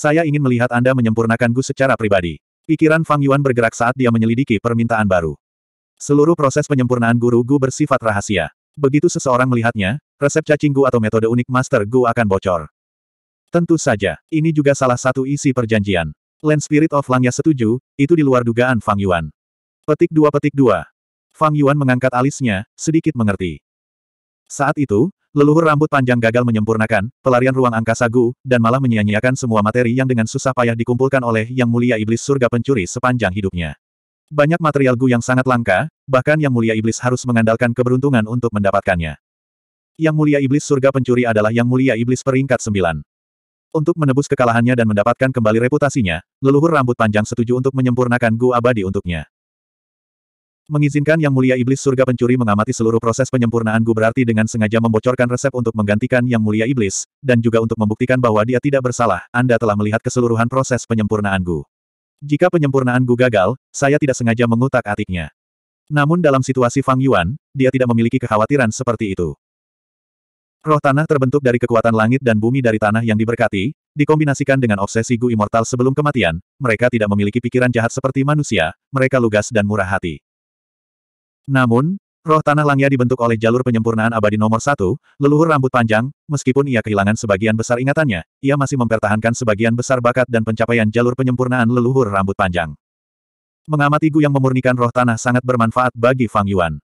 Saya ingin melihat Anda menyempurnakan Gu secara pribadi. Pikiran Fang Yuan bergerak saat dia menyelidiki permintaan baru. Seluruh proses penyempurnaan guru Gu bersifat rahasia. Begitu seseorang melihatnya, resep cacing Gu atau metode unik Master Gu akan bocor. Tentu saja, ini juga salah satu isi perjanjian. Land Spirit of Langya setuju, itu di luar dugaan Fang Yuan. Petik dua petik dua. Fang Yuan mengangkat alisnya, sedikit mengerti. Saat itu, Leluhur rambut panjang gagal menyempurnakan pelarian ruang angkasa Gu, dan malah menyia-nyiakan semua materi yang dengan susah payah dikumpulkan oleh Yang Mulia Iblis Surga Pencuri sepanjang hidupnya. Banyak material Gu yang sangat langka, bahkan Yang Mulia Iblis harus mengandalkan keberuntungan untuk mendapatkannya. Yang Mulia Iblis Surga Pencuri adalah Yang Mulia Iblis peringkat Sembilan. Untuk menebus kekalahannya dan mendapatkan kembali reputasinya, leluhur rambut panjang setuju untuk menyempurnakan Gu abadi untuknya. Mengizinkan Yang Mulia Iblis Surga Pencuri mengamati seluruh proses penyempurnaan Gu berarti dengan sengaja membocorkan resep untuk menggantikan Yang Mulia Iblis, dan juga untuk membuktikan bahwa dia tidak bersalah, Anda telah melihat keseluruhan proses penyempurnaan Gu. Jika penyempurnaan Gu gagal, saya tidak sengaja mengutak atiknya. Namun dalam situasi Fang Yuan, dia tidak memiliki kekhawatiran seperti itu. Roh tanah terbentuk dari kekuatan langit dan bumi dari tanah yang diberkati, dikombinasikan dengan obsesi Gu Immortal sebelum kematian, mereka tidak memiliki pikiran jahat seperti manusia, mereka lugas dan murah hati. Namun, roh tanah Langya dibentuk oleh jalur penyempurnaan abadi nomor satu, leluhur rambut panjang, meskipun ia kehilangan sebagian besar ingatannya, ia masih mempertahankan sebagian besar bakat dan pencapaian jalur penyempurnaan leluhur rambut panjang. Mengamati Gu yang memurnikan roh tanah sangat bermanfaat bagi Fang Yuan.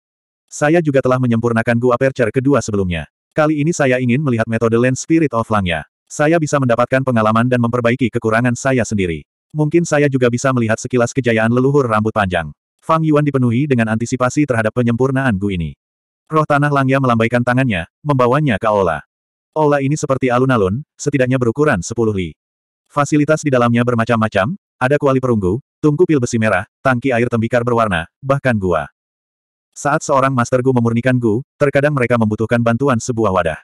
Saya juga telah menyempurnakan Gu Aperture kedua sebelumnya. Kali ini saya ingin melihat metode Land Spirit of Langya. Saya bisa mendapatkan pengalaman dan memperbaiki kekurangan saya sendiri. Mungkin saya juga bisa melihat sekilas kejayaan leluhur rambut panjang. Fang Yuan dipenuhi dengan antisipasi terhadap penyempurnaan Gu ini. Roh tanah Langya melambaikan tangannya, membawanya ke aula. Ola ini seperti alun-alun, setidaknya berukuran 10 li. Fasilitas di dalamnya bermacam-macam, ada kuali perunggu, tungku pil besi merah, tangki air tembikar berwarna, bahkan gua. Saat seorang Master Gu memurnikan Gu, terkadang mereka membutuhkan bantuan sebuah wadah.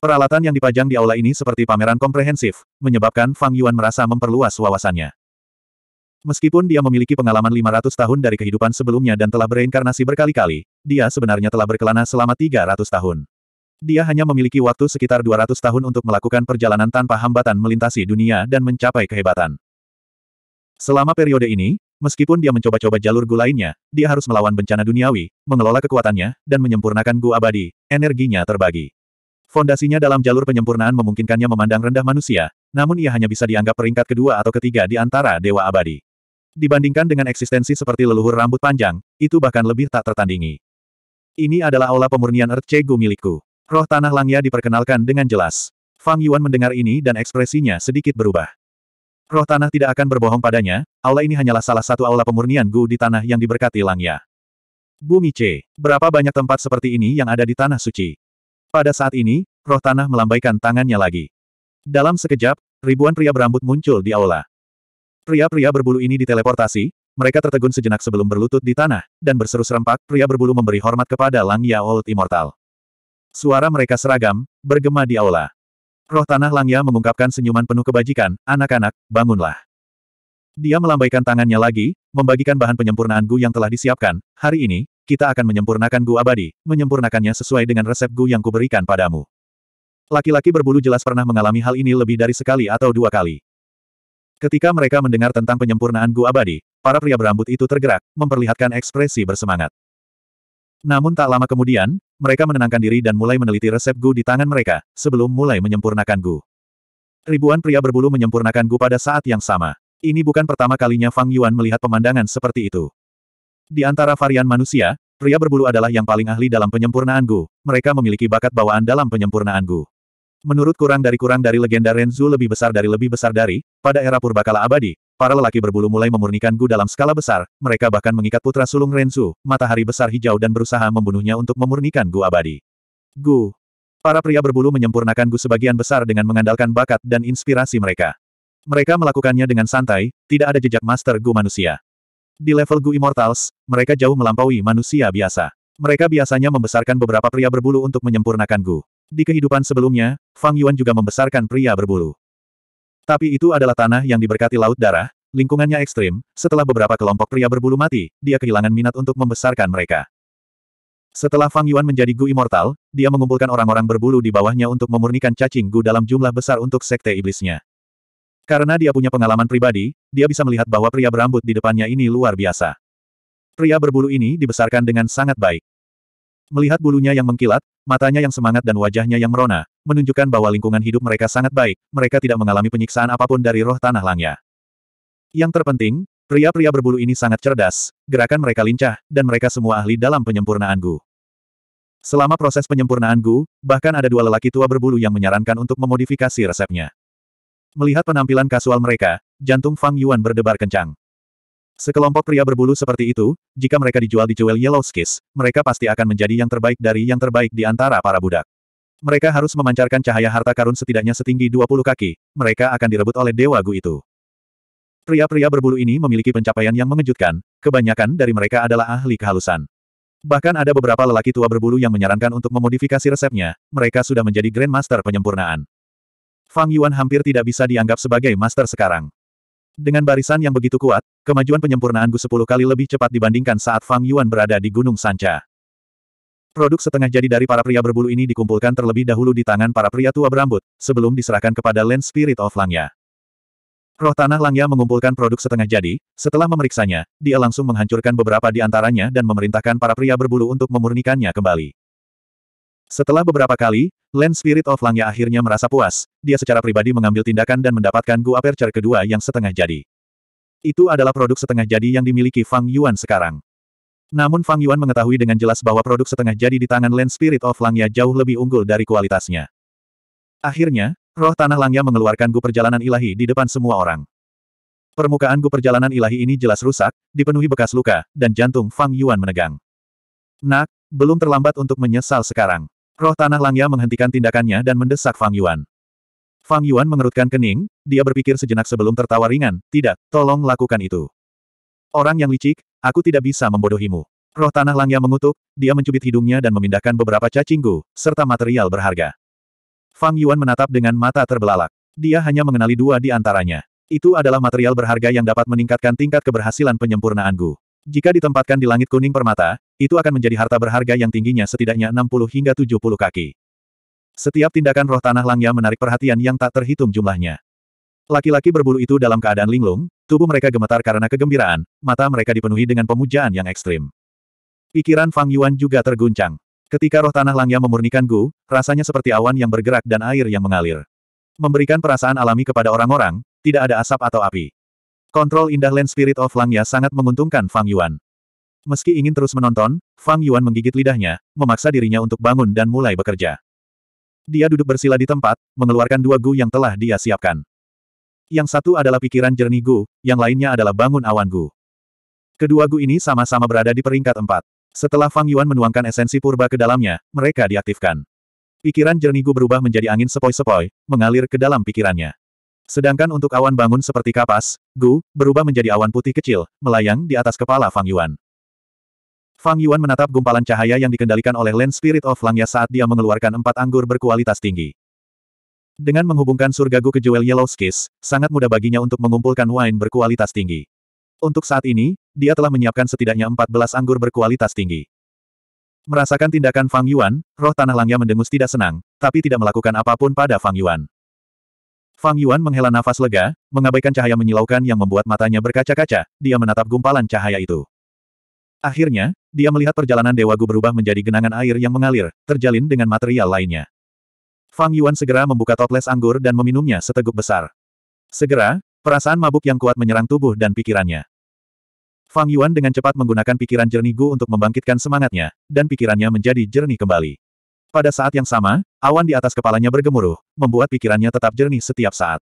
Peralatan yang dipajang di aula ini seperti pameran komprehensif, menyebabkan Fang Yuan merasa memperluas wawasannya. Meskipun dia memiliki pengalaman 500 tahun dari kehidupan sebelumnya dan telah bereinkarnasi berkali-kali, dia sebenarnya telah berkelana selama 300 tahun. Dia hanya memiliki waktu sekitar 200 tahun untuk melakukan perjalanan tanpa hambatan melintasi dunia dan mencapai kehebatan. Selama periode ini, meskipun dia mencoba-coba jalur Gu lainnya, dia harus melawan bencana duniawi, mengelola kekuatannya, dan menyempurnakan Gu abadi, energinya terbagi. Fondasinya dalam jalur penyempurnaan memungkinkannya memandang rendah manusia, namun ia hanya bisa dianggap peringkat kedua atau ketiga di antara Dewa Abadi. Dibandingkan dengan eksistensi seperti leluhur rambut panjang, itu bahkan lebih tak tertandingi. Ini adalah aula pemurnian Earth Cegu milikku. Roh Tanah Langya diperkenalkan dengan jelas. Fang Yuan mendengar ini dan ekspresinya sedikit berubah. Roh Tanah tidak akan berbohong padanya, aula ini hanyalah salah satu aula pemurnian Gu di tanah yang diberkati Langya. Bumi C, berapa banyak tempat seperti ini yang ada di Tanah Suci? Pada saat ini, Roh Tanah melambaikan tangannya lagi. Dalam sekejap, ribuan pria berambut muncul di aula. Pria-pria berbulu ini diteleportasi, mereka tertegun sejenak sebelum berlutut di tanah, dan berseru serempak, pria berbulu memberi hormat kepada Lang Ya Old Immortal. Suara mereka seragam, bergema di aula. Roh tanah Lang Ya mengungkapkan senyuman penuh kebajikan, anak-anak, bangunlah. Dia melambaikan tangannya lagi, membagikan bahan penyempurnaan Gu yang telah disiapkan, hari ini, kita akan menyempurnakan Gu abadi, menyempurnakannya sesuai dengan resep Gu yang kuberikan padamu. Laki-laki berbulu jelas pernah mengalami hal ini lebih dari sekali atau dua kali. Ketika mereka mendengar tentang penyempurnaan Gu Abadi, para pria berambut itu tergerak, memperlihatkan ekspresi bersemangat. Namun tak lama kemudian, mereka menenangkan diri dan mulai meneliti resep Gu di tangan mereka, sebelum mulai menyempurnakan Gu. Ribuan pria berbulu menyempurnakan Gu pada saat yang sama. Ini bukan pertama kalinya Fang Yuan melihat pemandangan seperti itu. Di antara varian manusia, pria berbulu adalah yang paling ahli dalam penyempurnaan Gu, mereka memiliki bakat bawaan dalam penyempurnaan Gu. Menurut kurang dari kurang dari legenda Renzu lebih besar dari lebih besar dari, pada era purbakala abadi, para lelaki berbulu mulai memurnikan Gu dalam skala besar, mereka bahkan mengikat putra sulung Renzu, matahari besar hijau dan berusaha membunuhnya untuk memurnikan Gu abadi. Gu. Para pria berbulu menyempurnakan Gu sebagian besar dengan mengandalkan bakat dan inspirasi mereka. Mereka melakukannya dengan santai, tidak ada jejak master Gu manusia. Di level Gu Immortals, mereka jauh melampaui manusia biasa. Mereka biasanya membesarkan beberapa pria berbulu untuk menyempurnakan Gu. Di kehidupan sebelumnya, Fang Yuan juga membesarkan pria berbulu. Tapi itu adalah tanah yang diberkati Laut Darah, lingkungannya ekstrim, setelah beberapa kelompok pria berbulu mati, dia kehilangan minat untuk membesarkan mereka. Setelah Fang Yuan menjadi Gu Immortal, dia mengumpulkan orang-orang berbulu di bawahnya untuk memurnikan cacing Gu dalam jumlah besar untuk sekte iblisnya. Karena dia punya pengalaman pribadi, dia bisa melihat bahwa pria berambut di depannya ini luar biasa. Pria berbulu ini dibesarkan dengan sangat baik. Melihat bulunya yang mengkilat, Matanya yang semangat dan wajahnya yang merona, menunjukkan bahwa lingkungan hidup mereka sangat baik, mereka tidak mengalami penyiksaan apapun dari roh tanah langnya. Yang terpenting, pria-pria berbulu ini sangat cerdas, gerakan mereka lincah, dan mereka semua ahli dalam penyempurnaan Gu. Selama proses penyempurnaan Gu, bahkan ada dua lelaki tua berbulu yang menyarankan untuk memodifikasi resepnya. Melihat penampilan kasual mereka, jantung Fang Yuan berdebar kencang. Sekelompok pria berbulu seperti itu, jika mereka dijual di Jewel Yellow Skis, mereka pasti akan menjadi yang terbaik dari yang terbaik di antara para budak. Mereka harus memancarkan cahaya harta karun setidaknya setinggi 20 kaki, mereka akan direbut oleh Dewa Gu itu. Pria-pria berbulu ini memiliki pencapaian yang mengejutkan, kebanyakan dari mereka adalah ahli kehalusan. Bahkan ada beberapa lelaki tua berbulu yang menyarankan untuk memodifikasi resepnya, mereka sudah menjadi Grandmaster penyempurnaan. Fang Yuan hampir tidak bisa dianggap sebagai master sekarang. Dengan barisan yang begitu kuat, kemajuan penyempurnaan Gu 10 kali lebih cepat dibandingkan saat Fang Yuan berada di Gunung Sanca. Produk setengah jadi dari para pria berbulu ini dikumpulkan terlebih dahulu di tangan para pria tua berambut, sebelum diserahkan kepada Land Spirit of Langya. Roh Tanah Langya mengumpulkan produk setengah jadi, setelah memeriksanya, dia langsung menghancurkan beberapa di antaranya dan memerintahkan para pria berbulu untuk memurnikannya kembali. Setelah beberapa kali, Land Spirit of Langya akhirnya merasa puas, dia secara pribadi mengambil tindakan dan mendapatkan Gu Aperture kedua yang setengah jadi. Itu adalah produk setengah jadi yang dimiliki Fang Yuan sekarang. Namun Fang Yuan mengetahui dengan jelas bahwa produk setengah jadi di tangan Land Spirit of Langya jauh lebih unggul dari kualitasnya. Akhirnya, roh tanah Langya mengeluarkan Gu Perjalanan Ilahi di depan semua orang. Permukaan Gu Perjalanan Ilahi ini jelas rusak, dipenuhi bekas luka, dan jantung Fang Yuan menegang. Nak, belum terlambat untuk menyesal sekarang. Roh Tanah Langya menghentikan tindakannya dan mendesak Fang Yuan. Fang Yuan mengerutkan kening, dia berpikir sejenak sebelum tertawa ringan, tidak, tolong lakukan itu. Orang yang licik, aku tidak bisa membodohimu. Roh Tanah Langya mengutuk, dia mencubit hidungnya dan memindahkan beberapa cacingku, serta material berharga. Fang Yuan menatap dengan mata terbelalak. Dia hanya mengenali dua di antaranya. Itu adalah material berharga yang dapat meningkatkan tingkat keberhasilan penyempurnaan Gu. Jika ditempatkan di langit kuning permata, itu akan menjadi harta berharga yang tingginya setidaknya 60 hingga 70 kaki. Setiap tindakan roh tanah Langya menarik perhatian yang tak terhitung jumlahnya. Laki-laki berbulu itu dalam keadaan linglung, tubuh mereka gemetar karena kegembiraan, mata mereka dipenuhi dengan pemujaan yang ekstrim. Pikiran Fang Yuan juga terguncang. Ketika roh tanah Langya memurnikan Gu, rasanya seperti awan yang bergerak dan air yang mengalir. Memberikan perasaan alami kepada orang-orang, tidak ada asap atau api. Kontrol indah Land Spirit of Langya sangat menguntungkan Fang Yuan. Meski ingin terus menonton, Fang Yuan menggigit lidahnya, memaksa dirinya untuk bangun dan mulai bekerja. Dia duduk bersila di tempat, mengeluarkan dua gu yang telah dia siapkan. Yang satu adalah pikiran jernih gu, yang lainnya adalah bangun awan gu. Kedua gu ini sama-sama berada di peringkat empat. Setelah Fang Yuan menuangkan esensi purba ke dalamnya, mereka diaktifkan. Pikiran jernih Gu berubah menjadi angin sepoi-sepoi, mengalir ke dalam pikirannya. Sedangkan untuk awan bangun seperti kapas, Gu, berubah menjadi awan putih kecil, melayang di atas kepala Fang Yuan. Fang Yuan menatap gumpalan cahaya yang dikendalikan oleh Land Spirit of Langya saat dia mengeluarkan empat anggur berkualitas tinggi. Dengan menghubungkan surga Gu ke Jewel Yellow Skis, sangat mudah baginya untuk mengumpulkan wine berkualitas tinggi. Untuk saat ini, dia telah menyiapkan setidaknya 14 anggur berkualitas tinggi. Merasakan tindakan Fang Yuan, roh Tanah Langya mendengus tidak senang, tapi tidak melakukan apapun pada Fang Yuan. Fang Yuan menghela nafas lega, mengabaikan cahaya menyilaukan yang membuat matanya berkaca-kaca, dia menatap gumpalan cahaya itu. Akhirnya, dia melihat perjalanan Dewa Gu berubah menjadi genangan air yang mengalir, terjalin dengan material lainnya. Fang Yuan segera membuka toples anggur dan meminumnya seteguk besar. Segera, perasaan mabuk yang kuat menyerang tubuh dan pikirannya. Fang Yuan dengan cepat menggunakan pikiran jernih Gu untuk membangkitkan semangatnya, dan pikirannya menjadi jernih kembali. Pada saat yang sama, awan di atas kepalanya bergemuruh, membuat pikirannya tetap jernih setiap saat.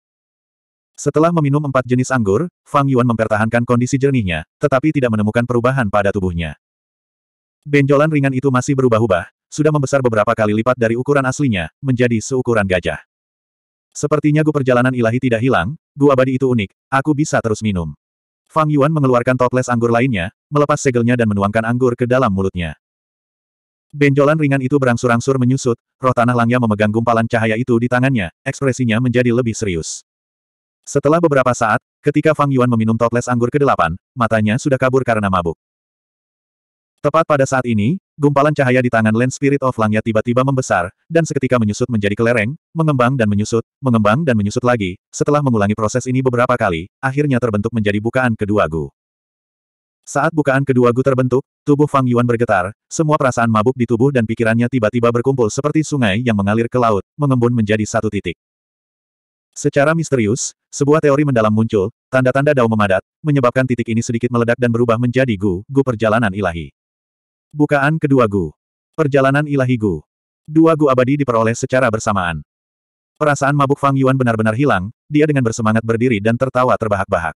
Setelah meminum empat jenis anggur, Fang Yuan mempertahankan kondisi jernihnya, tetapi tidak menemukan perubahan pada tubuhnya. Benjolan ringan itu masih berubah-ubah, sudah membesar beberapa kali lipat dari ukuran aslinya, menjadi seukuran gajah. Sepertinya gu perjalanan ilahi tidak hilang, gua abadi itu unik, aku bisa terus minum. Fang Yuan mengeluarkan toples anggur lainnya, melepas segelnya dan menuangkan anggur ke dalam mulutnya. Benjolan ringan itu berangsur-angsur menyusut, roh tanah langya memegang gumpalan cahaya itu di tangannya, ekspresinya menjadi lebih serius. Setelah beberapa saat, ketika Fang Yuan meminum toples anggur ke-8, matanya sudah kabur karena mabuk. Tepat pada saat ini, gumpalan cahaya di tangan Land Spirit of Langya tiba-tiba membesar, dan seketika menyusut menjadi kelereng, mengembang dan menyusut, mengembang dan menyusut lagi, setelah mengulangi proses ini beberapa kali, akhirnya terbentuk menjadi bukaan kedua Gu. Saat bukaan kedua gu terbentuk, tubuh Fang Yuan bergetar, semua perasaan mabuk di tubuh dan pikirannya tiba-tiba berkumpul seperti sungai yang mengalir ke laut, mengembun menjadi satu titik. Secara misterius, sebuah teori mendalam muncul, tanda-tanda dao memadat, menyebabkan titik ini sedikit meledak dan berubah menjadi gu, gu perjalanan ilahi. Bukaan kedua gu. Perjalanan ilahi gu. Dua gu abadi diperoleh secara bersamaan. Perasaan mabuk Fang Yuan benar-benar hilang, dia dengan bersemangat berdiri dan tertawa terbahak-bahak.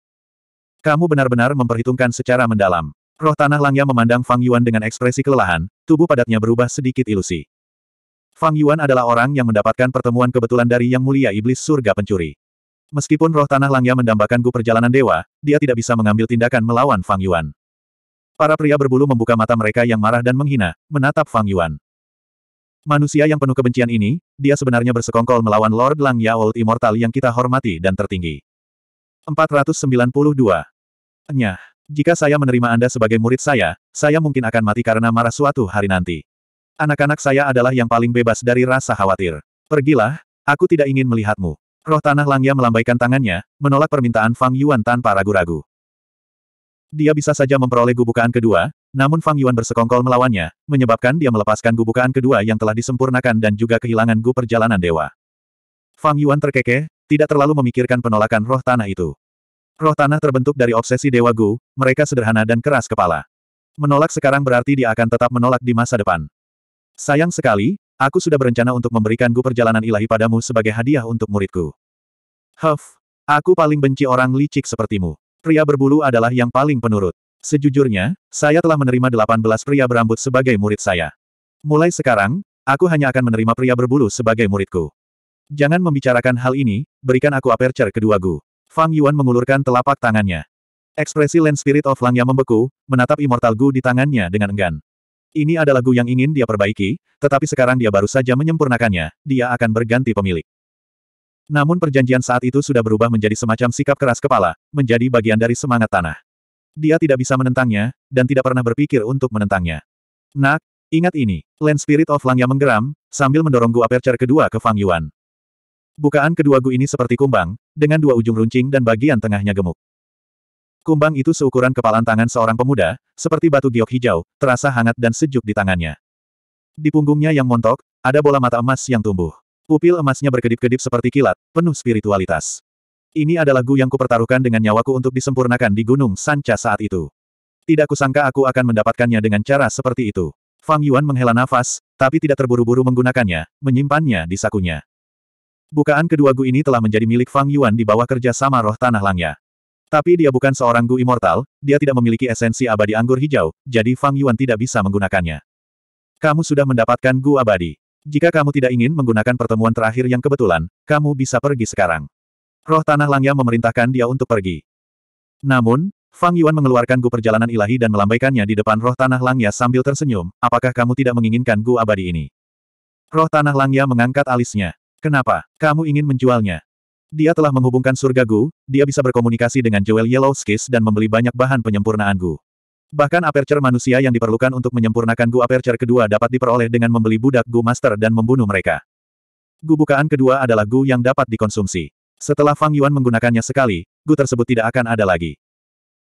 Kamu benar-benar memperhitungkan secara mendalam. Roh Tanah Langya memandang Fang Yuan dengan ekspresi kelelahan, tubuh padatnya berubah sedikit ilusi. Fang Yuan adalah orang yang mendapatkan pertemuan kebetulan dari Yang Mulia Iblis Surga Pencuri. Meskipun roh tanah Langya mendambakan gu perjalanan dewa, dia tidak bisa mengambil tindakan melawan Fang Yuan. Para pria berbulu membuka mata mereka yang marah dan menghina, menatap Fang Yuan. Manusia yang penuh kebencian ini, dia sebenarnya bersekongkol melawan Lord Langya Old Immortal yang kita hormati dan tertinggi. 492. Nyah. Jika saya menerima Anda sebagai murid saya, saya mungkin akan mati karena marah suatu hari nanti. Anak-anak saya adalah yang paling bebas dari rasa khawatir. Pergilah, aku tidak ingin melihatmu. Roh Tanah Langya melambaikan tangannya, menolak permintaan Fang Yuan tanpa ragu-ragu. Dia bisa saja memperoleh gubukan kedua, namun Fang Yuan bersekongkol melawannya, menyebabkan dia melepaskan gubukan kedua yang telah disempurnakan dan juga kehilangan gu perjalanan dewa. Fang Yuan terkekeh, tidak terlalu memikirkan penolakan roh tanah itu. Roh tanah terbentuk dari obsesi Dewa Gu, mereka sederhana dan keras kepala. Menolak sekarang berarti dia akan tetap menolak di masa depan. Sayang sekali, aku sudah berencana untuk memberikan Gu perjalanan ilahi padamu sebagai hadiah untuk muridku. Huff, aku paling benci orang licik sepertimu. Pria berbulu adalah yang paling penurut. Sejujurnya, saya telah menerima 18 pria berambut sebagai murid saya. Mulai sekarang, aku hanya akan menerima pria berbulu sebagai muridku. Jangan membicarakan hal ini, berikan aku aperture kedua Gu. Fang Yuan mengulurkan telapak tangannya. Ekspresi Land Spirit of Langya membeku, menatap Immortal Gu di tangannya dengan enggan. Ini adalah Gu yang ingin dia perbaiki, tetapi sekarang dia baru saja menyempurnakannya, dia akan berganti pemilik. Namun perjanjian saat itu sudah berubah menjadi semacam sikap keras kepala, menjadi bagian dari semangat tanah. Dia tidak bisa menentangnya, dan tidak pernah berpikir untuk menentangnya. Nak, ingat ini, Land Spirit of Langya menggeram, sambil mendorong Gu Aperture kedua ke Fang Yuan. Bukaan kedua gu ini seperti kumbang, dengan dua ujung runcing dan bagian tengahnya gemuk. Kumbang itu seukuran kepalan tangan seorang pemuda, seperti batu giok hijau, terasa hangat dan sejuk di tangannya. Di punggungnya yang montok, ada bola mata emas yang tumbuh. Pupil emasnya berkedip-kedip seperti kilat, penuh spiritualitas. Ini adalah gu yang kupertaruhkan dengan nyawaku untuk disempurnakan di Gunung Sanca saat itu. Tidak kusangka aku akan mendapatkannya dengan cara seperti itu. Fang Yuan menghela nafas, tapi tidak terburu-buru menggunakannya, menyimpannya di sakunya. Bukaan kedua Gu ini telah menjadi milik Fang Yuan di bawah kerja sama roh tanah langnya. Tapi dia bukan seorang Gu Immortal, dia tidak memiliki esensi abadi anggur hijau, jadi Fang Yuan tidak bisa menggunakannya. Kamu sudah mendapatkan Gu abadi. Jika kamu tidak ingin menggunakan pertemuan terakhir yang kebetulan, kamu bisa pergi sekarang. Roh tanah langnya memerintahkan dia untuk pergi. Namun, Fang Yuan mengeluarkan Gu perjalanan ilahi dan melambaikannya di depan roh tanah langnya sambil tersenyum, apakah kamu tidak menginginkan Gu abadi ini? Roh tanah langnya mengangkat alisnya. Kenapa? Kamu ingin menjualnya? Dia telah menghubungkan surga Gu, dia bisa berkomunikasi dengan Jewel Yellow Skis dan membeli banyak bahan penyempurnaan Gu. Bahkan aperture manusia yang diperlukan untuk menyempurnakan Gu aperture kedua dapat diperoleh dengan membeli budak Gu Master dan membunuh mereka. Gu bukaan kedua adalah Gu yang dapat dikonsumsi. Setelah Fang Yuan menggunakannya sekali, Gu tersebut tidak akan ada lagi.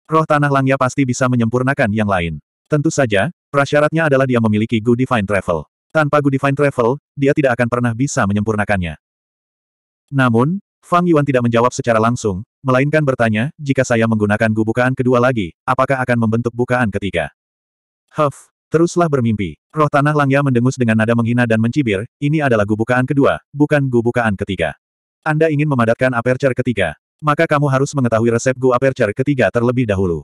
Roh Tanah Langya pasti bisa menyempurnakan yang lain. Tentu saja, prasyaratnya adalah dia memiliki Gu Divine Travel. Tanpa Good Divine Travel, dia tidak akan pernah bisa menyempurnakannya. Namun, Fang Yuan tidak menjawab secara langsung, melainkan bertanya, jika saya menggunakan gu bukaan kedua lagi, apakah akan membentuk bukaan ketiga? Huff, teruslah bermimpi. Roh Tanah Langya mendengus dengan nada menghina dan mencibir, ini adalah gu bukaan kedua, bukan gu bukaan ketiga. Anda ingin memadatkan aperture ketiga, maka kamu harus mengetahui resep gu aperture ketiga terlebih dahulu.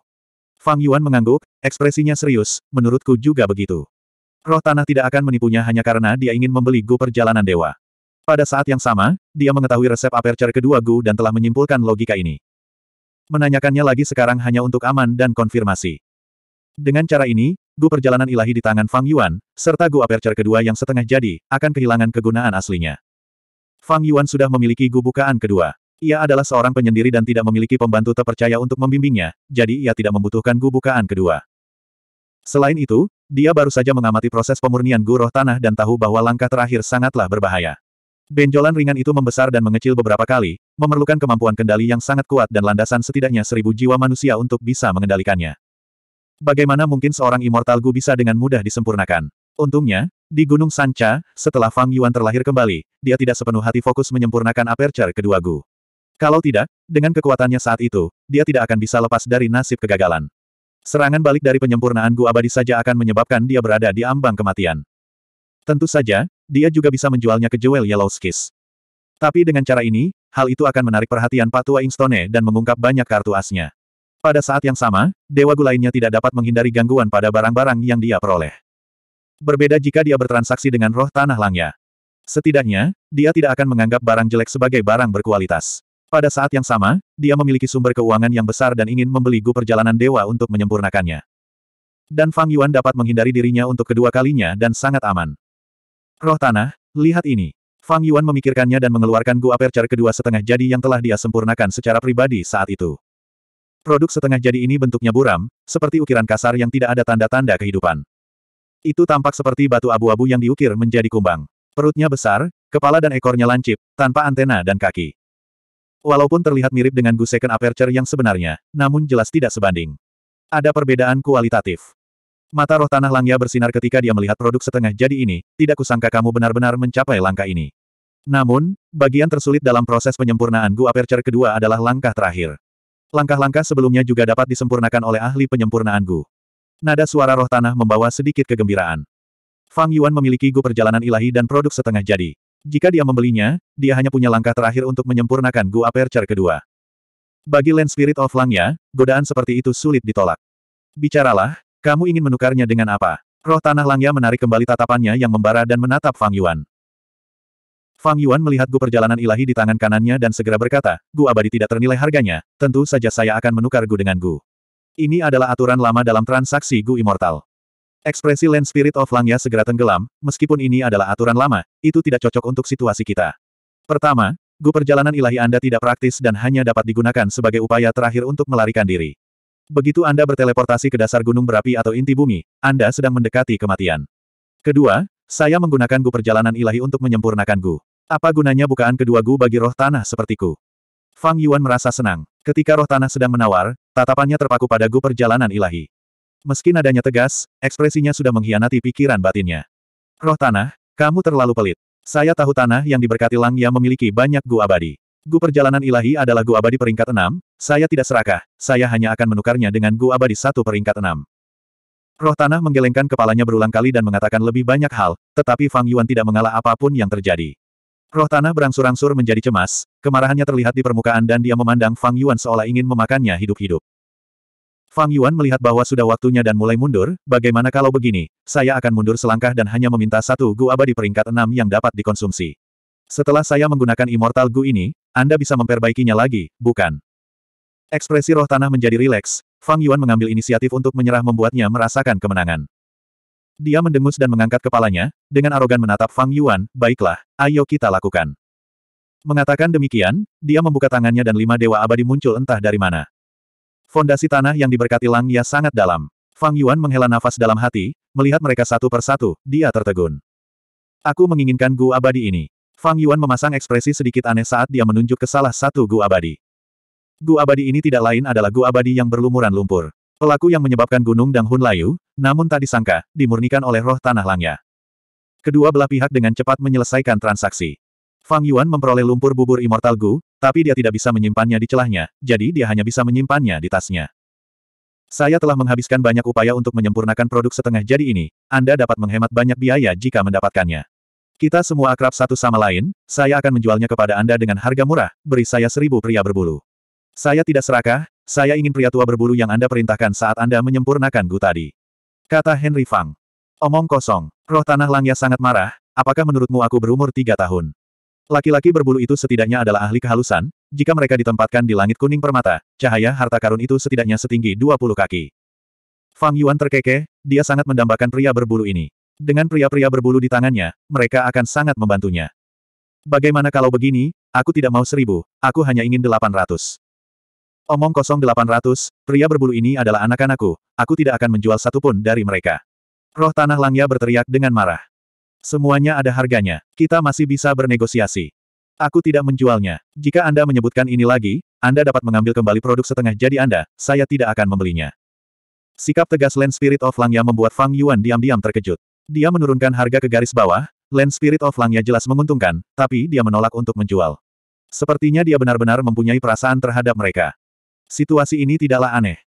Fang Yuan mengangguk, ekspresinya serius, menurutku juga begitu. Roh tanah tidak akan menipunya hanya karena dia ingin membeli Gu perjalanan dewa. Pada saat yang sama, dia mengetahui resep aperture kedua Gu dan telah menyimpulkan logika ini. Menanyakannya lagi sekarang hanya untuk aman dan konfirmasi. Dengan cara ini, Gu perjalanan ilahi di tangan Fang Yuan, serta Gu aperture kedua yang setengah jadi, akan kehilangan kegunaan aslinya. Fang Yuan sudah memiliki Gu bukaan kedua. Ia adalah seorang penyendiri dan tidak memiliki pembantu terpercaya untuk membimbingnya, jadi ia tidak membutuhkan Gu bukaan kedua. Selain itu, dia baru saja mengamati proses pemurnian guruh tanah dan tahu bahwa langkah terakhir sangatlah berbahaya. Benjolan ringan itu membesar dan mengecil beberapa kali, memerlukan kemampuan kendali yang sangat kuat dan landasan setidaknya seribu jiwa manusia untuk bisa mengendalikannya. Bagaimana mungkin seorang immortal Gu bisa dengan mudah disempurnakan? Untungnya, di Gunung Sanca, setelah Fang Yuan terlahir kembali, dia tidak sepenuh hati fokus menyempurnakan aperture kedua Gu. Kalau tidak, dengan kekuatannya saat itu, dia tidak akan bisa lepas dari nasib kegagalan. Serangan balik dari penyempurnaan Gu Abadi saja akan menyebabkan dia berada di ambang kematian. Tentu saja, dia juga bisa menjualnya ke Jewel Yellow Skis. Tapi dengan cara ini, hal itu akan menarik perhatian Patua Instone dan mengungkap banyak kartu asnya. Pada saat yang sama, Dewa Gu lainnya tidak dapat menghindari gangguan pada barang-barang yang dia peroleh. Berbeda jika dia bertransaksi dengan roh tanah langnya. Setidaknya, dia tidak akan menganggap barang jelek sebagai barang berkualitas. Pada saat yang sama, dia memiliki sumber keuangan yang besar dan ingin membeli Gu Perjalanan Dewa untuk menyempurnakannya. Dan Fang Yuan dapat menghindari dirinya untuk kedua kalinya dan sangat aman. Roh Tanah, lihat ini. Fang Yuan memikirkannya dan mengeluarkan Gu Aperture kedua setengah jadi yang telah dia sempurnakan secara pribadi saat itu. Produk setengah jadi ini bentuknya buram, seperti ukiran kasar yang tidak ada tanda-tanda kehidupan. Itu tampak seperti batu abu-abu yang diukir menjadi kumbang. Perutnya besar, kepala dan ekornya lancip, tanpa antena dan kaki. Walaupun terlihat mirip dengan Gu Second Aperture yang sebenarnya, namun jelas tidak sebanding. Ada perbedaan kualitatif. Mata roh tanah Langya bersinar ketika dia melihat produk setengah jadi ini, tidak kusangka kamu benar-benar mencapai langkah ini. Namun, bagian tersulit dalam proses penyempurnaan Gu Aperture kedua adalah langkah terakhir. Langkah-langkah sebelumnya juga dapat disempurnakan oleh ahli penyempurnaan Gu. Nada suara roh tanah membawa sedikit kegembiraan. Fang Yuan memiliki Gu perjalanan ilahi dan produk setengah jadi. Jika dia membelinya, dia hanya punya langkah terakhir untuk menyempurnakan Gu Aperture kedua. Bagi Land Spirit of Langnya, godaan seperti itu sulit ditolak. Bicaralah, kamu ingin menukarnya dengan apa? Roh Tanah Langnya menarik kembali tatapannya yang membara dan menatap Fang Yuan. Fang Yuan melihat Gu perjalanan ilahi di tangan kanannya dan segera berkata, Gu abadi tidak ternilai harganya, tentu saja saya akan menukar Gu dengan Gu. Ini adalah aturan lama dalam transaksi Gu Immortal. Ekspresi Land Spirit of Langya segera tenggelam, meskipun ini adalah aturan lama, itu tidak cocok untuk situasi kita. Pertama, gu perjalanan ilahi Anda tidak praktis dan hanya dapat digunakan sebagai upaya terakhir untuk melarikan diri. Begitu Anda berteleportasi ke dasar gunung berapi atau inti bumi, Anda sedang mendekati kematian. Kedua, saya menggunakan gu perjalanan ilahi untuk menyempurnakan gu. Apa gunanya bukaan kedua gu bagi roh tanah sepertiku? Fang Yuan merasa senang. Ketika roh tanah sedang menawar, tatapannya terpaku pada gu perjalanan ilahi. Meski nadanya tegas, ekspresinya sudah mengkhianati pikiran batinnya. Roh tanah, kamu terlalu pelit. Saya tahu tanah yang diberkati Lang yang memiliki banyak gua abadi. Gu perjalanan ilahi adalah gua abadi peringkat enam. saya tidak serakah, saya hanya akan menukarnya dengan gua abadi satu peringkat enam. Roh tanah menggelengkan kepalanya berulang kali dan mengatakan lebih banyak hal, tetapi Fang Yuan tidak mengalah apapun yang terjadi. Roh tanah berangsur-angsur menjadi cemas, kemarahannya terlihat di permukaan dan dia memandang Fang Yuan seolah ingin memakannya hidup-hidup. Fang Yuan melihat bahwa sudah waktunya dan mulai mundur, bagaimana kalau begini, saya akan mundur selangkah dan hanya meminta satu gu abadi peringkat enam yang dapat dikonsumsi. Setelah saya menggunakan Immortal Gu ini, Anda bisa memperbaikinya lagi, bukan? Ekspresi roh tanah menjadi rileks, Fang Yuan mengambil inisiatif untuk menyerah membuatnya merasakan kemenangan. Dia mendengus dan mengangkat kepalanya, dengan arogan menatap Fang Yuan, baiklah, ayo kita lakukan. Mengatakan demikian, dia membuka tangannya dan lima dewa abadi muncul entah dari mana. Fondasi tanah yang diberkati langnya sangat dalam. Fang Yuan menghela nafas dalam hati, melihat mereka satu persatu, dia tertegun. Aku menginginkan Gu Abadi ini. Fang Yuan memasang ekspresi sedikit aneh saat dia menunjuk ke salah satu Gu Abadi. Gu Abadi ini tidak lain adalah Gu Abadi yang berlumuran lumpur. Pelaku yang menyebabkan Gunung hun layu, namun tak disangka, dimurnikan oleh roh tanah langnya. Kedua belah pihak dengan cepat menyelesaikan transaksi. Fang Yuan memperoleh lumpur bubur Immortal Gu, tapi dia tidak bisa menyimpannya di celahnya, jadi dia hanya bisa menyimpannya di tasnya. Saya telah menghabiskan banyak upaya untuk menyempurnakan produk setengah jadi ini, Anda dapat menghemat banyak biaya jika mendapatkannya. Kita semua akrab satu sama lain, saya akan menjualnya kepada Anda dengan harga murah, beri saya seribu pria berbulu. Saya tidak serakah, saya ingin pria tua berbulu yang Anda perintahkan saat Anda menyempurnakan Gu tadi. Kata Henry Fang. Omong kosong, roh tanah Langnya sangat marah, apakah menurutmu aku berumur tiga tahun? Laki-laki berbulu itu setidaknya adalah ahli kehalusan, jika mereka ditempatkan di langit kuning permata, cahaya harta karun itu setidaknya setinggi 20 kaki. Fang Yuan terkekeh, dia sangat mendambakan pria berbulu ini. Dengan pria-pria berbulu di tangannya, mereka akan sangat membantunya. Bagaimana kalau begini, aku tidak mau seribu, aku hanya ingin delapan ratus. Omong kosong delapan ratus, pria berbulu ini adalah anak-anakku, aku tidak akan menjual satupun dari mereka. Roh Tanah Langya berteriak dengan marah. Semuanya ada harganya. Kita masih bisa bernegosiasi. Aku tidak menjualnya. Jika Anda menyebutkan ini lagi, Anda dapat mengambil kembali produk setengah jadi Anda, saya tidak akan membelinya. Sikap tegas Land Spirit of Langya membuat Fang Yuan diam-diam terkejut. Dia menurunkan harga ke garis bawah, Land Spirit of Langya jelas menguntungkan, tapi dia menolak untuk menjual. Sepertinya dia benar-benar mempunyai perasaan terhadap mereka. Situasi ini tidaklah aneh.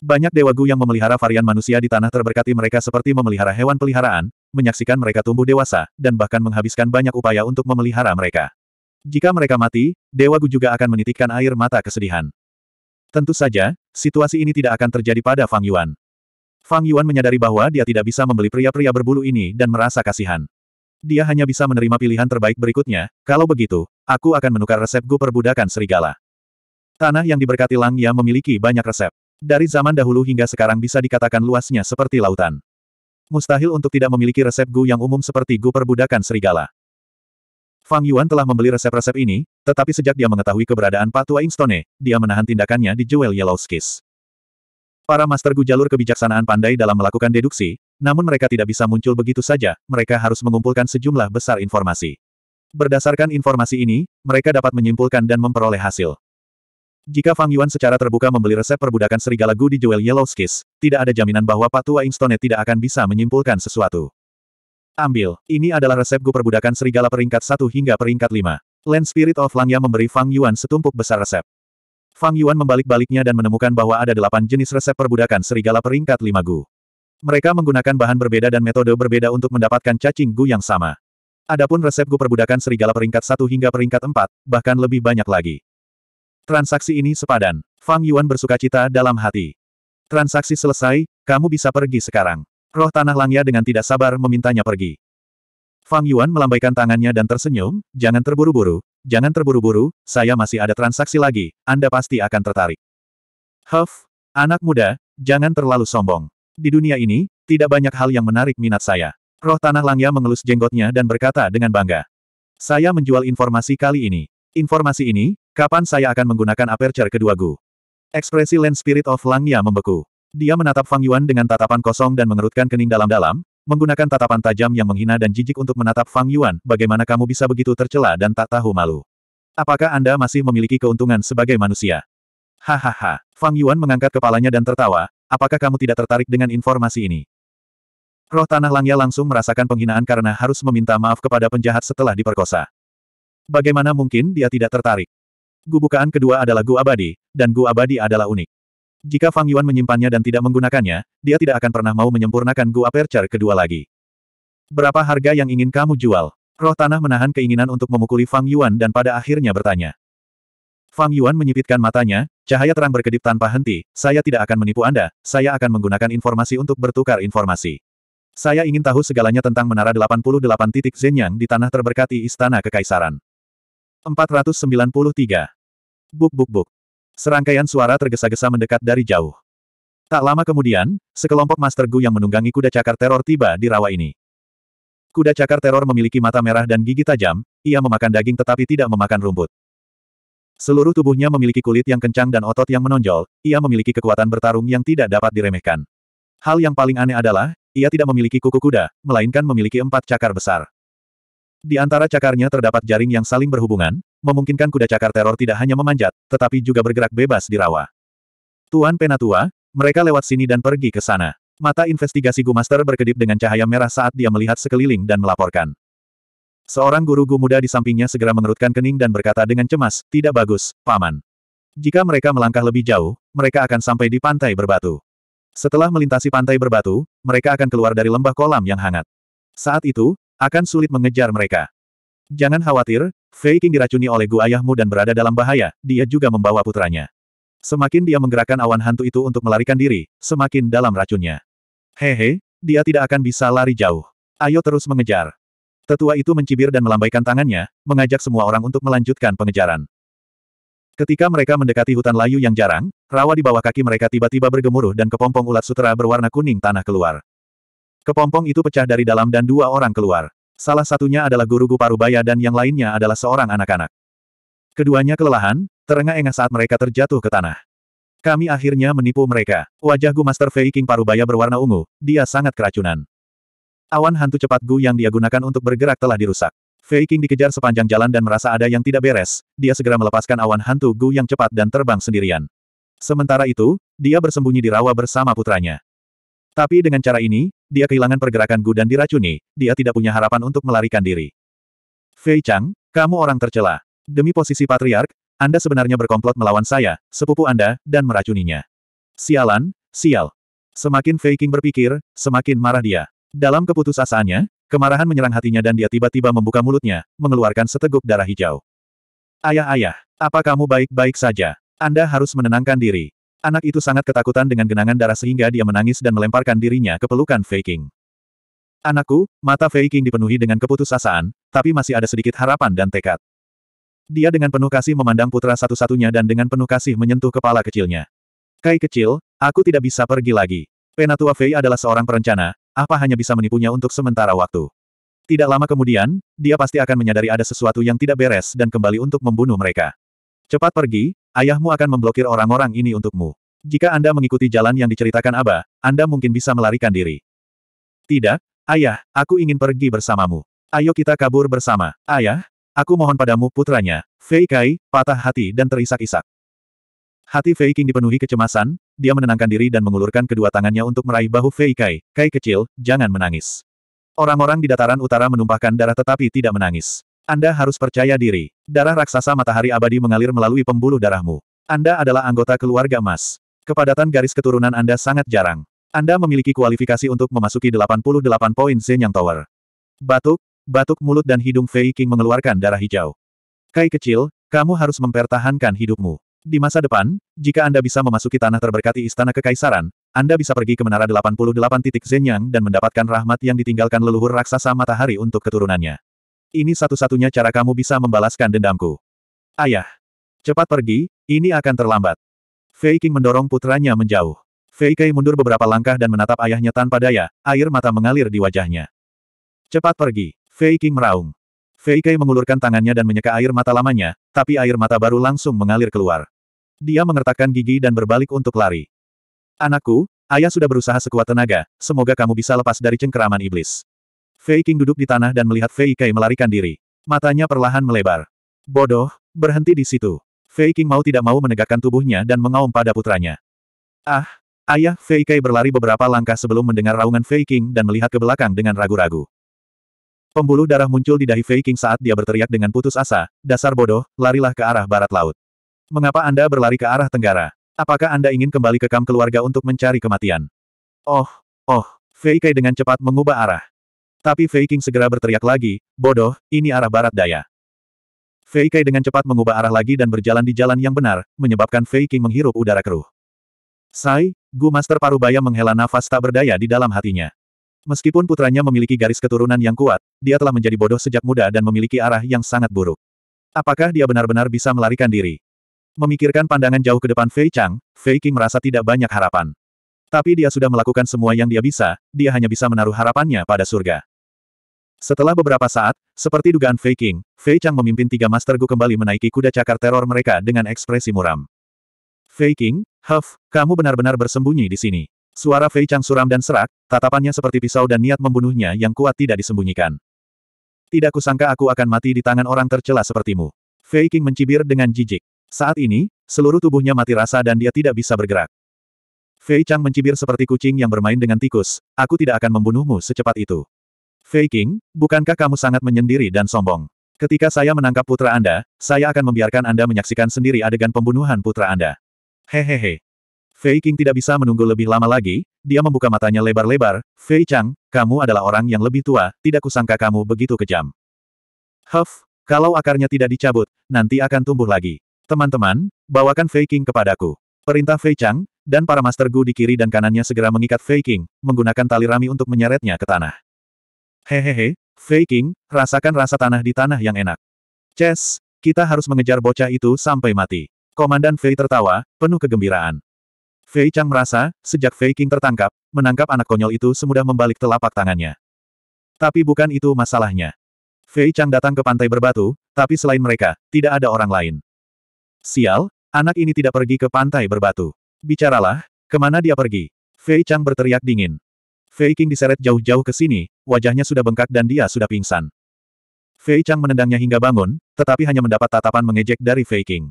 Banyak dewa gu yang memelihara varian manusia di tanah terberkati mereka seperti memelihara hewan peliharaan, menyaksikan mereka tumbuh dewasa, dan bahkan menghabiskan banyak upaya untuk memelihara mereka. Jika mereka mati, Dewa Gu juga akan menitikkan air mata kesedihan. Tentu saja, situasi ini tidak akan terjadi pada Fang Yuan. Fang Yuan menyadari bahwa dia tidak bisa membeli pria-pria berbulu ini dan merasa kasihan. Dia hanya bisa menerima pilihan terbaik berikutnya, kalau begitu, aku akan menukar resep Gu perbudakan serigala. Tanah yang diberkati Lang Ya memiliki banyak resep. Dari zaman dahulu hingga sekarang bisa dikatakan luasnya seperti lautan. Mustahil untuk tidak memiliki resep gu yang umum seperti gu perbudakan serigala. Fang Yuan telah membeli resep-resep ini, tetapi sejak dia mengetahui keberadaan Patua Ingstone, dia menahan tindakannya di Jewel Yellow Skis. Para master gu jalur kebijaksanaan pandai dalam melakukan deduksi, namun mereka tidak bisa muncul begitu saja, mereka harus mengumpulkan sejumlah besar informasi. Berdasarkan informasi ini, mereka dapat menyimpulkan dan memperoleh hasil. Jika Fang Yuan secara terbuka membeli resep perbudakan serigala Gu di Jewel Yellow Skis, tidak ada jaminan bahwa Patua Ingstone tidak akan bisa menyimpulkan sesuatu. Ambil, ini adalah resep Gu perbudakan serigala peringkat 1 hingga peringkat 5. Land Spirit of Langya memberi Fang Yuan setumpuk besar resep. Fang Yuan membalik-baliknya dan menemukan bahwa ada delapan jenis resep perbudakan serigala peringkat 5 Gu. Mereka menggunakan bahan berbeda dan metode berbeda untuk mendapatkan cacing Gu yang sama. Adapun resep Gu perbudakan serigala peringkat 1 hingga peringkat 4, bahkan lebih banyak lagi. Transaksi ini sepadan. Fang Yuan bersuka cita dalam hati. Transaksi selesai, kamu bisa pergi sekarang. Roh tanah Langya dengan tidak sabar memintanya pergi. Fang Yuan melambaikan tangannya dan tersenyum, jangan terburu-buru, jangan terburu-buru, saya masih ada transaksi lagi, Anda pasti akan tertarik. Huff, anak muda, jangan terlalu sombong. Di dunia ini, tidak banyak hal yang menarik minat saya. Roh Tanah Langya mengelus jenggotnya dan berkata dengan bangga. Saya menjual informasi kali ini. Informasi ini, Kapan saya akan menggunakan aperture kedua Gu? Ekspresi Land Spirit of Langya membeku. Dia menatap Fang Yuan dengan tatapan kosong dan mengerutkan kening dalam-dalam, menggunakan tatapan tajam yang menghina dan jijik untuk menatap Fang Yuan, bagaimana kamu bisa begitu tercela dan tak tahu malu. Apakah Anda masih memiliki keuntungan sebagai manusia? Hahaha, Fang Yuan mengangkat kepalanya dan tertawa, apakah kamu tidak tertarik dengan informasi ini? Roh Tanah Langya langsung merasakan penghinaan karena harus meminta maaf kepada penjahat setelah diperkosa. Bagaimana mungkin dia tidak tertarik? Gubukaan kedua adalah Gu Abadi, dan Gu Abadi adalah unik. Jika Fang Yuan menyimpannya dan tidak menggunakannya, dia tidak akan pernah mau menyempurnakan Gu Aperture kedua lagi. Berapa harga yang ingin kamu jual? Roh Tanah menahan keinginan untuk memukuli Fang Yuan dan pada akhirnya bertanya. Fang Yuan menyipitkan matanya, cahaya terang berkedip tanpa henti, saya tidak akan menipu Anda, saya akan menggunakan informasi untuk bertukar informasi. Saya ingin tahu segalanya tentang Menara 88 titik Zenyang di tanah terberkati Istana Kekaisaran. 493. Buk buk buk. Serangkaian suara tergesa-gesa mendekat dari jauh. Tak lama kemudian, sekelompok Master Gu yang menunggangi kuda cakar teror tiba di rawa ini. Kuda cakar teror memiliki mata merah dan gigi tajam, ia memakan daging tetapi tidak memakan rumput. Seluruh tubuhnya memiliki kulit yang kencang dan otot yang menonjol, ia memiliki kekuatan bertarung yang tidak dapat diremehkan. Hal yang paling aneh adalah, ia tidak memiliki kuku kuda, melainkan memiliki empat cakar besar. Di antara cakarnya terdapat jaring yang saling berhubungan, memungkinkan kuda cakar teror tidak hanya memanjat, tetapi juga bergerak bebas di rawa. Tuan Penatua, mereka lewat sini dan pergi ke sana. Mata investigasi master berkedip dengan cahaya merah saat dia melihat sekeliling dan melaporkan. Seorang guru Gu muda di sampingnya segera mengerutkan kening dan berkata dengan cemas, tidak bagus, paman. Jika mereka melangkah lebih jauh, mereka akan sampai di pantai berbatu. Setelah melintasi pantai berbatu, mereka akan keluar dari lembah kolam yang hangat. Saat itu, akan sulit mengejar mereka. Jangan khawatir, Fei King diracuni oleh Gu ayahmu dan berada dalam bahaya, dia juga membawa putranya. Semakin dia menggerakkan awan hantu itu untuk melarikan diri, semakin dalam racunnya. Hehe, dia tidak akan bisa lari jauh. Ayo terus mengejar. Tetua itu mencibir dan melambaikan tangannya, mengajak semua orang untuk melanjutkan pengejaran. Ketika mereka mendekati hutan layu yang jarang, rawa di bawah kaki mereka tiba-tiba bergemuruh dan kepompong ulat sutera berwarna kuning tanah keluar. Kepompong itu pecah dari dalam dan dua orang keluar. Salah satunya adalah guru Guparubaya dan yang lainnya adalah seorang anak-anak. Keduanya kelelahan, terengah-engah saat mereka terjatuh ke tanah. Kami akhirnya menipu mereka. Wajah Gu Master Fei King Parubaya berwarna ungu, dia sangat keracunan. Awan hantu cepat Gu yang dia gunakan untuk bergerak telah dirusak. Fei King dikejar sepanjang jalan dan merasa ada yang tidak beres, dia segera melepaskan awan hantu Gu yang cepat dan terbang sendirian. Sementara itu, dia bersembunyi di rawa bersama putranya. Tapi dengan cara ini, dia kehilangan pergerakan Gu dan diracuni, dia tidak punya harapan untuk melarikan diri. Fei Chang, kamu orang tercela. Demi posisi patriark, Anda sebenarnya berkomplot melawan saya, sepupu Anda, dan meracuninya. Sialan, sial. Semakin Fei King berpikir, semakin marah dia. Dalam keputusasaannya, kemarahan menyerang hatinya dan dia tiba-tiba membuka mulutnya, mengeluarkan seteguk darah hijau. Ayah-ayah, apa kamu baik-baik saja? Anda harus menenangkan diri. Anak itu sangat ketakutan dengan genangan darah sehingga dia menangis dan melemparkan dirinya ke pelukan Fei Anakku, mata Fei dipenuhi dengan keputusasaan, tapi masih ada sedikit harapan dan tekad. Dia dengan penuh kasih memandang putra satu-satunya dan dengan penuh kasih menyentuh kepala kecilnya. Kai kecil, aku tidak bisa pergi lagi. Penatua Fei adalah seorang perencana, apa hanya bisa menipunya untuk sementara waktu. Tidak lama kemudian, dia pasti akan menyadari ada sesuatu yang tidak beres dan kembali untuk membunuh mereka. Cepat pergi, ayahmu akan memblokir orang-orang ini untukmu. Jika Anda mengikuti jalan yang diceritakan Aba, Anda mungkin bisa melarikan diri. Tidak, ayah, aku ingin pergi bersamamu. Ayo kita kabur bersama. Ayah, aku mohon padamu putranya. Fei Kai, patah hati dan terisak-isak. Hati Fei King dipenuhi kecemasan, dia menenangkan diri dan mengulurkan kedua tangannya untuk meraih bahu Fei Kai. Kai kecil, jangan menangis. Orang-orang di dataran utara menumpahkan darah tetapi tidak menangis. Anda harus percaya diri. Darah raksasa matahari abadi mengalir melalui pembuluh darahmu. Anda adalah anggota keluarga emas. Kepadatan garis keturunan Anda sangat jarang. Anda memiliki kualifikasi untuk memasuki 88 poin Zenyang Tower. Batuk, batuk mulut dan hidung Fei King mengeluarkan darah hijau. Kai kecil, kamu harus mempertahankan hidupmu. Di masa depan, jika Anda bisa memasuki tanah terberkati Istana Kekaisaran, Anda bisa pergi ke Menara 88 titik Zenyang dan mendapatkan rahmat yang ditinggalkan leluhur raksasa matahari untuk keturunannya. Ini satu-satunya cara kamu bisa membalaskan dendamku. Ayah. Cepat pergi, ini akan terlambat. Fei King mendorong putranya menjauh. Fei Kei mundur beberapa langkah dan menatap ayahnya tanpa daya, air mata mengalir di wajahnya. Cepat pergi. Fei King meraung. Fei Kei mengulurkan tangannya dan menyeka air mata lamanya, tapi air mata baru langsung mengalir keluar. Dia mengertakkan gigi dan berbalik untuk lari. Anakku, ayah sudah berusaha sekuat tenaga, semoga kamu bisa lepas dari cengkeraman iblis. Fei King duduk di tanah dan melihat Fei Kai melarikan diri. Matanya perlahan melebar. Bodoh, berhenti di situ. Fei King mau tidak mau menegakkan tubuhnya dan mengaum pada putranya. Ah, ayah Fei Kai berlari beberapa langkah sebelum mendengar raungan Fei King dan melihat ke belakang dengan ragu-ragu. Pembuluh darah muncul di dahi Fei King saat dia berteriak dengan putus asa, dasar bodoh, larilah ke arah barat laut. Mengapa Anda berlari ke arah tenggara? Apakah Anda ingin kembali ke kam keluarga untuk mencari kematian? Oh, oh, Fei Kai dengan cepat mengubah arah. Tapi Fei King segera berteriak lagi, bodoh, ini arah barat daya. Fei Kai dengan cepat mengubah arah lagi dan berjalan di jalan yang benar, menyebabkan Fei King menghirup udara keruh. Sai, Gu Master Parubaya menghela nafas tak berdaya di dalam hatinya. Meskipun putranya memiliki garis keturunan yang kuat, dia telah menjadi bodoh sejak muda dan memiliki arah yang sangat buruk. Apakah dia benar-benar bisa melarikan diri? Memikirkan pandangan jauh ke depan Fei Chang, Fei King merasa tidak banyak harapan. Tapi dia sudah melakukan semua yang dia bisa, dia hanya bisa menaruh harapannya pada surga. Setelah beberapa saat, seperti dugaan Fei King, Fei Chang memimpin tiga Master Gu kembali menaiki kuda cakar teror mereka dengan ekspresi muram. Fei King, Huff, kamu benar-benar bersembunyi di sini. Suara Fei Chang suram dan serak, tatapannya seperti pisau dan niat membunuhnya yang kuat tidak disembunyikan. Tidak kusangka aku akan mati di tangan orang tercela sepertimu. Fei King mencibir dengan jijik. Saat ini, seluruh tubuhnya mati rasa dan dia tidak bisa bergerak. Fei Chang mencibir seperti kucing yang bermain dengan tikus, aku tidak akan membunuhmu secepat itu. Fei King, bukankah kamu sangat menyendiri dan sombong? Ketika saya menangkap putra Anda, saya akan membiarkan Anda menyaksikan sendiri adegan pembunuhan putra Anda. Hehehe. Fei King tidak bisa menunggu lebih lama lagi, dia membuka matanya lebar-lebar, Fei Chang, kamu adalah orang yang lebih tua, tidak kusangka kamu begitu kejam. Huff, kalau akarnya tidak dicabut, nanti akan tumbuh lagi. Teman-teman, bawakan Fei King kepadaku. Perintah Fei Chang, dan para Master Gu di kiri dan kanannya segera mengikat Fei King, menggunakan tali rami untuk menyeretnya ke tanah. Hehehe, Fei King, rasakan rasa tanah di tanah yang enak. Ces, kita harus mengejar bocah itu sampai mati. Komandan Fei tertawa, penuh kegembiraan. Fei Chang merasa, sejak Fei King tertangkap, menangkap anak konyol itu semudah membalik telapak tangannya. Tapi bukan itu masalahnya. Fei Chang datang ke pantai berbatu, tapi selain mereka, tidak ada orang lain. Sial, anak ini tidak pergi ke pantai berbatu. Bicaralah, kemana dia pergi? Fei Chang berteriak dingin. Fei King diseret jauh-jauh ke sini, wajahnya sudah bengkak dan dia sudah pingsan. Fei Chang menendangnya hingga bangun, tetapi hanya mendapat tatapan mengejek dari Fei King.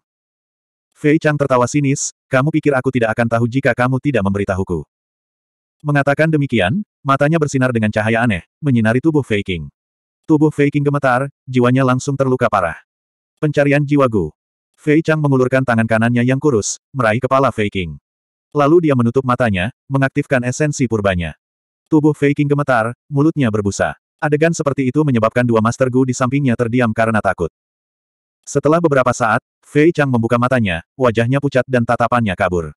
Fei Chang tertawa sinis, kamu pikir aku tidak akan tahu jika kamu tidak memberitahuku. Mengatakan demikian, matanya bersinar dengan cahaya aneh, menyinari tubuh Fei King. Tubuh Fei King gemetar, jiwanya langsung terluka parah. Pencarian jiwa Gu. Fei Chang mengulurkan tangan kanannya yang kurus, meraih kepala Fei King. Lalu dia menutup matanya, mengaktifkan esensi purbanya. Tubuh Fei King gemetar, mulutnya berbusa. Adegan seperti itu menyebabkan dua Master Gu di sampingnya terdiam karena takut. Setelah beberapa saat, Fei Chang membuka matanya, wajahnya pucat dan tatapannya kabur.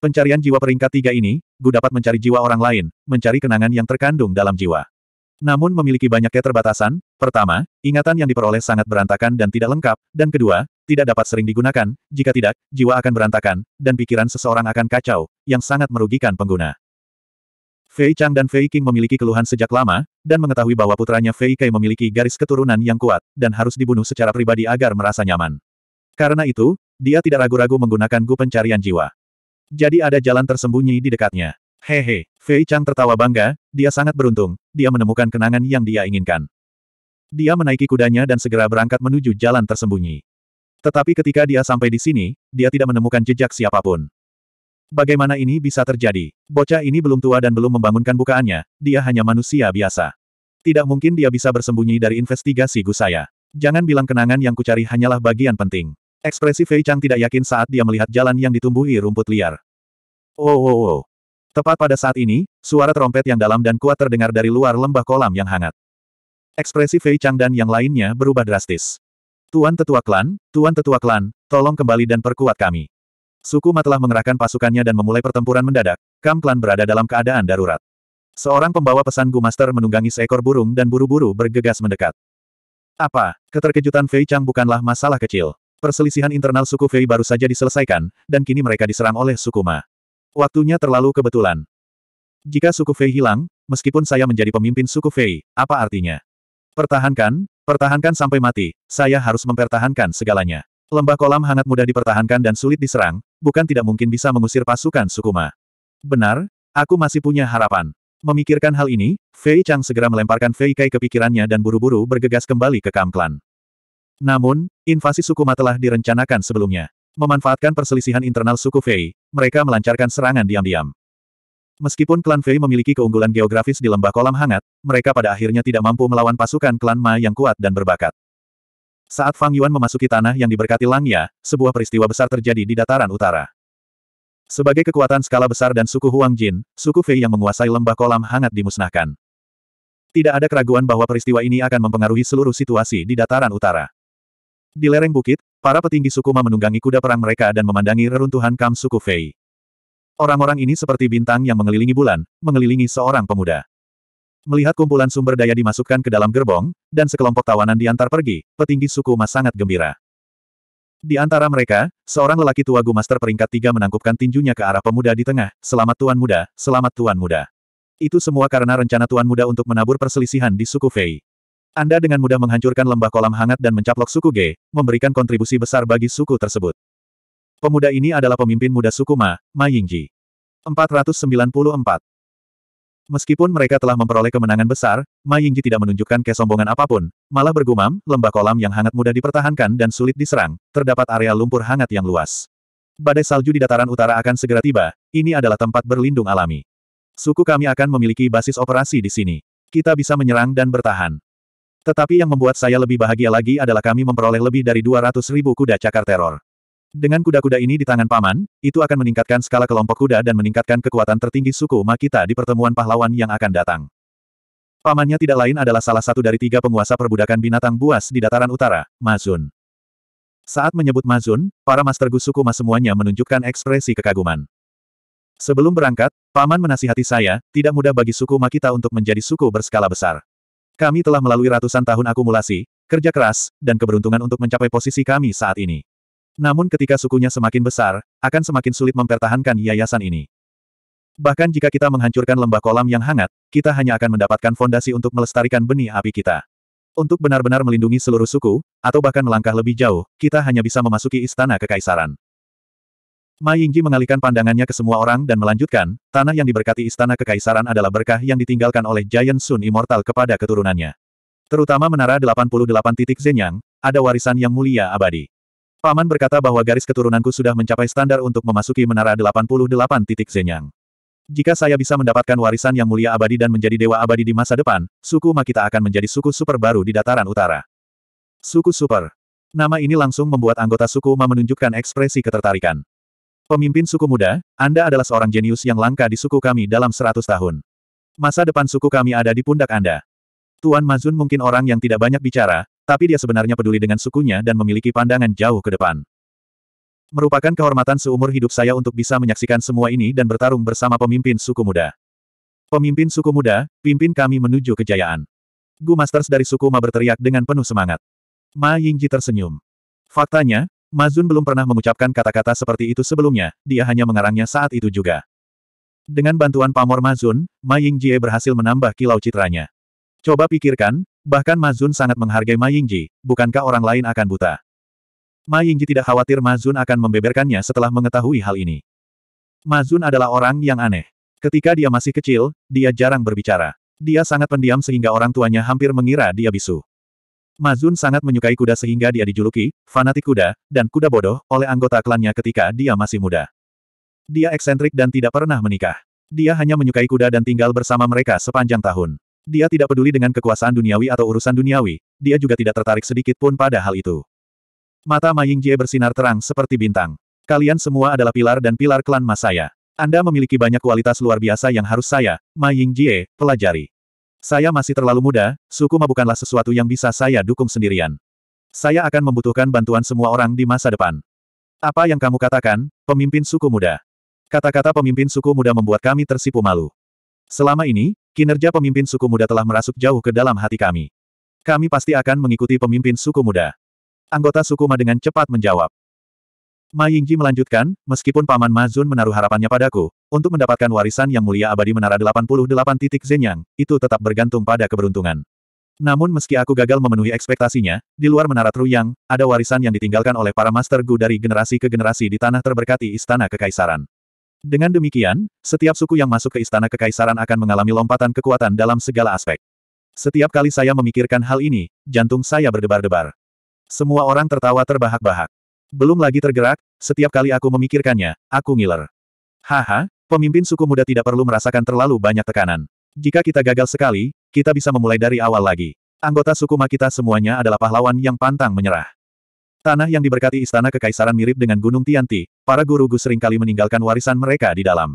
Pencarian jiwa peringkat tiga ini, Gu dapat mencari jiwa orang lain, mencari kenangan yang terkandung dalam jiwa. Namun memiliki banyak keterbatasan, pertama, ingatan yang diperoleh sangat berantakan dan tidak lengkap, dan kedua, tidak dapat sering digunakan, jika tidak, jiwa akan berantakan, dan pikiran seseorang akan kacau, yang sangat merugikan pengguna. Fei Chang dan Fei King memiliki keluhan sejak lama, dan mengetahui bahwa putranya Fei Kai memiliki garis keturunan yang kuat, dan harus dibunuh secara pribadi agar merasa nyaman. Karena itu, dia tidak ragu-ragu menggunakan gu pencarian jiwa. Jadi ada jalan tersembunyi di dekatnya. Hehe, Fei Chang tertawa bangga, dia sangat beruntung, dia menemukan kenangan yang dia inginkan. Dia menaiki kudanya dan segera berangkat menuju jalan tersembunyi. Tetapi ketika dia sampai di sini, dia tidak menemukan jejak siapapun. Bagaimana ini bisa terjadi? Bocah ini belum tua dan belum membangunkan bukaannya, dia hanya manusia biasa. Tidak mungkin dia bisa bersembunyi dari investigasi Gu saya. Jangan bilang kenangan yang kucari hanyalah bagian penting. Ekspresi Fei Chang tidak yakin saat dia melihat jalan yang ditumbuhi rumput liar. Oh, oh, oh. Tepat pada saat ini, suara trompet yang dalam dan kuat terdengar dari luar lembah kolam yang hangat. Ekspresi Fei Chang dan yang lainnya berubah drastis. Tuan Tetua Klan, Tuan Tetua Klan, tolong kembali dan perkuat kami. Suku Ma telah mengerahkan pasukannya dan memulai pertempuran mendadak, Kam Klan berada dalam keadaan darurat. Seorang pembawa pesan Gu Master menunggangi seekor burung dan buru-buru bergegas mendekat. Apa? Keterkejutan Fei Chang bukanlah masalah kecil. Perselisihan internal suku Fei baru saja diselesaikan, dan kini mereka diserang oleh suku Ma. Waktunya terlalu kebetulan. Jika suku Fei hilang, meskipun saya menjadi pemimpin suku Fei, apa artinya? Pertahankan, pertahankan sampai mati, saya harus mempertahankan segalanya. Lembah kolam hangat mudah dipertahankan dan sulit diserang, bukan tidak mungkin bisa mengusir pasukan Sukuma. Benar, aku masih punya harapan. Memikirkan hal ini, Fei Chang segera melemparkan Fei Kai ke pikirannya dan buru-buru bergegas kembali ke Kam Klan. Namun, invasi Sukuma telah direncanakan sebelumnya. Memanfaatkan perselisihan internal suku Fei, mereka melancarkan serangan diam-diam. Meskipun klan Fei memiliki keunggulan geografis di lembah kolam hangat, mereka pada akhirnya tidak mampu melawan pasukan klan Ma yang kuat dan berbakat. Saat Fang Yuan memasuki tanah yang diberkati Langya, sebuah peristiwa besar terjadi di dataran utara. Sebagai kekuatan skala besar dan suku Huang Jin, suku Fei yang menguasai lembah kolam hangat dimusnahkan. Tidak ada keraguan bahwa peristiwa ini akan mempengaruhi seluruh situasi di dataran utara. Di lereng bukit, para petinggi suku Ma menunggangi kuda perang mereka dan memandangi reruntuhan kam suku Fei. Orang-orang ini seperti bintang yang mengelilingi bulan, mengelilingi seorang pemuda. Melihat kumpulan sumber daya dimasukkan ke dalam gerbong, dan sekelompok tawanan diantar pergi, petinggi suku Mas sangat gembira. Di antara mereka, seorang lelaki tua Gu Master peringkat tiga menangkupkan tinjunya ke arah pemuda di tengah, selamat tuan muda, selamat tuan muda. Itu semua karena rencana tuan muda untuk menabur perselisihan di suku Fei. Anda dengan mudah menghancurkan lembah kolam hangat dan mencaplok suku G, memberikan kontribusi besar bagi suku tersebut. Pemuda ini adalah pemimpin muda suku Ma, Ma Yingji. 494. Meskipun mereka telah memperoleh kemenangan besar, Ma Yingji tidak menunjukkan kesombongan apapun, malah bergumam, lembah kolam yang hangat mudah dipertahankan dan sulit diserang, terdapat area lumpur hangat yang luas. Badai salju di dataran utara akan segera tiba, ini adalah tempat berlindung alami. Suku kami akan memiliki basis operasi di sini. Kita bisa menyerang dan bertahan. Tetapi yang membuat saya lebih bahagia lagi adalah kami memperoleh lebih dari 200 ribu kuda cakar teror. Dengan kuda-kuda ini di tangan paman, itu akan meningkatkan skala kelompok kuda dan meningkatkan kekuatan tertinggi suku Makita di pertemuan pahlawan yang akan datang. Pamannya tidak lain adalah salah satu dari tiga penguasa perbudakan binatang buas di dataran utara, Mazun. Saat menyebut Mazun, para master gusuku suku Mas semuanya menunjukkan ekspresi kekaguman. Sebelum berangkat, Paman menasihati saya, tidak mudah bagi suku Makita untuk menjadi suku berskala besar. Kami telah melalui ratusan tahun akumulasi, kerja keras, dan keberuntungan untuk mencapai posisi kami saat ini. Namun ketika sukunya semakin besar, akan semakin sulit mempertahankan yayasan ini. Bahkan jika kita menghancurkan lembah kolam yang hangat, kita hanya akan mendapatkan fondasi untuk melestarikan benih api kita. Untuk benar-benar melindungi seluruh suku, atau bahkan melangkah lebih jauh, kita hanya bisa memasuki istana kekaisaran. Ma Yingji mengalihkan pandangannya ke semua orang dan melanjutkan, tanah yang diberkati istana kekaisaran adalah berkah yang ditinggalkan oleh Giant Sun Immortal kepada keturunannya. Terutama menara 88 titik Zenyang, ada warisan yang mulia abadi. Paman berkata bahwa garis keturunanku sudah mencapai standar untuk memasuki menara 88 titik Zenyang. Jika saya bisa mendapatkan warisan yang mulia abadi dan menjadi dewa abadi di masa depan, suku Makita akan menjadi suku super baru di dataran utara. Suku super. Nama ini langsung membuat anggota suku Ma menunjukkan ekspresi ketertarikan. Pemimpin suku muda, Anda adalah seorang jenius yang langka di suku kami dalam seratus tahun. Masa depan suku kami ada di pundak Anda. Tuan Mazun mungkin orang yang tidak banyak bicara, tapi dia sebenarnya peduli dengan sukunya dan memiliki pandangan jauh ke depan. Merupakan kehormatan seumur hidup saya untuk bisa menyaksikan semua ini dan bertarung bersama pemimpin suku muda. Pemimpin suku muda, pimpin kami menuju kejayaan. Gu Masters dari suku Ma berteriak dengan penuh semangat. Ma Yingji tersenyum. Faktanya, Ma Zun belum pernah mengucapkan kata-kata seperti itu sebelumnya, dia hanya mengarangnya saat itu juga. Dengan bantuan pamor Ma Zun, Ma Yingjie berhasil menambah kilau citranya. Coba pikirkan, Bahkan Mazun sangat menghargai Ma Yingji, bukankah orang lain akan buta? Ma Yingji tidak khawatir Mazun akan membeberkannya setelah mengetahui hal ini. Mazun adalah orang yang aneh. Ketika dia masih kecil, dia jarang berbicara. Dia sangat pendiam sehingga orang tuanya hampir mengira dia bisu. Mazun sangat menyukai kuda sehingga dia dijuluki, fanatik kuda, dan kuda bodoh, oleh anggota klannya ketika dia masih muda. Dia eksentrik dan tidak pernah menikah. Dia hanya menyukai kuda dan tinggal bersama mereka sepanjang tahun. Dia tidak peduli dengan kekuasaan duniawi atau urusan duniawi, dia juga tidak tertarik sedikit pun pada hal itu. Mata Ma Jie bersinar terang seperti bintang. Kalian semua adalah pilar dan pilar klan Ma saya. Anda memiliki banyak kualitas luar biasa yang harus saya, Ma Jie, pelajari. Saya masih terlalu muda, suku Ma bukanlah sesuatu yang bisa saya dukung sendirian. Saya akan membutuhkan bantuan semua orang di masa depan. Apa yang kamu katakan, pemimpin suku muda? Kata-kata pemimpin suku muda membuat kami tersipu malu. Selama ini, Kinerja pemimpin suku muda telah merasuk jauh ke dalam hati kami. Kami pasti akan mengikuti pemimpin suku muda. Anggota suku Ma dengan cepat menjawab. Ma Yingji melanjutkan, meskipun Paman Ma Zun menaruh harapannya padaku, untuk mendapatkan warisan yang mulia abadi menara 88 titik Zenyang, itu tetap bergantung pada keberuntungan. Namun meski aku gagal memenuhi ekspektasinya, di luar menara Truyang, ada warisan yang ditinggalkan oleh para Master Gu dari generasi ke generasi di tanah terberkati Istana Kekaisaran. Dengan demikian, setiap suku yang masuk ke istana kekaisaran akan mengalami lompatan kekuatan dalam segala aspek. Setiap kali saya memikirkan hal ini, jantung saya berdebar-debar. Semua orang tertawa terbahak-bahak. Belum lagi tergerak, setiap kali aku memikirkannya, aku ngiler. Haha, pemimpin suku muda tidak perlu merasakan terlalu banyak tekanan. Jika kita gagal sekali, kita bisa memulai dari awal lagi. Anggota suku Makita semuanya adalah pahlawan yang pantang menyerah. Tanah yang diberkati istana kekaisaran mirip dengan Gunung Tianti, para guru Gu seringkali meninggalkan warisan mereka di dalam.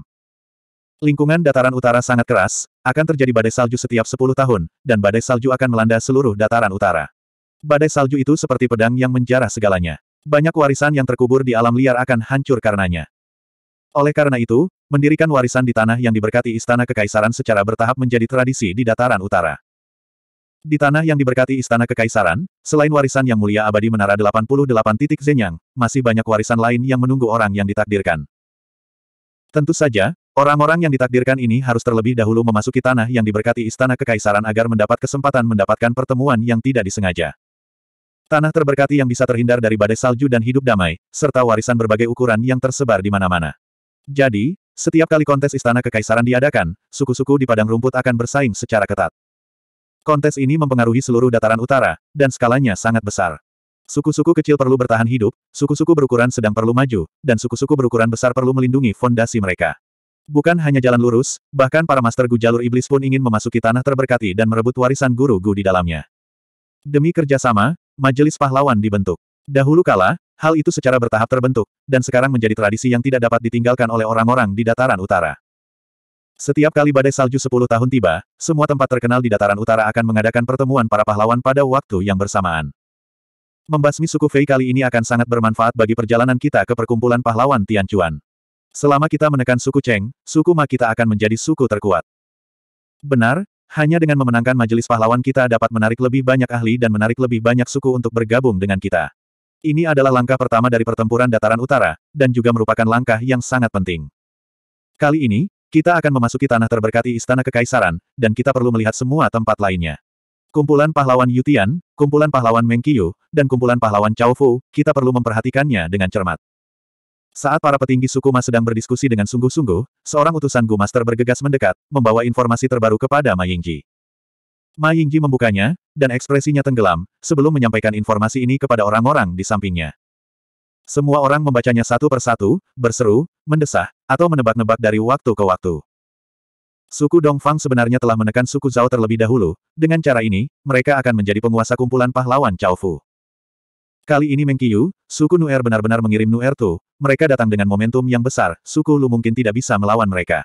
Lingkungan dataran utara sangat keras, akan terjadi badai salju setiap 10 tahun, dan badai salju akan melanda seluruh dataran utara. Badai salju itu seperti pedang yang menjarah segalanya. Banyak warisan yang terkubur di alam liar akan hancur karenanya. Oleh karena itu, mendirikan warisan di tanah yang diberkati istana kekaisaran secara bertahap menjadi tradisi di dataran utara. Di tanah yang diberkati Istana Kekaisaran, selain warisan yang mulia abadi Menara 88 titik Zenyang, masih banyak warisan lain yang menunggu orang yang ditakdirkan. Tentu saja, orang-orang yang ditakdirkan ini harus terlebih dahulu memasuki tanah yang diberkati Istana Kekaisaran agar mendapat kesempatan mendapatkan pertemuan yang tidak disengaja. Tanah terberkati yang bisa terhindar dari badai salju dan hidup damai, serta warisan berbagai ukuran yang tersebar di mana-mana. Jadi, setiap kali kontes Istana Kekaisaran diadakan, suku-suku di padang rumput akan bersaing secara ketat. Kontes ini mempengaruhi seluruh dataran utara, dan skalanya sangat besar. Suku-suku kecil perlu bertahan hidup, suku-suku berukuran sedang perlu maju, dan suku-suku berukuran besar perlu melindungi fondasi mereka. Bukan hanya jalan lurus, bahkan para master Gu jalur iblis pun ingin memasuki tanah terberkati dan merebut warisan guru Gu di dalamnya. Demi kerjasama, majelis pahlawan dibentuk. Dahulu kala, hal itu secara bertahap terbentuk, dan sekarang menjadi tradisi yang tidak dapat ditinggalkan oleh orang-orang di dataran utara. Setiap kali badai salju 10 tahun tiba, semua tempat terkenal di dataran utara akan mengadakan pertemuan para pahlawan pada waktu yang bersamaan. Membasmi suku Fei kali ini akan sangat bermanfaat bagi perjalanan kita ke perkumpulan pahlawan Tianchuan. Selama kita menekan suku Cheng, suku Ma kita akan menjadi suku terkuat. Benar, hanya dengan memenangkan majelis pahlawan kita dapat menarik lebih banyak ahli dan menarik lebih banyak suku untuk bergabung dengan kita. Ini adalah langkah pertama dari pertempuran dataran utara, dan juga merupakan langkah yang sangat penting. Kali ini, kita akan memasuki tanah terberkati Istana Kekaisaran, dan kita perlu melihat semua tempat lainnya. Kumpulan pahlawan Yutian, kumpulan pahlawan Mengkiu, dan kumpulan pahlawan Chao Fu, kita perlu memperhatikannya dengan cermat. Saat para petinggi suku Mas sedang berdiskusi dengan sungguh-sungguh, seorang utusan Gu Master bergegas mendekat, membawa informasi terbaru kepada Ma Yingji. Ma Yingji membukanya, dan ekspresinya tenggelam, sebelum menyampaikan informasi ini kepada orang-orang di sampingnya. Semua orang membacanya satu persatu, berseru, mendesah, atau menebak-nebak dari waktu ke waktu. Suku Dongfang sebenarnya telah menekan suku Zhao terlebih dahulu, dengan cara ini, mereka akan menjadi penguasa kumpulan pahlawan Chao Fu. Kali ini Mengkiyu, suku Nuer benar-benar mengirim Nuer Tu, mereka datang dengan momentum yang besar, suku Lu mungkin tidak bisa melawan mereka.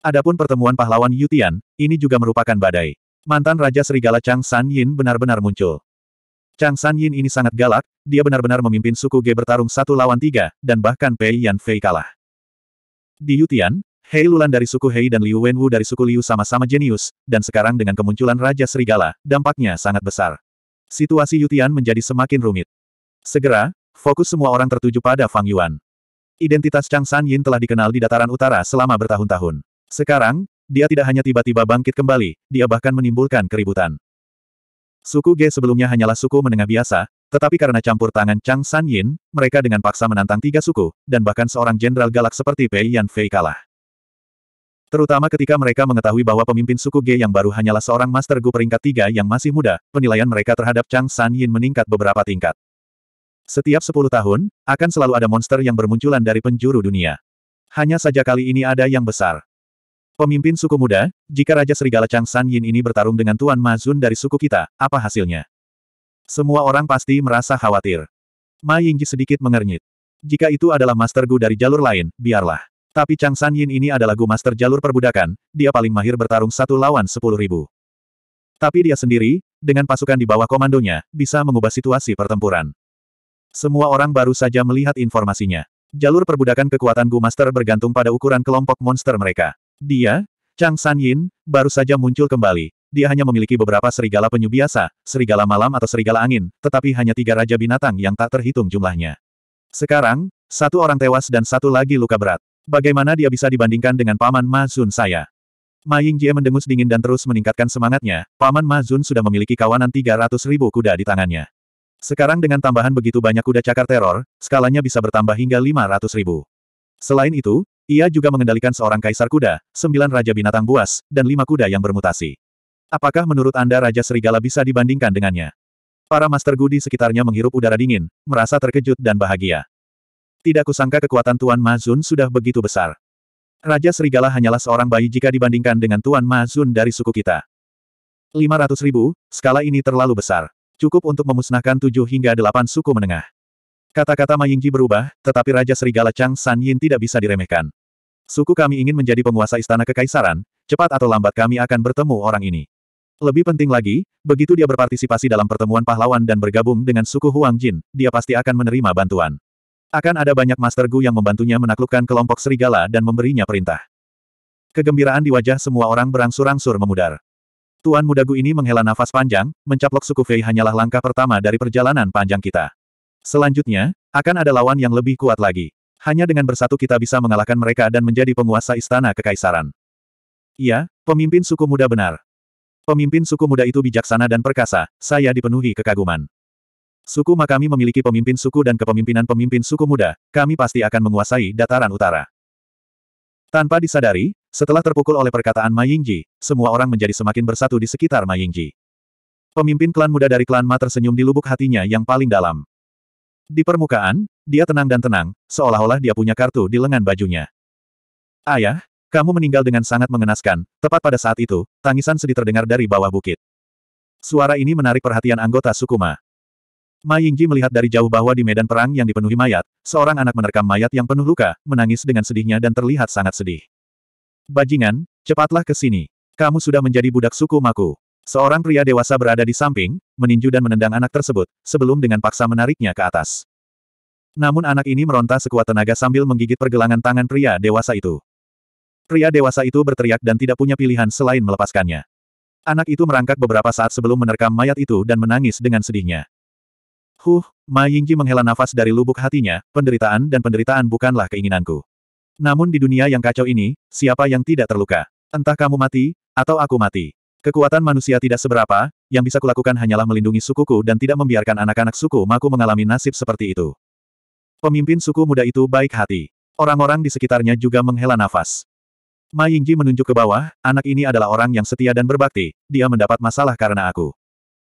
Adapun pertemuan pahlawan Yutian, ini juga merupakan badai. Mantan Raja Serigala Chang San Yin benar-benar muncul. Chang San Yin ini sangat galak, dia benar-benar memimpin suku G bertarung satu lawan tiga, dan bahkan Pei Yan Fei kalah. Di Yutian, Hei Lulan dari suku Hei dan Liu Wenwu dari suku Liu sama-sama jenius, dan sekarang dengan kemunculan Raja Serigala, dampaknya sangat besar. Situasi Yutian menjadi semakin rumit. Segera, fokus semua orang tertuju pada Fang Yuan. Identitas Chang San Yin telah dikenal di dataran utara selama bertahun-tahun. Sekarang, dia tidak hanya tiba-tiba bangkit kembali, dia bahkan menimbulkan keributan. Suku Ge sebelumnya hanyalah suku menengah biasa, tetapi karena campur tangan Chang San Yin, mereka dengan paksa menantang tiga suku, dan bahkan seorang jenderal galak seperti Pei Yan Fei kalah. Terutama ketika mereka mengetahui bahwa pemimpin suku Ge yang baru hanyalah seorang Master Gu peringkat tiga yang masih muda, penilaian mereka terhadap Chang San Yin meningkat beberapa tingkat. Setiap sepuluh tahun, akan selalu ada monster yang bermunculan dari penjuru dunia. Hanya saja kali ini ada yang besar. Pemimpin suku muda, jika Raja Serigala Chang San Yin ini bertarung dengan Tuan Mazun dari suku kita, apa hasilnya? Semua orang pasti merasa khawatir. Ma Yingji sedikit mengernyit. Jika itu adalah Master Gu dari jalur lain, biarlah. Tapi Chang San Yin ini adalah Gu Master jalur perbudakan, dia paling mahir bertarung satu lawan sepuluh ribu. Tapi dia sendiri, dengan pasukan di bawah komandonya, bisa mengubah situasi pertempuran. Semua orang baru saja melihat informasinya. Jalur perbudakan kekuatan Gu Master bergantung pada ukuran kelompok monster mereka. Dia, Chang San Yin, baru saja muncul kembali. Dia hanya memiliki beberapa serigala penyu biasa, serigala malam atau serigala angin, tetapi hanya tiga raja binatang yang tak terhitung jumlahnya. Sekarang, satu orang tewas dan satu lagi luka berat. Bagaimana dia bisa dibandingkan dengan Paman Ma Zun saya? Ma Ying Jie mendengus dingin dan terus meningkatkan semangatnya, Paman Ma Zun sudah memiliki kawanan 300 ribu kuda di tangannya. Sekarang dengan tambahan begitu banyak kuda cakar teror, skalanya bisa bertambah hingga 500 ribu. Selain itu, ia juga mengendalikan seorang kaisar kuda, sembilan raja binatang buas, dan lima kuda yang bermutasi. Apakah menurut Anda Raja Serigala bisa dibandingkan dengannya? Para Master gudi sekitarnya menghirup udara dingin, merasa terkejut dan bahagia. Tidak kusangka kekuatan Tuan Mazun sudah begitu besar. Raja Serigala hanyalah seorang bayi jika dibandingkan dengan Tuan Mazun dari suku kita. 500 ribu, skala ini terlalu besar. Cukup untuk memusnahkan tujuh hingga delapan suku menengah. Kata-kata Ma Yingji berubah, tetapi Raja Serigala Chang San Yin tidak bisa diremehkan. Suku kami ingin menjadi penguasa istana kekaisaran, cepat atau lambat kami akan bertemu orang ini. Lebih penting lagi, begitu dia berpartisipasi dalam pertemuan pahlawan dan bergabung dengan suku Huang Jin, dia pasti akan menerima bantuan. Akan ada banyak Master Gu yang membantunya menaklukkan kelompok serigala dan memberinya perintah. Kegembiraan di wajah semua orang berangsur-angsur memudar. Tuan muda Gu ini menghela nafas panjang, mencaplok suku Fei hanyalah langkah pertama dari perjalanan panjang kita. Selanjutnya, akan ada lawan yang lebih kuat lagi. Hanya dengan bersatu kita bisa mengalahkan mereka dan menjadi penguasa istana kekaisaran. Iya, pemimpin suku muda benar. Pemimpin suku muda itu bijaksana dan perkasa, saya dipenuhi kekaguman. Suku Makami memiliki pemimpin suku dan kepemimpinan pemimpin suku muda, kami pasti akan menguasai dataran utara. Tanpa disadari, setelah terpukul oleh perkataan Ma Yingji, semua orang menjadi semakin bersatu di sekitar Ma Yingji. Pemimpin klan muda dari klan Ma tersenyum di lubuk hatinya yang paling dalam. Di permukaan, dia tenang dan tenang, seolah-olah dia punya kartu di lengan bajunya. Ayah, kamu meninggal dengan sangat mengenaskan, tepat pada saat itu, tangisan sedih terdengar dari bawah bukit. Suara ini menarik perhatian anggota Sukuma. Ma. Yingji melihat dari jauh bahwa di medan perang yang dipenuhi mayat, seorang anak menerkam mayat yang penuh luka, menangis dengan sedihnya dan terlihat sangat sedih. Bajingan, cepatlah ke sini. Kamu sudah menjadi budak suku Maku. Seorang pria dewasa berada di samping, meninju dan menendang anak tersebut, sebelum dengan paksa menariknya ke atas. Namun anak ini meronta sekuat tenaga sambil menggigit pergelangan tangan pria dewasa itu. Pria dewasa itu berteriak dan tidak punya pilihan selain melepaskannya. Anak itu merangkak beberapa saat sebelum menerkam mayat itu dan menangis dengan sedihnya. Huh, Ma Yingji menghela nafas dari lubuk hatinya, penderitaan dan penderitaan bukanlah keinginanku. Namun di dunia yang kacau ini, siapa yang tidak terluka? Entah kamu mati, atau aku mati. Kekuatan manusia tidak seberapa, yang bisa kulakukan hanyalah melindungi sukuku dan tidak membiarkan anak-anak suku Maku mengalami nasib seperti itu. Pemimpin suku muda itu baik hati. Orang-orang di sekitarnya juga menghela nafas. Ma Yingji menunjuk ke bawah, anak ini adalah orang yang setia dan berbakti, dia mendapat masalah karena aku.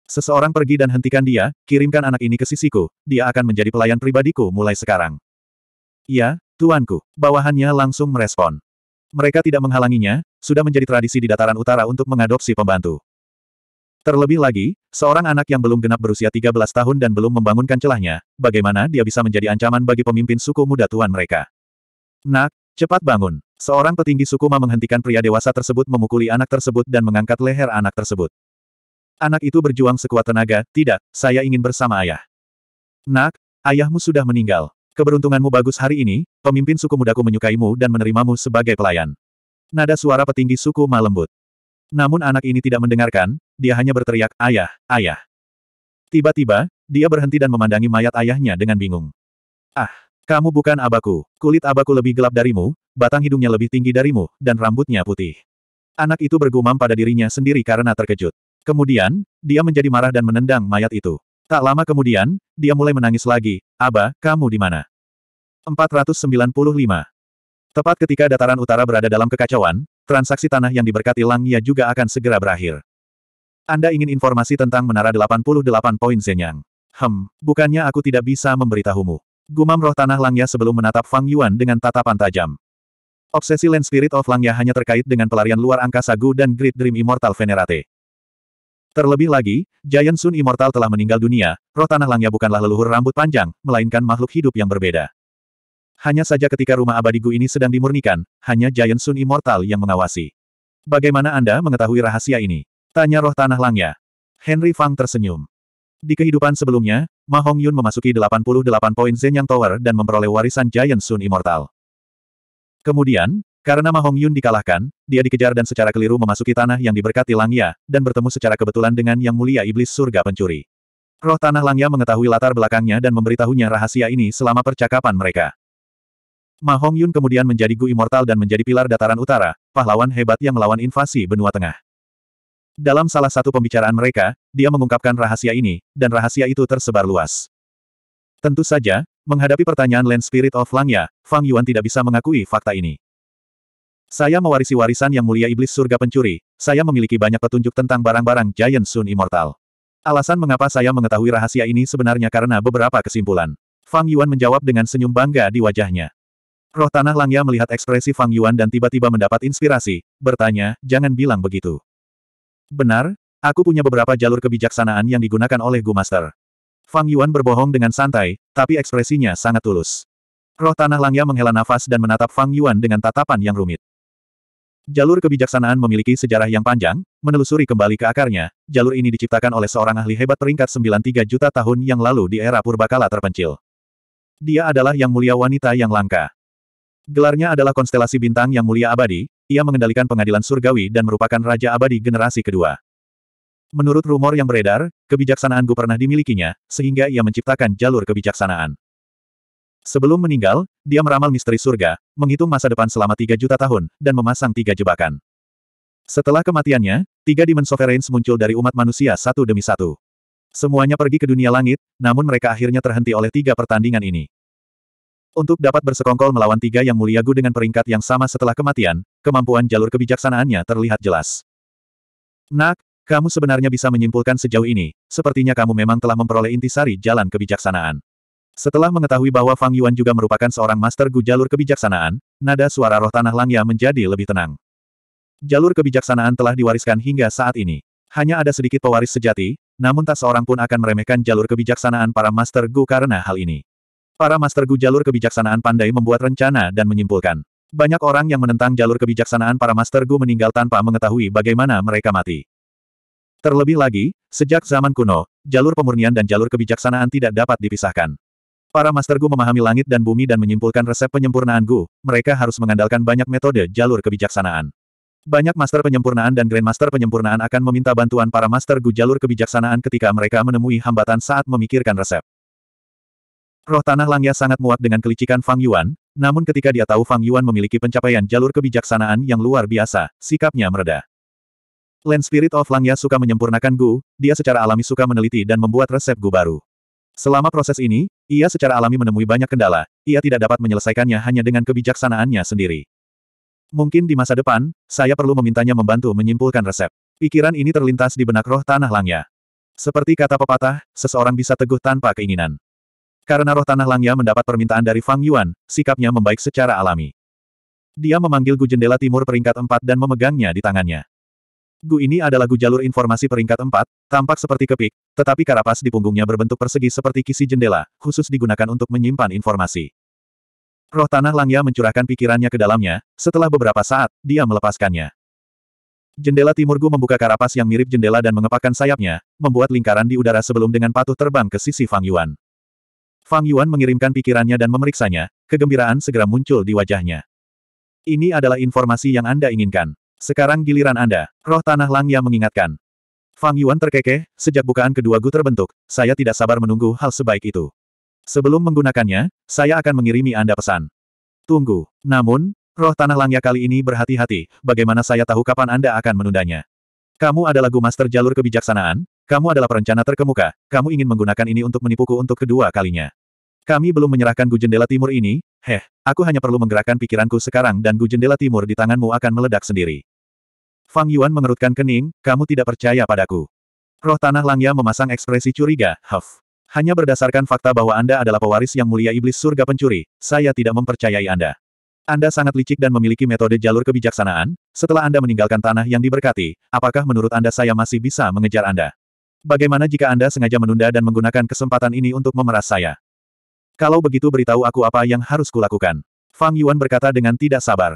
Seseorang pergi dan hentikan dia, kirimkan anak ini ke sisiku, dia akan menjadi pelayan pribadiku mulai sekarang. Ya, tuanku. Bawahannya langsung merespon. Mereka tidak menghalanginya, sudah menjadi tradisi di dataran utara untuk mengadopsi pembantu. Terlebih lagi, seorang anak yang belum genap berusia 13 tahun dan belum membangunkan celahnya, bagaimana dia bisa menjadi ancaman bagi pemimpin suku muda tuan mereka? Nak, cepat bangun. Seorang petinggi suku Ma menghentikan pria dewasa tersebut memukuli anak tersebut dan mengangkat leher anak tersebut. Anak itu berjuang sekuat tenaga, tidak, saya ingin bersama ayah. Nak, ayahmu sudah meninggal. Keberuntunganmu bagus hari ini, pemimpin suku mudaku menyukaimu dan menerimamu sebagai pelayan. Nada suara petinggi suku Ma Namun anak ini tidak mendengarkan, dia hanya berteriak, ayah, ayah. Tiba-tiba, dia berhenti dan memandangi mayat ayahnya dengan bingung. Ah, kamu bukan abaku. Kulit abaku lebih gelap darimu, batang hidungnya lebih tinggi darimu, dan rambutnya putih. Anak itu bergumam pada dirinya sendiri karena terkejut. Kemudian, dia menjadi marah dan menendang mayat itu. Tak lama kemudian, dia mulai menangis lagi, Aba, kamu di mana? 495. Tepat ketika dataran utara berada dalam kekacauan, transaksi tanah yang diberkati Langya juga akan segera berakhir. Anda ingin informasi tentang Menara 88 Poin Zenyang. Hem, bukannya aku tidak bisa memberitahumu. Gumam roh tanah Langya sebelum menatap Fang Yuan dengan tatapan tajam. Obsesi Land Spirit of Langya hanya terkait dengan pelarian luar angkasa Gu dan Great Dream Immortal Venerate. Terlebih lagi, Giant Sun Immortal telah meninggal dunia, roh tanah Langya bukanlah leluhur rambut panjang, melainkan makhluk hidup yang berbeda. Hanya saja ketika rumah abadi Gu ini sedang dimurnikan, hanya Giant Sun Immortal yang mengawasi. Bagaimana Anda mengetahui rahasia ini? Tanya roh tanah langnya. Henry Fang tersenyum. Di kehidupan sebelumnya, Ma Hong Yun memasuki 88 poin Zen Yang Tower dan memperoleh warisan Giant Sun Immortal. Kemudian, karena Ma Hong Yun dikalahkan, dia dikejar dan secara keliru memasuki tanah yang diberkati Langya, dan bertemu secara kebetulan dengan Yang Mulia Iblis Surga Pencuri. Roh Tanah Langya mengetahui latar belakangnya dan memberitahunya rahasia ini selama percakapan mereka. Ma Hong Yun kemudian menjadi Gu Immortal dan menjadi pilar dataran utara, pahlawan hebat yang melawan invasi benua tengah. Dalam salah satu pembicaraan mereka, dia mengungkapkan rahasia ini, dan rahasia itu tersebar luas. Tentu saja, menghadapi pertanyaan Land Spirit of Langya, Fang Yuan tidak bisa mengakui fakta ini. Saya mewarisi warisan yang mulia iblis surga pencuri, saya memiliki banyak petunjuk tentang barang-barang Giant Sun Immortal. Alasan mengapa saya mengetahui rahasia ini sebenarnya karena beberapa kesimpulan. Fang Yuan menjawab dengan senyum bangga di wajahnya. Roh Tanah Langya melihat ekspresi Fang Yuan dan tiba-tiba mendapat inspirasi, bertanya, jangan bilang begitu. Benar, aku punya beberapa jalur kebijaksanaan yang digunakan oleh Gu Master. Fang Yuan berbohong dengan santai, tapi ekspresinya sangat tulus. Roh Tanah Langya menghela nafas dan menatap Fang Yuan dengan tatapan yang rumit. Jalur kebijaksanaan memiliki sejarah yang panjang, menelusuri kembali ke akarnya, jalur ini diciptakan oleh seorang ahli hebat peringkat 93 juta tahun yang lalu di era purbakala terpencil. Dia adalah yang mulia wanita yang langka. Gelarnya adalah konstelasi bintang yang mulia abadi, ia mengendalikan pengadilan surgawi dan merupakan raja abadi generasi kedua. Menurut rumor yang beredar, kebijaksanaan Gu pernah dimilikinya, sehingga ia menciptakan jalur kebijaksanaan. Sebelum meninggal, dia meramal misteri surga, menghitung masa depan selama tiga juta tahun, dan memasang tiga jebakan. Setelah kematiannya, tiga Demon Sovereigns muncul dari umat manusia satu demi satu. Semuanya pergi ke dunia langit, namun mereka akhirnya terhenti oleh tiga pertandingan ini. Untuk dapat bersekongkol melawan tiga yang mulia Gu dengan peringkat yang sama setelah kematian, kemampuan jalur kebijaksanaannya terlihat jelas. Nak, kamu sebenarnya bisa menyimpulkan sejauh ini, sepertinya kamu memang telah memperoleh intisari jalan kebijaksanaan. Setelah mengetahui bahwa Fang Yuan juga merupakan seorang master Gu jalur kebijaksanaan, nada suara roh tanah Langya menjadi lebih tenang. Jalur kebijaksanaan telah diwariskan hingga saat ini. Hanya ada sedikit pewaris sejati, namun tak seorang pun akan meremehkan jalur kebijaksanaan para master Gu karena hal ini. Para Master Gu jalur kebijaksanaan pandai membuat rencana dan menyimpulkan. Banyak orang yang menentang jalur kebijaksanaan para Master Gu meninggal tanpa mengetahui bagaimana mereka mati. Terlebih lagi, sejak zaman kuno, jalur pemurnian dan jalur kebijaksanaan tidak dapat dipisahkan. Para Master Gu memahami langit dan bumi dan menyimpulkan resep penyempurnaan Gu, mereka harus mengandalkan banyak metode jalur kebijaksanaan. Banyak Master Penyempurnaan dan Grandmaster Penyempurnaan akan meminta bantuan para Master Gu jalur kebijaksanaan ketika mereka menemui hambatan saat memikirkan resep. Roh Tanah Langya sangat muak dengan kelicikan Fang Yuan, namun ketika dia tahu Fang Yuan memiliki pencapaian jalur kebijaksanaan yang luar biasa, sikapnya mereda. Land Spirit of Langya suka menyempurnakan Gu, dia secara alami suka meneliti dan membuat resep Gu baru. Selama proses ini, ia secara alami menemui banyak kendala, ia tidak dapat menyelesaikannya hanya dengan kebijaksanaannya sendiri. Mungkin di masa depan, saya perlu memintanya membantu menyimpulkan resep. Pikiran ini terlintas di benak roh tanah Langya. Seperti kata pepatah, seseorang bisa teguh tanpa keinginan. Karena roh tanah Langya mendapat permintaan dari Fang Yuan, sikapnya membaik secara alami. Dia memanggil Gu Jendela Timur peringkat 4 dan memegangnya di tangannya. Gu ini adalah Gu Jalur Informasi peringkat 4, tampak seperti kepik, tetapi karapas di punggungnya berbentuk persegi seperti kisi jendela, khusus digunakan untuk menyimpan informasi. Roh Tanah Langya mencurahkan pikirannya ke dalamnya, setelah beberapa saat, dia melepaskannya. Jendela Timur Gu membuka karapas yang mirip jendela dan mengepakkan sayapnya, membuat lingkaran di udara sebelum dengan patuh terbang ke sisi Fang Yuan. Fang Yuan mengirimkan pikirannya dan memeriksanya, kegembiraan segera muncul di wajahnya. Ini adalah informasi yang Anda inginkan. Sekarang giliran Anda, roh tanah Lang yang mengingatkan. Fang Yuan terkekeh, sejak bukaan kedua Gu terbentuk, saya tidak sabar menunggu hal sebaik itu. Sebelum menggunakannya, saya akan mengirimi Anda pesan. Tunggu. Namun, roh tanah Langya kali ini berhati-hati, bagaimana saya tahu kapan Anda akan menundanya. Kamu adalah Gu Master jalur kebijaksanaan, kamu adalah perencana terkemuka, kamu ingin menggunakan ini untuk menipuku untuk kedua kalinya. Kami belum menyerahkan Gu Jendela Timur ini, heh, aku hanya perlu menggerakkan pikiranku sekarang dan Gu Jendela Timur di tanganmu akan meledak sendiri. Fang Yuan mengerutkan kening, kamu tidak percaya padaku. Roh Tanah Langya memasang ekspresi curiga, huff. Hanya berdasarkan fakta bahwa Anda adalah pewaris yang mulia iblis surga pencuri, saya tidak mempercayai Anda. Anda sangat licik dan memiliki metode jalur kebijaksanaan, setelah Anda meninggalkan tanah yang diberkati, apakah menurut Anda saya masih bisa mengejar Anda? Bagaimana jika Anda sengaja menunda dan menggunakan kesempatan ini untuk memeras saya? Kalau begitu beritahu aku apa yang harus kulakukan. Fang Yuan berkata dengan tidak sabar.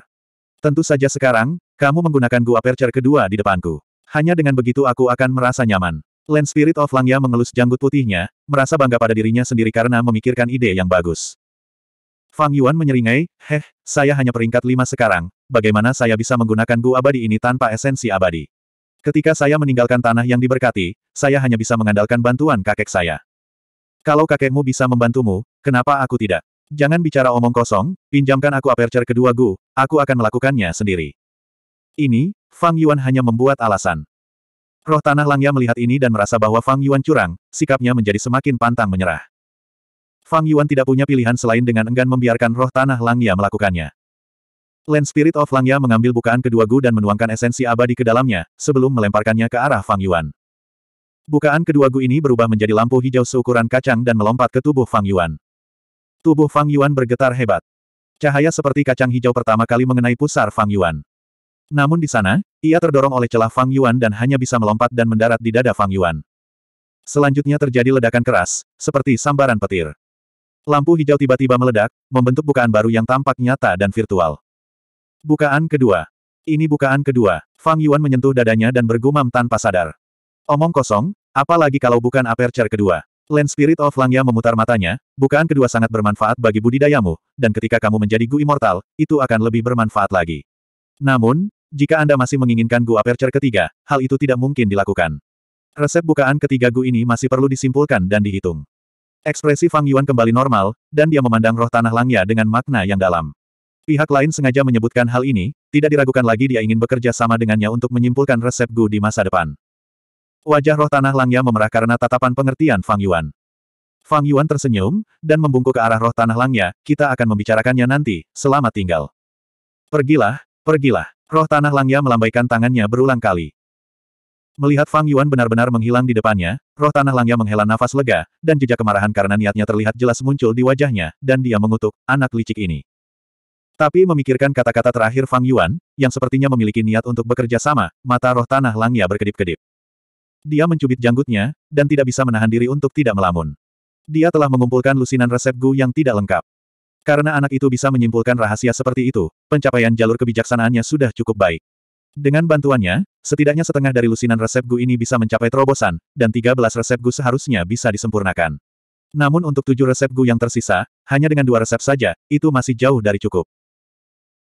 Tentu saja sekarang, kamu menggunakan gua percer kedua di depanku. Hanya dengan begitu aku akan merasa nyaman. Land Spirit of Langya mengelus janggut putihnya, merasa bangga pada dirinya sendiri karena memikirkan ide yang bagus. Fang Yuan menyeringai, heh, saya hanya peringkat lima sekarang, bagaimana saya bisa menggunakan gua abadi ini tanpa esensi abadi? Ketika saya meninggalkan tanah yang diberkati, saya hanya bisa mengandalkan bantuan kakek saya. Kalau kakekmu bisa membantumu, Kenapa aku tidak? Jangan bicara omong kosong, pinjamkan aku aperture kedua Gu, aku akan melakukannya sendiri. Ini, Fang Yuan hanya membuat alasan. Roh Tanah Langya melihat ini dan merasa bahwa Fang Yuan curang, sikapnya menjadi semakin pantang menyerah. Fang Yuan tidak punya pilihan selain dengan enggan membiarkan roh Tanah Langya melakukannya. Land Spirit of Langya mengambil bukaan kedua Gu dan menuangkan esensi abadi ke dalamnya, sebelum melemparkannya ke arah Fang Yuan. Bukaan kedua Gu ini berubah menjadi lampu hijau seukuran kacang dan melompat ke tubuh Fang Yuan. Tubuh Fang Yuan bergetar hebat. Cahaya seperti kacang hijau pertama kali mengenai pusar Fang Yuan. Namun di sana, ia terdorong oleh celah Fang Yuan dan hanya bisa melompat dan mendarat di dada Fang Yuan. Selanjutnya terjadi ledakan keras, seperti sambaran petir. Lampu hijau tiba-tiba meledak, membentuk bukaan baru yang tampak nyata dan virtual. Bukaan kedua. Ini bukaan kedua. Fang Yuan menyentuh dadanya dan bergumam tanpa sadar. Omong kosong, apalagi kalau bukan aperture kedua. Land Spirit of Langya memutar matanya, bukan kedua sangat bermanfaat bagi budidayamu, dan ketika kamu menjadi Gu Immortal, itu akan lebih bermanfaat lagi. Namun, jika Anda masih menginginkan Gu Aperture ketiga, hal itu tidak mungkin dilakukan. Resep bukaan ketiga Gu ini masih perlu disimpulkan dan dihitung. Ekspresi Fang Yuan kembali normal, dan dia memandang roh tanah Langya dengan makna yang dalam. Pihak lain sengaja menyebutkan hal ini, tidak diragukan lagi dia ingin bekerja sama dengannya untuk menyimpulkan resep Gu di masa depan. Wajah roh tanah Langya memerah karena tatapan pengertian Fang Yuan. Fang Yuan tersenyum, dan membungkuk ke arah roh tanah Langya, kita akan membicarakannya nanti, selamat tinggal. Pergilah, pergilah. Roh tanah Langya melambaikan tangannya berulang kali. Melihat Fang Yuan benar-benar menghilang di depannya, roh tanah Langya menghela nafas lega, dan jejak kemarahan karena niatnya terlihat jelas muncul di wajahnya, dan dia mengutuk, anak licik ini. Tapi memikirkan kata-kata terakhir Fang Yuan, yang sepertinya memiliki niat untuk bekerja sama, mata roh tanah Langya berkedip-kedip. Dia mencubit janggutnya, dan tidak bisa menahan diri untuk tidak melamun. Dia telah mengumpulkan lusinan resep Gu yang tidak lengkap. Karena anak itu bisa menyimpulkan rahasia seperti itu, pencapaian jalur kebijaksanaannya sudah cukup baik. Dengan bantuannya, setidaknya setengah dari lusinan resep Gu ini bisa mencapai terobosan, dan 13 resep Gu seharusnya bisa disempurnakan. Namun untuk tujuh resep Gu yang tersisa, hanya dengan dua resep saja, itu masih jauh dari cukup.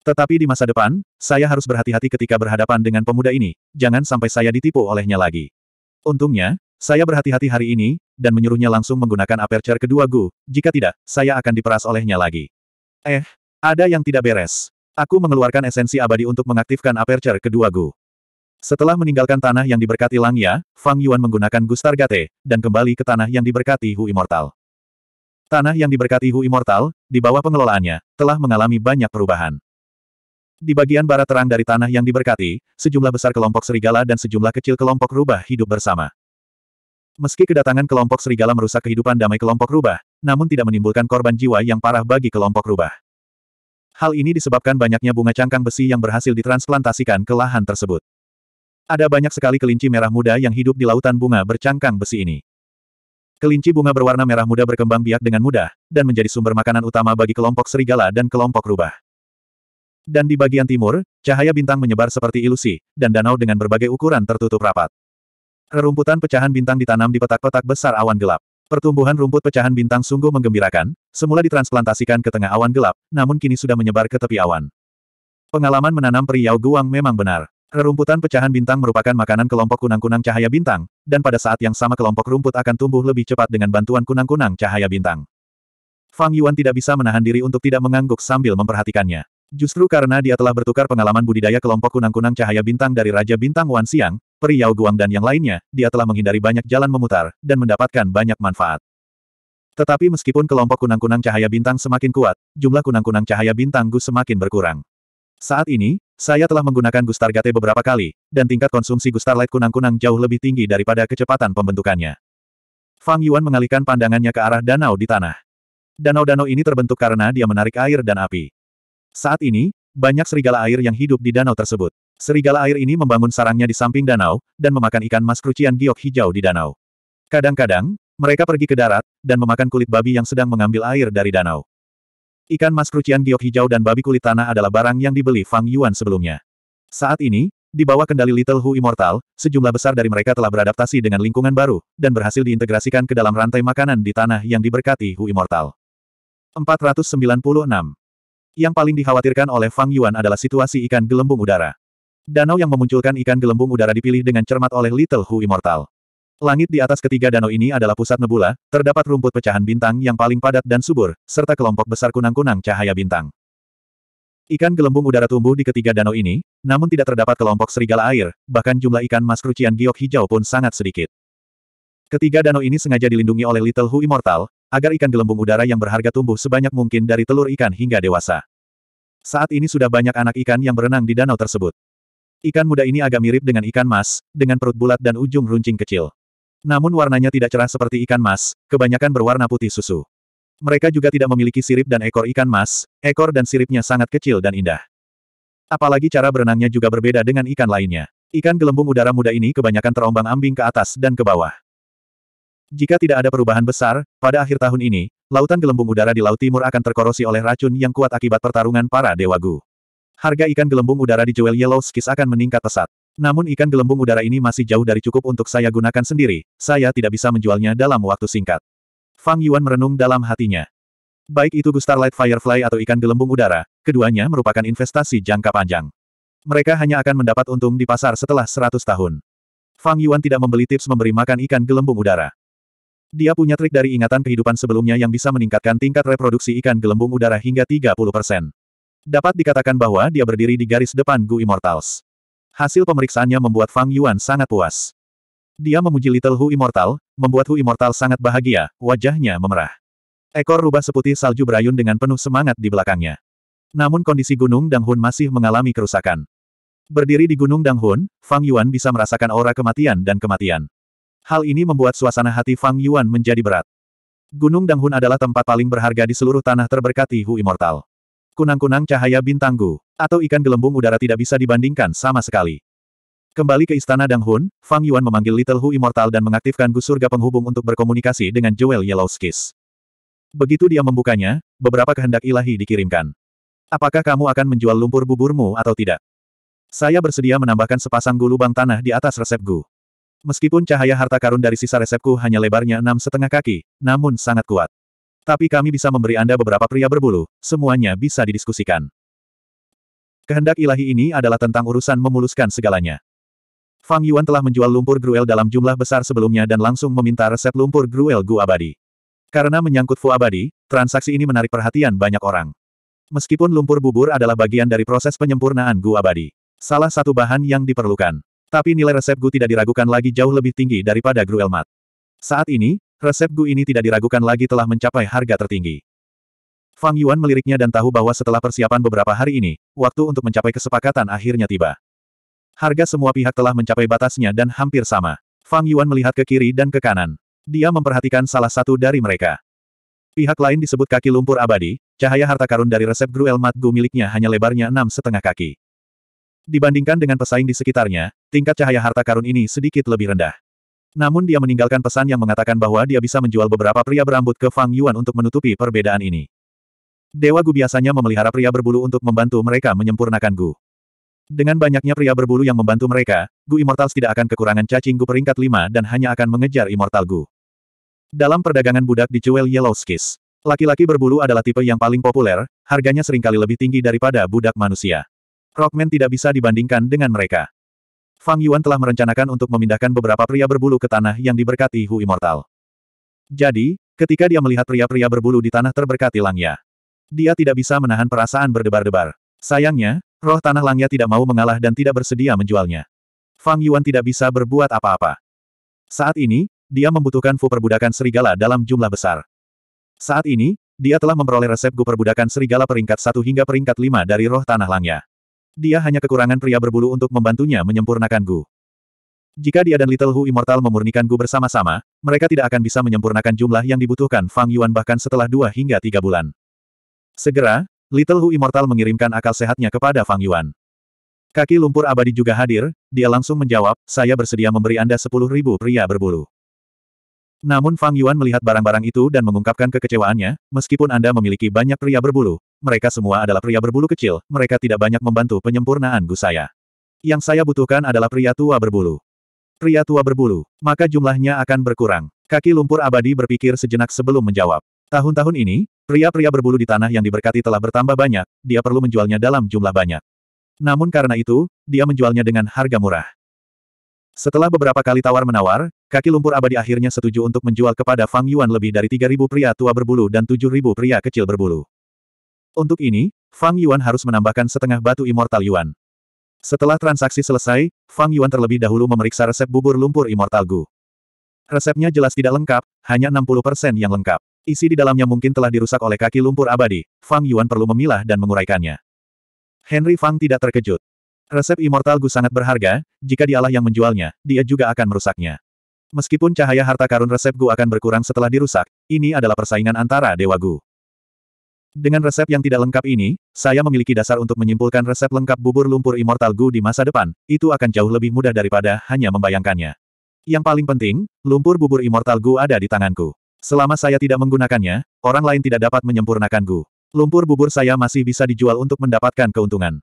Tetapi di masa depan, saya harus berhati-hati ketika berhadapan dengan pemuda ini, jangan sampai saya ditipu olehnya lagi. Untungnya, saya berhati-hati hari ini, dan menyuruhnya langsung menggunakan aperture kedua Gu, jika tidak, saya akan diperas olehnya lagi. Eh, ada yang tidak beres. Aku mengeluarkan esensi abadi untuk mengaktifkan aperture kedua Gu. Setelah meninggalkan tanah yang diberkati Langya, Fang Yuan menggunakan Gustar Gate, dan kembali ke tanah yang diberkati Hu Immortal. Tanah yang diberkati Hu Immortal, di bawah pengelolaannya, telah mengalami banyak perubahan. Di bagian barat terang dari tanah yang diberkati, sejumlah besar kelompok serigala dan sejumlah kecil kelompok rubah hidup bersama. Meski kedatangan kelompok serigala merusak kehidupan damai kelompok rubah, namun tidak menimbulkan korban jiwa yang parah bagi kelompok rubah. Hal ini disebabkan banyaknya bunga cangkang besi yang berhasil ditransplantasikan ke lahan tersebut. Ada banyak sekali kelinci merah muda yang hidup di lautan bunga bercangkang besi ini. Kelinci bunga berwarna merah muda berkembang biak dengan mudah, dan menjadi sumber makanan utama bagi kelompok serigala dan kelompok rubah. Dan di bagian timur, cahaya bintang menyebar seperti ilusi, dan danau dengan berbagai ukuran tertutup rapat. Rerumputan pecahan bintang ditanam di petak-petak besar awan gelap. Pertumbuhan rumput pecahan bintang sungguh menggembirakan, semula ditransplantasikan ke tengah awan gelap, namun kini sudah menyebar ke tepi awan. Pengalaman menanam periau guang memang benar. Rerumputan pecahan bintang merupakan makanan kelompok kunang-kunang cahaya bintang, dan pada saat yang sama kelompok rumput akan tumbuh lebih cepat dengan bantuan kunang-kunang cahaya bintang. Fang Yuan tidak bisa menahan diri untuk tidak mengangguk sambil memperhatikannya. Justru karena dia telah bertukar pengalaman budidaya kelompok kunang-kunang cahaya bintang dari Raja Bintang Wan Siang, Peri Yao Guang dan yang lainnya, dia telah menghindari banyak jalan memutar, dan mendapatkan banyak manfaat. Tetapi meskipun kelompok kunang-kunang cahaya bintang semakin kuat, jumlah kunang-kunang cahaya bintang Gu semakin berkurang. Saat ini, saya telah menggunakan Gustar Gate beberapa kali, dan tingkat konsumsi Gustar Light kunang-kunang jauh lebih tinggi daripada kecepatan pembentukannya. Fang Yuan mengalihkan pandangannya ke arah danau di tanah. Danau-danau ini terbentuk karena dia menarik air dan api. Saat ini, banyak serigala air yang hidup di danau tersebut. Serigala air ini membangun sarangnya di samping danau, dan memakan ikan mas krucian giok hijau di danau. Kadang-kadang, mereka pergi ke darat, dan memakan kulit babi yang sedang mengambil air dari danau. Ikan mas krucian giok hijau dan babi kulit tanah adalah barang yang dibeli Fang Yuan sebelumnya. Saat ini, di bawah kendali Little Hu Immortal, sejumlah besar dari mereka telah beradaptasi dengan lingkungan baru, dan berhasil diintegrasikan ke dalam rantai makanan di tanah yang diberkati Hu Immortal. 496 yang paling dikhawatirkan oleh Fang Yuan adalah situasi ikan gelembung udara. Danau yang memunculkan ikan gelembung udara dipilih dengan cermat oleh Little Hu Immortal. Langit di atas ketiga danau ini adalah pusat nebula, terdapat rumput pecahan bintang yang paling padat dan subur, serta kelompok besar kunang-kunang cahaya bintang. Ikan gelembung udara tumbuh di ketiga danau ini, namun tidak terdapat kelompok serigala air, bahkan jumlah ikan mas krucian giok hijau pun sangat sedikit. Ketiga danau ini sengaja dilindungi oleh Little Hu Immortal, agar ikan gelembung udara yang berharga tumbuh sebanyak mungkin dari telur ikan hingga dewasa. Saat ini sudah banyak anak ikan yang berenang di danau tersebut. Ikan muda ini agak mirip dengan ikan mas, dengan perut bulat dan ujung runcing kecil. Namun warnanya tidak cerah seperti ikan mas, kebanyakan berwarna putih susu. Mereka juga tidak memiliki sirip dan ekor ikan mas, ekor dan siripnya sangat kecil dan indah. Apalagi cara berenangnya juga berbeda dengan ikan lainnya. Ikan gelembung udara muda ini kebanyakan terombang-ambing ke atas dan ke bawah. Jika tidak ada perubahan besar, pada akhir tahun ini, lautan gelembung udara di Laut Timur akan terkorosi oleh racun yang kuat akibat pertarungan para Dewa Gu. Harga ikan gelembung udara di Jewel Yellow Skis akan meningkat pesat. Namun ikan gelembung udara ini masih jauh dari cukup untuk saya gunakan sendiri, saya tidak bisa menjualnya dalam waktu singkat. Fang Yuan merenung dalam hatinya. Baik itu Gustar Light Firefly atau ikan gelembung udara, keduanya merupakan investasi jangka panjang. Mereka hanya akan mendapat untung di pasar setelah 100 tahun. Fang Yuan tidak membeli tips memberi makan ikan gelembung udara. Dia punya trik dari ingatan kehidupan sebelumnya yang bisa meningkatkan tingkat reproduksi ikan gelembung udara hingga 30%. Dapat dikatakan bahwa dia berdiri di garis depan Gu Immortals. Hasil pemeriksaannya membuat Fang Yuan sangat puas. Dia memuji Little Hu Immortal, membuat Hu Immortal sangat bahagia, wajahnya memerah. Ekor rubah seputih salju berayun dengan penuh semangat di belakangnya. Namun kondisi Gunung Dang Hun masih mengalami kerusakan. Berdiri di Gunung Dang Hun, Fang Yuan bisa merasakan aura kematian dan kematian. Hal ini membuat suasana hati Fang Yuan menjadi berat. Gunung Danghun adalah tempat paling berharga di seluruh tanah terberkati Hu Immortal. Kunang-kunang cahaya bintang Gu, atau ikan gelembung udara tidak bisa dibandingkan sama sekali. Kembali ke istana Danghun, Fang Yuan memanggil Little Hu Immortal dan mengaktifkan Gu Surga Penghubung untuk berkomunikasi dengan Jewel Yellow Skis. Begitu dia membukanya, beberapa kehendak ilahi dikirimkan. Apakah kamu akan menjual lumpur buburmu atau tidak? Saya bersedia menambahkan sepasang gulubang tanah di atas resep gu. Meskipun cahaya harta karun dari sisa resepku hanya lebarnya enam setengah kaki, namun sangat kuat. Tapi kami bisa memberi Anda beberapa pria berbulu, semuanya bisa didiskusikan. Kehendak ilahi ini adalah tentang urusan memuluskan segalanya. Fang Yuan telah menjual lumpur gruel dalam jumlah besar sebelumnya dan langsung meminta resep lumpur gruel Gu Abadi. Karena menyangkut Fu Abadi, transaksi ini menarik perhatian banyak orang. Meskipun lumpur bubur adalah bagian dari proses penyempurnaan Gu Abadi. Salah satu bahan yang diperlukan tapi nilai resep Gu tidak diragukan lagi jauh lebih tinggi daripada Gruelmat. Saat ini, resep Gu ini tidak diragukan lagi telah mencapai harga tertinggi. Fang Yuan meliriknya dan tahu bahwa setelah persiapan beberapa hari ini, waktu untuk mencapai kesepakatan akhirnya tiba. Harga semua pihak telah mencapai batasnya dan hampir sama. Fang Yuan melihat ke kiri dan ke kanan. Dia memperhatikan salah satu dari mereka. Pihak lain disebut kaki lumpur abadi, cahaya harta karun dari resep Gruel Mat Gu miliknya hanya lebarnya enam setengah kaki. Dibandingkan dengan pesaing di sekitarnya, tingkat cahaya harta karun ini sedikit lebih rendah. Namun dia meninggalkan pesan yang mengatakan bahwa dia bisa menjual beberapa pria berambut ke Fang Yuan untuk menutupi perbedaan ini. Dewa Gu biasanya memelihara pria berbulu untuk membantu mereka menyempurnakan Gu. Dengan banyaknya pria berbulu yang membantu mereka, Gu Immortals tidak akan kekurangan cacing Gu peringkat 5 dan hanya akan mengejar Immortal Gu. Dalam perdagangan budak di Jewel Yellow Skis, laki-laki berbulu adalah tipe yang paling populer, harganya seringkali lebih tinggi daripada budak manusia. Rockman tidak bisa dibandingkan dengan mereka. Fang Yuan telah merencanakan untuk memindahkan beberapa pria berbulu ke tanah yang diberkati Hu Immortal. Jadi, ketika dia melihat pria-pria berbulu di tanah terberkati Langya, dia tidak bisa menahan perasaan berdebar-debar. Sayangnya, roh tanah Langya tidak mau mengalah dan tidak bersedia menjualnya. Fang Yuan tidak bisa berbuat apa-apa. Saat ini, dia membutuhkan Fu perbudakan serigala dalam jumlah besar. Saat ini, dia telah memperoleh resep Gu perbudakan serigala peringkat 1 hingga peringkat 5 dari roh tanah Langya. Dia hanya kekurangan pria berbulu untuk membantunya menyempurnakan Gu. Jika dia dan Little Hu Immortal memurnikan Gu bersama-sama, mereka tidak akan bisa menyempurnakan jumlah yang dibutuhkan Fang Yuan bahkan setelah dua hingga tiga bulan. Segera, Little Hu Immortal mengirimkan akal sehatnya kepada Fang Yuan. Kaki lumpur abadi juga hadir, dia langsung menjawab, saya bersedia memberi Anda sepuluh ribu pria berbulu. Namun Fang Yuan melihat barang-barang itu dan mengungkapkan kekecewaannya, meskipun Anda memiliki banyak pria berbulu, mereka semua adalah pria berbulu kecil, mereka tidak banyak membantu penyempurnaan Gu saya. Yang saya butuhkan adalah pria tua berbulu. Pria tua berbulu, maka jumlahnya akan berkurang. Kaki lumpur abadi berpikir sejenak sebelum menjawab. Tahun-tahun ini, pria-pria berbulu di tanah yang diberkati telah bertambah banyak, dia perlu menjualnya dalam jumlah banyak. Namun karena itu, dia menjualnya dengan harga murah. Setelah beberapa kali tawar-menawar, kaki lumpur abadi akhirnya setuju untuk menjual kepada Fang Yuan lebih dari 3.000 pria tua berbulu dan 7.000 pria kecil berbulu. Untuk ini, Fang Yuan harus menambahkan setengah batu immortal Yuan. Setelah transaksi selesai, Fang Yuan terlebih dahulu memeriksa resep bubur lumpur immortal Gu. Resepnya jelas tidak lengkap, hanya 60% yang lengkap. Isi di dalamnya mungkin telah dirusak oleh kaki lumpur abadi, Fang Yuan perlu memilah dan menguraikannya. Henry Fang tidak terkejut. Resep immortal Gu sangat berharga, jika dialah yang menjualnya, dia juga akan merusaknya. Meskipun cahaya harta karun resep Gu akan berkurang setelah dirusak, ini adalah persaingan antara Dewa Gu. Dengan resep yang tidak lengkap ini, saya memiliki dasar untuk menyimpulkan resep lengkap bubur lumpur Immortal Gu di masa depan, itu akan jauh lebih mudah daripada hanya membayangkannya. Yang paling penting, lumpur bubur Immortal Gu ada di tanganku. Selama saya tidak menggunakannya, orang lain tidak dapat menyempurnakan Gu. Lumpur bubur saya masih bisa dijual untuk mendapatkan keuntungan.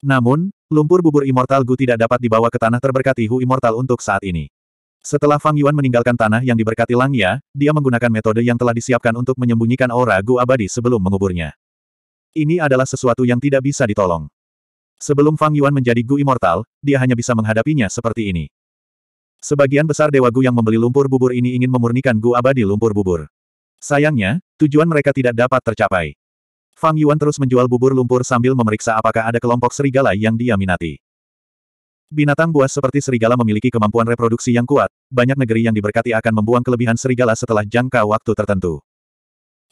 Namun, lumpur bubur Immortal Gu tidak dapat dibawa ke tanah terberkati Hu Immortal untuk saat ini. Setelah Fang Yuan meninggalkan tanah yang diberkati Langya, dia menggunakan metode yang telah disiapkan untuk menyembunyikan aura Gu abadi sebelum menguburnya. Ini adalah sesuatu yang tidak bisa ditolong. Sebelum Fang Yuan menjadi Gu Immortal, dia hanya bisa menghadapinya seperti ini. Sebagian besar Dewa Gu yang membeli lumpur bubur ini ingin memurnikan Gu abadi lumpur bubur. Sayangnya, tujuan mereka tidak dapat tercapai. Fang Yuan terus menjual bubur lumpur sambil memeriksa apakah ada kelompok serigala yang dia minati. Binatang buas seperti serigala memiliki kemampuan reproduksi yang kuat, banyak negeri yang diberkati akan membuang kelebihan serigala setelah jangka waktu tertentu.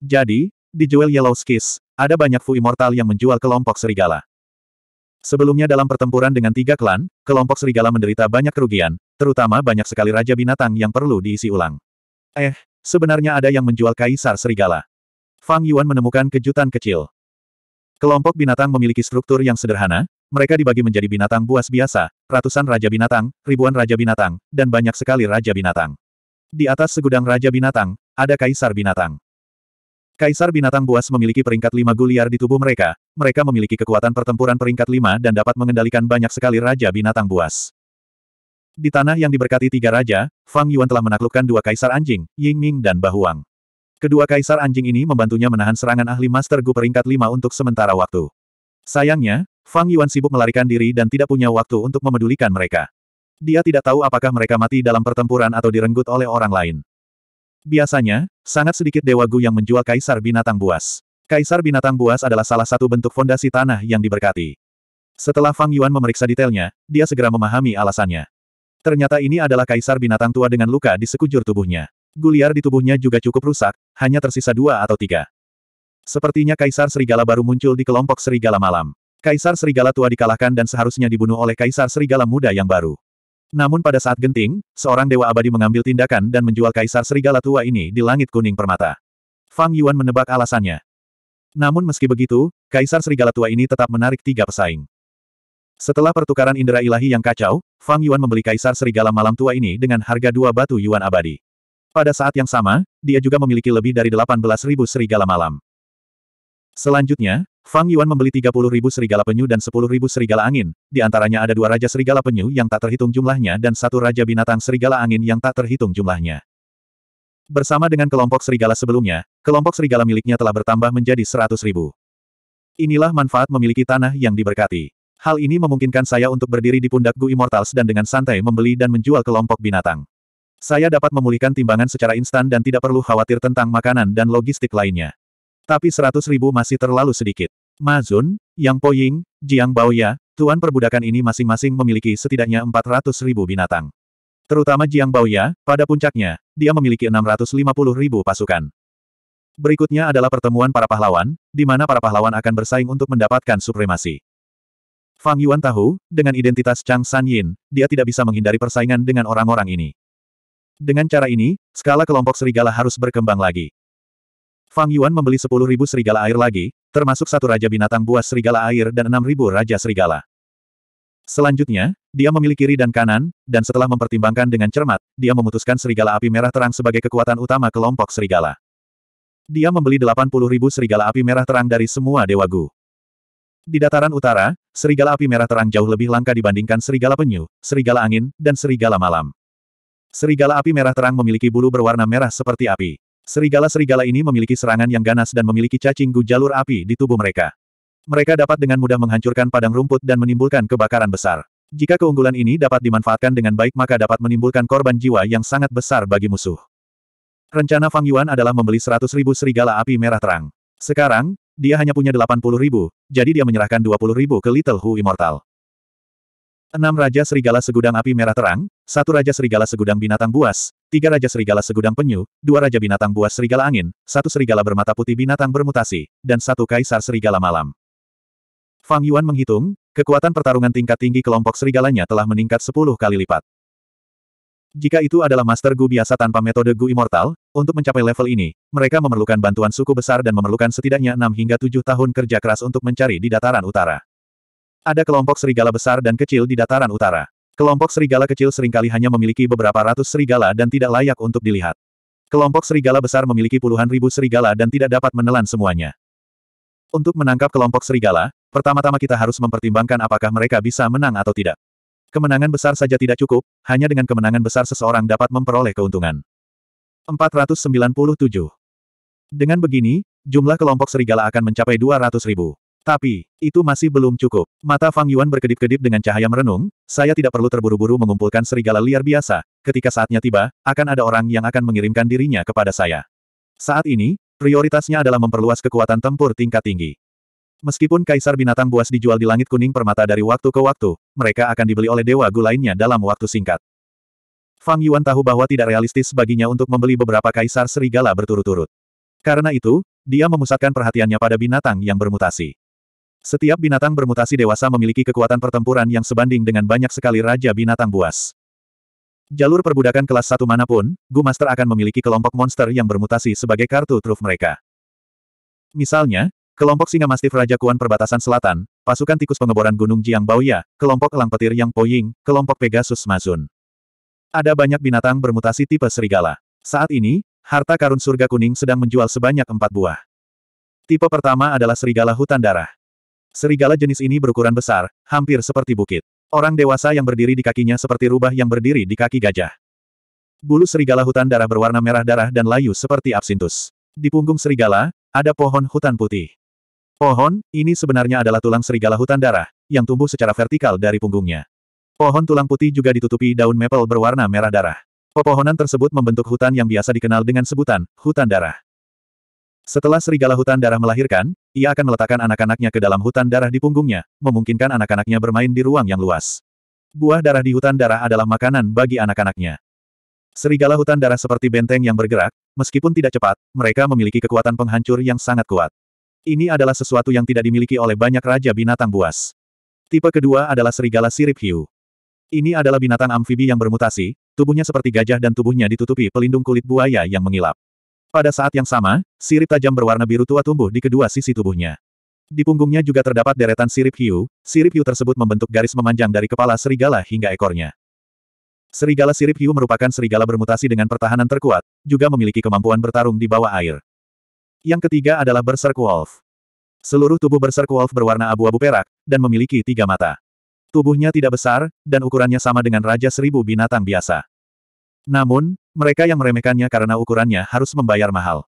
Jadi, di Jewel Yellow Skis, ada banyak Fu Immortal yang menjual kelompok serigala. Sebelumnya dalam pertempuran dengan tiga klan, kelompok serigala menderita banyak kerugian, terutama banyak sekali raja binatang yang perlu diisi ulang. Eh, sebenarnya ada yang menjual kaisar serigala. Fang Yuan menemukan kejutan kecil. Kelompok binatang memiliki struktur yang sederhana, mereka dibagi menjadi binatang buas biasa, ratusan raja binatang, ribuan raja binatang, dan banyak sekali raja binatang. Di atas segudang raja binatang, ada kaisar binatang. Kaisar binatang buas memiliki peringkat lima guliar di tubuh mereka, mereka memiliki kekuatan pertempuran peringkat lima dan dapat mengendalikan banyak sekali raja binatang buas. Di tanah yang diberkati tiga raja, Fang Yuan telah menaklukkan dua kaisar anjing, Ying Ming dan Bahuang. Kedua kaisar anjing ini membantunya menahan serangan ahli Master Gu peringkat lima untuk sementara waktu. Sayangnya, Fang Yuan sibuk melarikan diri dan tidak punya waktu untuk memedulikan mereka. Dia tidak tahu apakah mereka mati dalam pertempuran atau direnggut oleh orang lain. Biasanya, sangat sedikit Dewa Gu yang menjual Kaisar Binatang Buas. Kaisar Binatang Buas adalah salah satu bentuk fondasi tanah yang diberkati. Setelah Fang Yuan memeriksa detailnya, dia segera memahami alasannya. Ternyata ini adalah Kaisar Binatang Tua dengan luka di sekujur tubuhnya. Guliar di tubuhnya juga cukup rusak, hanya tersisa dua atau tiga. Sepertinya Kaisar Serigala baru muncul di kelompok Serigala Malam. Kaisar Serigala tua dikalahkan dan seharusnya dibunuh oleh Kaisar Serigala muda yang baru. Namun pada saat genting, seorang dewa abadi mengambil tindakan dan menjual Kaisar Serigala tua ini di langit kuning permata. Fang Yuan menebak alasannya. Namun meski begitu, Kaisar Serigala tua ini tetap menarik tiga pesaing. Setelah pertukaran indera ilahi yang kacau, Fang Yuan membeli Kaisar Serigala Malam Tua ini dengan harga dua batu Yuan abadi. Pada saat yang sama, dia juga memiliki lebih dari 18.000 serigala malam. Selanjutnya, Fang Yuan membeli 30.000 serigala penyu dan 10.000 serigala angin, di antaranya ada dua raja serigala penyu yang tak terhitung jumlahnya dan satu raja binatang serigala angin yang tak terhitung jumlahnya. Bersama dengan kelompok serigala sebelumnya, kelompok serigala miliknya telah bertambah menjadi 100.000. Inilah manfaat memiliki tanah yang diberkati. Hal ini memungkinkan saya untuk berdiri di pundak Gu Immortals dan dengan santai membeli dan menjual kelompok binatang. Saya dapat memulihkan timbangan secara instan dan tidak perlu khawatir tentang makanan dan logistik lainnya. Tapi seratus ribu masih terlalu sedikit. Mazun, Yang Poying, Jiang Baoya, tuan perbudakan ini masing-masing memiliki setidaknya empat ratus ribu binatang. Terutama Jiang Baoya, pada puncaknya, dia memiliki enam ratus lima puluh ribu pasukan. Berikutnya adalah pertemuan para pahlawan, di mana para pahlawan akan bersaing untuk mendapatkan supremasi. Fang Yuan tahu, dengan identitas Chang San Yin, dia tidak bisa menghindari persaingan dengan orang-orang ini. Dengan cara ini, skala kelompok serigala harus berkembang lagi. Fang Yuan membeli 10.000 serigala air lagi, termasuk satu raja binatang buas serigala air dan 6.000 raja serigala. Selanjutnya, dia memilih kiri dan kanan, dan setelah mempertimbangkan dengan cermat, dia memutuskan serigala api merah terang sebagai kekuatan utama kelompok serigala. Dia membeli 80.000 serigala api merah terang dari semua dewa Gu. Di dataran utara, serigala api merah terang jauh lebih langka dibandingkan serigala penyu, serigala angin, dan serigala malam. Serigala api merah terang memiliki bulu berwarna merah seperti api. Serigala-serigala ini memiliki serangan yang ganas dan memiliki cacing gu jalur api di tubuh mereka. Mereka dapat dengan mudah menghancurkan padang rumput dan menimbulkan kebakaran besar. Jika keunggulan ini dapat dimanfaatkan dengan baik maka dapat menimbulkan korban jiwa yang sangat besar bagi musuh. Rencana Fang Yuan adalah membeli 100 ribu serigala api merah terang. Sekarang, dia hanya punya 80 ribu, jadi dia menyerahkan 20 ribu ke Little Hu Immortal. Enam Raja Serigala Segudang Api Merah Terang, satu Raja Serigala Segudang Binatang Buas, tiga raja serigala segudang penyu, dua raja binatang buas serigala angin, satu serigala bermata putih binatang bermutasi, dan satu kaisar serigala malam. Fang Yuan menghitung, kekuatan pertarungan tingkat tinggi kelompok serigalanya telah meningkat sepuluh kali lipat. Jika itu adalah Master Gu biasa tanpa metode Gu Immortal, untuk mencapai level ini, mereka memerlukan bantuan suku besar dan memerlukan setidaknya enam hingga tujuh tahun kerja keras untuk mencari di dataran utara. Ada kelompok serigala besar dan kecil di dataran utara. Kelompok serigala kecil seringkali hanya memiliki beberapa ratus serigala dan tidak layak untuk dilihat. Kelompok serigala besar memiliki puluhan ribu serigala dan tidak dapat menelan semuanya. Untuk menangkap kelompok serigala, pertama-tama kita harus mempertimbangkan apakah mereka bisa menang atau tidak. Kemenangan besar saja tidak cukup, hanya dengan kemenangan besar seseorang dapat memperoleh keuntungan. 497. Dengan begini, jumlah kelompok serigala akan mencapai 200 ribu. Tapi, itu masih belum cukup. Mata Fang Yuan berkedip-kedip dengan cahaya merenung, saya tidak perlu terburu-buru mengumpulkan serigala liar biasa, ketika saatnya tiba, akan ada orang yang akan mengirimkan dirinya kepada saya. Saat ini, prioritasnya adalah memperluas kekuatan tempur tingkat tinggi. Meskipun kaisar binatang buas dijual di langit kuning permata dari waktu ke waktu, mereka akan dibeli oleh dewa gu lainnya dalam waktu singkat. Fang Yuan tahu bahwa tidak realistis baginya untuk membeli beberapa kaisar serigala berturut-turut. Karena itu, dia memusatkan perhatiannya pada binatang yang bermutasi. Setiap binatang bermutasi dewasa memiliki kekuatan pertempuran yang sebanding dengan banyak sekali raja binatang buas. Jalur perbudakan kelas satu manapun, Gu Master akan memiliki kelompok monster yang bermutasi sebagai kartu truf mereka. Misalnya, kelompok singa mastif Raja Kuan Perbatasan Selatan, pasukan tikus pengeboran Gunung Jiang Baoya, kelompok elang petir Yang Poying, kelompok Pegasus Mazun. Ada banyak binatang bermutasi tipe serigala. Saat ini, harta karun surga kuning sedang menjual sebanyak empat buah. Tipe pertama adalah serigala hutan darah. Serigala jenis ini berukuran besar, hampir seperti bukit. Orang dewasa yang berdiri di kakinya seperti rubah yang berdiri di kaki gajah. Bulu serigala hutan darah berwarna merah darah dan layu seperti absintus. Di punggung serigala, ada pohon hutan putih. Pohon, ini sebenarnya adalah tulang serigala hutan darah, yang tumbuh secara vertikal dari punggungnya. Pohon tulang putih juga ditutupi daun maple berwarna merah darah. Pepohonan tersebut membentuk hutan yang biasa dikenal dengan sebutan, hutan darah. Setelah serigala hutan darah melahirkan, ia akan meletakkan anak-anaknya ke dalam hutan darah di punggungnya, memungkinkan anak-anaknya bermain di ruang yang luas. Buah darah di hutan darah adalah makanan bagi anak-anaknya. Serigala hutan darah seperti benteng yang bergerak, meskipun tidak cepat, mereka memiliki kekuatan penghancur yang sangat kuat. Ini adalah sesuatu yang tidak dimiliki oleh banyak raja binatang buas. Tipe kedua adalah serigala sirip hiu. Ini adalah binatang amfibi yang bermutasi, tubuhnya seperti gajah dan tubuhnya ditutupi pelindung kulit buaya yang mengilap. Pada saat yang sama, sirip tajam berwarna biru tua tumbuh di kedua sisi tubuhnya. Di punggungnya juga terdapat deretan sirip hiu, sirip hiu tersebut membentuk garis memanjang dari kepala serigala hingga ekornya. Serigala sirip hiu merupakan serigala bermutasi dengan pertahanan terkuat, juga memiliki kemampuan bertarung di bawah air. Yang ketiga adalah Berserk Wolf. Seluruh tubuh Berserk Wolf berwarna abu-abu perak, dan memiliki tiga mata. Tubuhnya tidak besar, dan ukurannya sama dengan Raja Seribu Binatang biasa. Namun, mereka yang meremehkannya karena ukurannya harus membayar mahal.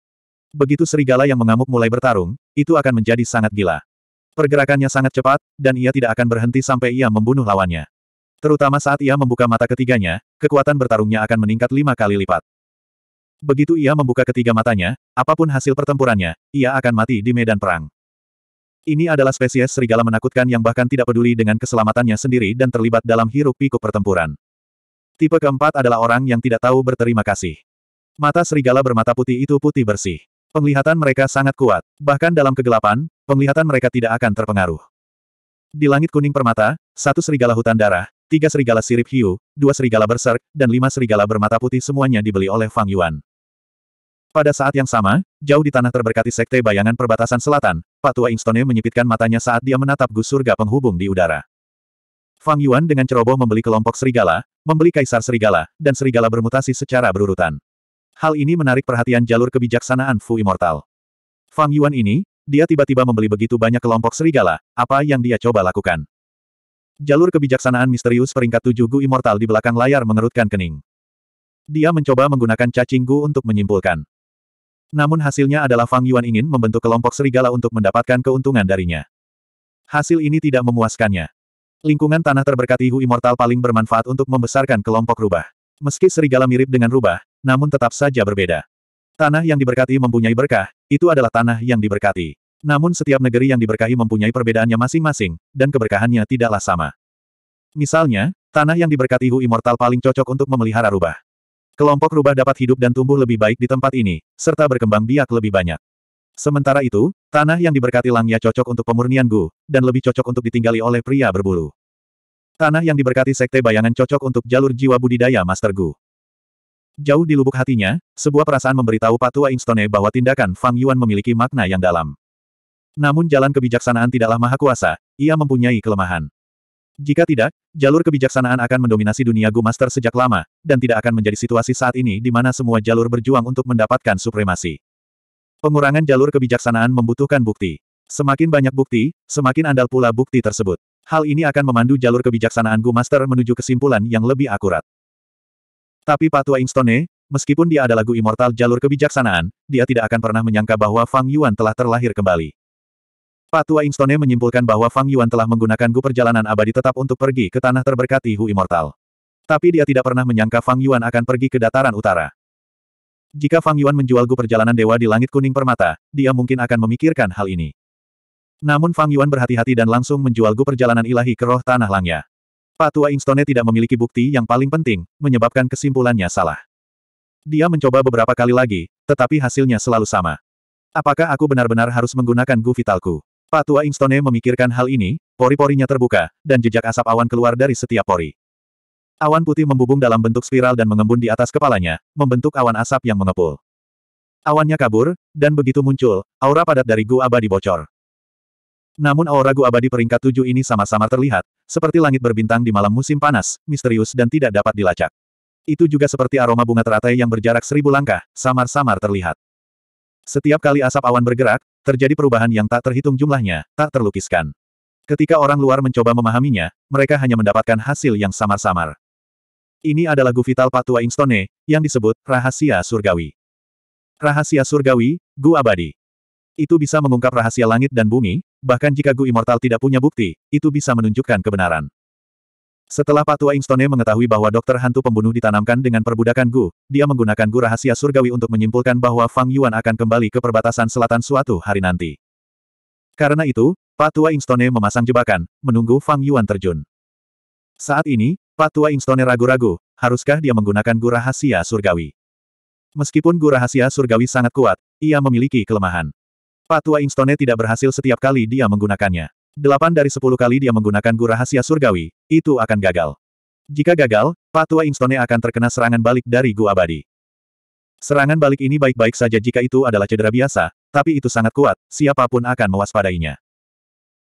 Begitu serigala yang mengamuk mulai bertarung, itu akan menjadi sangat gila. Pergerakannya sangat cepat, dan ia tidak akan berhenti sampai ia membunuh lawannya. Terutama saat ia membuka mata ketiganya, kekuatan bertarungnya akan meningkat lima kali lipat. Begitu ia membuka ketiga matanya, apapun hasil pertempurannya, ia akan mati di medan perang. Ini adalah spesies serigala menakutkan yang bahkan tidak peduli dengan keselamatannya sendiri dan terlibat dalam hiruk pikuk pertempuran. Tipe keempat adalah orang yang tidak tahu berterima kasih. Mata serigala bermata putih itu putih bersih. Penglihatan mereka sangat kuat. Bahkan dalam kegelapan, penglihatan mereka tidak akan terpengaruh. Di langit kuning permata, satu serigala hutan darah, tiga serigala sirip hiu, dua serigala berserk, dan lima serigala bermata putih semuanya dibeli oleh Fang Yuan. Pada saat yang sama, jauh di tanah terberkati sekte bayangan perbatasan selatan, Patua Tua Ingstone menyipitkan matanya saat dia menatap gus surga penghubung di udara. Fang Yuan dengan ceroboh membeli kelompok serigala, membeli kaisar serigala, dan serigala bermutasi secara berurutan. Hal ini menarik perhatian jalur kebijaksanaan Fu Immortal. Fang Yuan ini, dia tiba-tiba membeli begitu banyak kelompok serigala, apa yang dia coba lakukan? Jalur kebijaksanaan misterius peringkat tujuh Gu Immortal di belakang layar mengerutkan kening. Dia mencoba menggunakan cacing Gu untuk menyimpulkan. Namun hasilnya adalah Fang Yuan ingin membentuk kelompok serigala untuk mendapatkan keuntungan darinya. Hasil ini tidak memuaskannya. Lingkungan tanah terberkati Hu Immortal paling bermanfaat untuk membesarkan kelompok rubah. Meski serigala mirip dengan rubah, namun tetap saja berbeda. Tanah yang diberkati mempunyai berkah, itu adalah tanah yang diberkati. Namun setiap negeri yang diberkahi mempunyai perbedaannya masing-masing, dan keberkahannya tidaklah sama. Misalnya, tanah yang diberkati Hu Immortal paling cocok untuk memelihara rubah. Kelompok rubah dapat hidup dan tumbuh lebih baik di tempat ini, serta berkembang biak lebih banyak. Sementara itu, tanah yang diberkati Langya cocok untuk pemurnian Gu, dan lebih cocok untuk ditinggali oleh pria berbulu. Tanah yang diberkati Sekte Bayangan cocok untuk jalur jiwa budidaya Master Gu. Jauh di lubuk hatinya, sebuah perasaan memberitahu Patua Ingstone bahwa tindakan Fang Yuan memiliki makna yang dalam. Namun jalan kebijaksanaan tidaklah maha kuasa, ia mempunyai kelemahan. Jika tidak, jalur kebijaksanaan akan mendominasi dunia Gu Master sejak lama, dan tidak akan menjadi situasi saat ini di mana semua jalur berjuang untuk mendapatkan supremasi. Pengurangan jalur kebijaksanaan membutuhkan bukti. Semakin banyak bukti, semakin andal pula bukti tersebut. Hal ini akan memandu jalur kebijaksanaan Gu Master menuju kesimpulan yang lebih akurat. Tapi Patua Ingstone, meskipun dia adalah Gu Immortal jalur kebijaksanaan, dia tidak akan pernah menyangka bahwa Fang Yuan telah terlahir kembali. Patua Ingstone menyimpulkan bahwa Fang Yuan telah menggunakan Gu perjalanan abadi tetap untuk pergi ke tanah terberkati Hu Immortal. Tapi dia tidak pernah menyangka Fang Yuan akan pergi ke dataran utara. Jika Fang Yuan menjual gu perjalanan dewa di langit kuning permata, dia mungkin akan memikirkan hal ini. Namun Fang Yuan berhati-hati dan langsung menjual gu perjalanan ilahi ke roh tanah langnya. Pak Tua Ingstone tidak memiliki bukti yang paling penting, menyebabkan kesimpulannya salah. Dia mencoba beberapa kali lagi, tetapi hasilnya selalu sama. Apakah aku benar-benar harus menggunakan gu vitalku? Pak Tua Ingstone memikirkan hal ini, pori-porinya terbuka, dan jejak asap awan keluar dari setiap pori. Awan putih membubung dalam bentuk spiral dan mengembun di atas kepalanya, membentuk awan asap yang mengepul. Awannya kabur, dan begitu muncul, aura padat dari gua Abadi bocor. Namun aura gua Abadi peringkat tujuh ini sama-sama terlihat, seperti langit berbintang di malam musim panas, misterius dan tidak dapat dilacak. Itu juga seperti aroma bunga teratai yang berjarak seribu langkah, samar-samar terlihat. Setiap kali asap awan bergerak, terjadi perubahan yang tak terhitung jumlahnya, tak terlukiskan. Ketika orang luar mencoba memahaminya, mereka hanya mendapatkan hasil yang samar-samar. Ini adalah gu vital Patua Ingstone, yang disebut rahasia surgawi. Rahasia surgawi, gu abadi. Itu bisa mengungkap rahasia langit dan bumi, bahkan jika gu immortal tidak punya bukti, itu bisa menunjukkan kebenaran. Setelah Patua Ingstone mengetahui bahwa dokter hantu pembunuh ditanamkan dengan perbudakan gu, dia menggunakan gu rahasia surgawi untuk menyimpulkan bahwa Fang Yuan akan kembali ke perbatasan selatan suatu hari nanti. Karena itu, Patua Ingstone memasang jebakan, menunggu Fang Yuan terjun. Saat ini, Patua Instone ragu-ragu, haruskah dia menggunakan gua rahasia surgawi? Meskipun gua rahasia surgawi sangat kuat, ia memiliki kelemahan. Patua Instone tidak berhasil setiap kali dia menggunakannya. Delapan dari sepuluh kali dia menggunakan gua rahasia surgawi, itu akan gagal. Jika gagal, Patua Instone akan terkena serangan balik dari gua abadi. Serangan balik ini baik-baik saja jika itu adalah cedera biasa, tapi itu sangat kuat, siapapun akan mewaspadainya.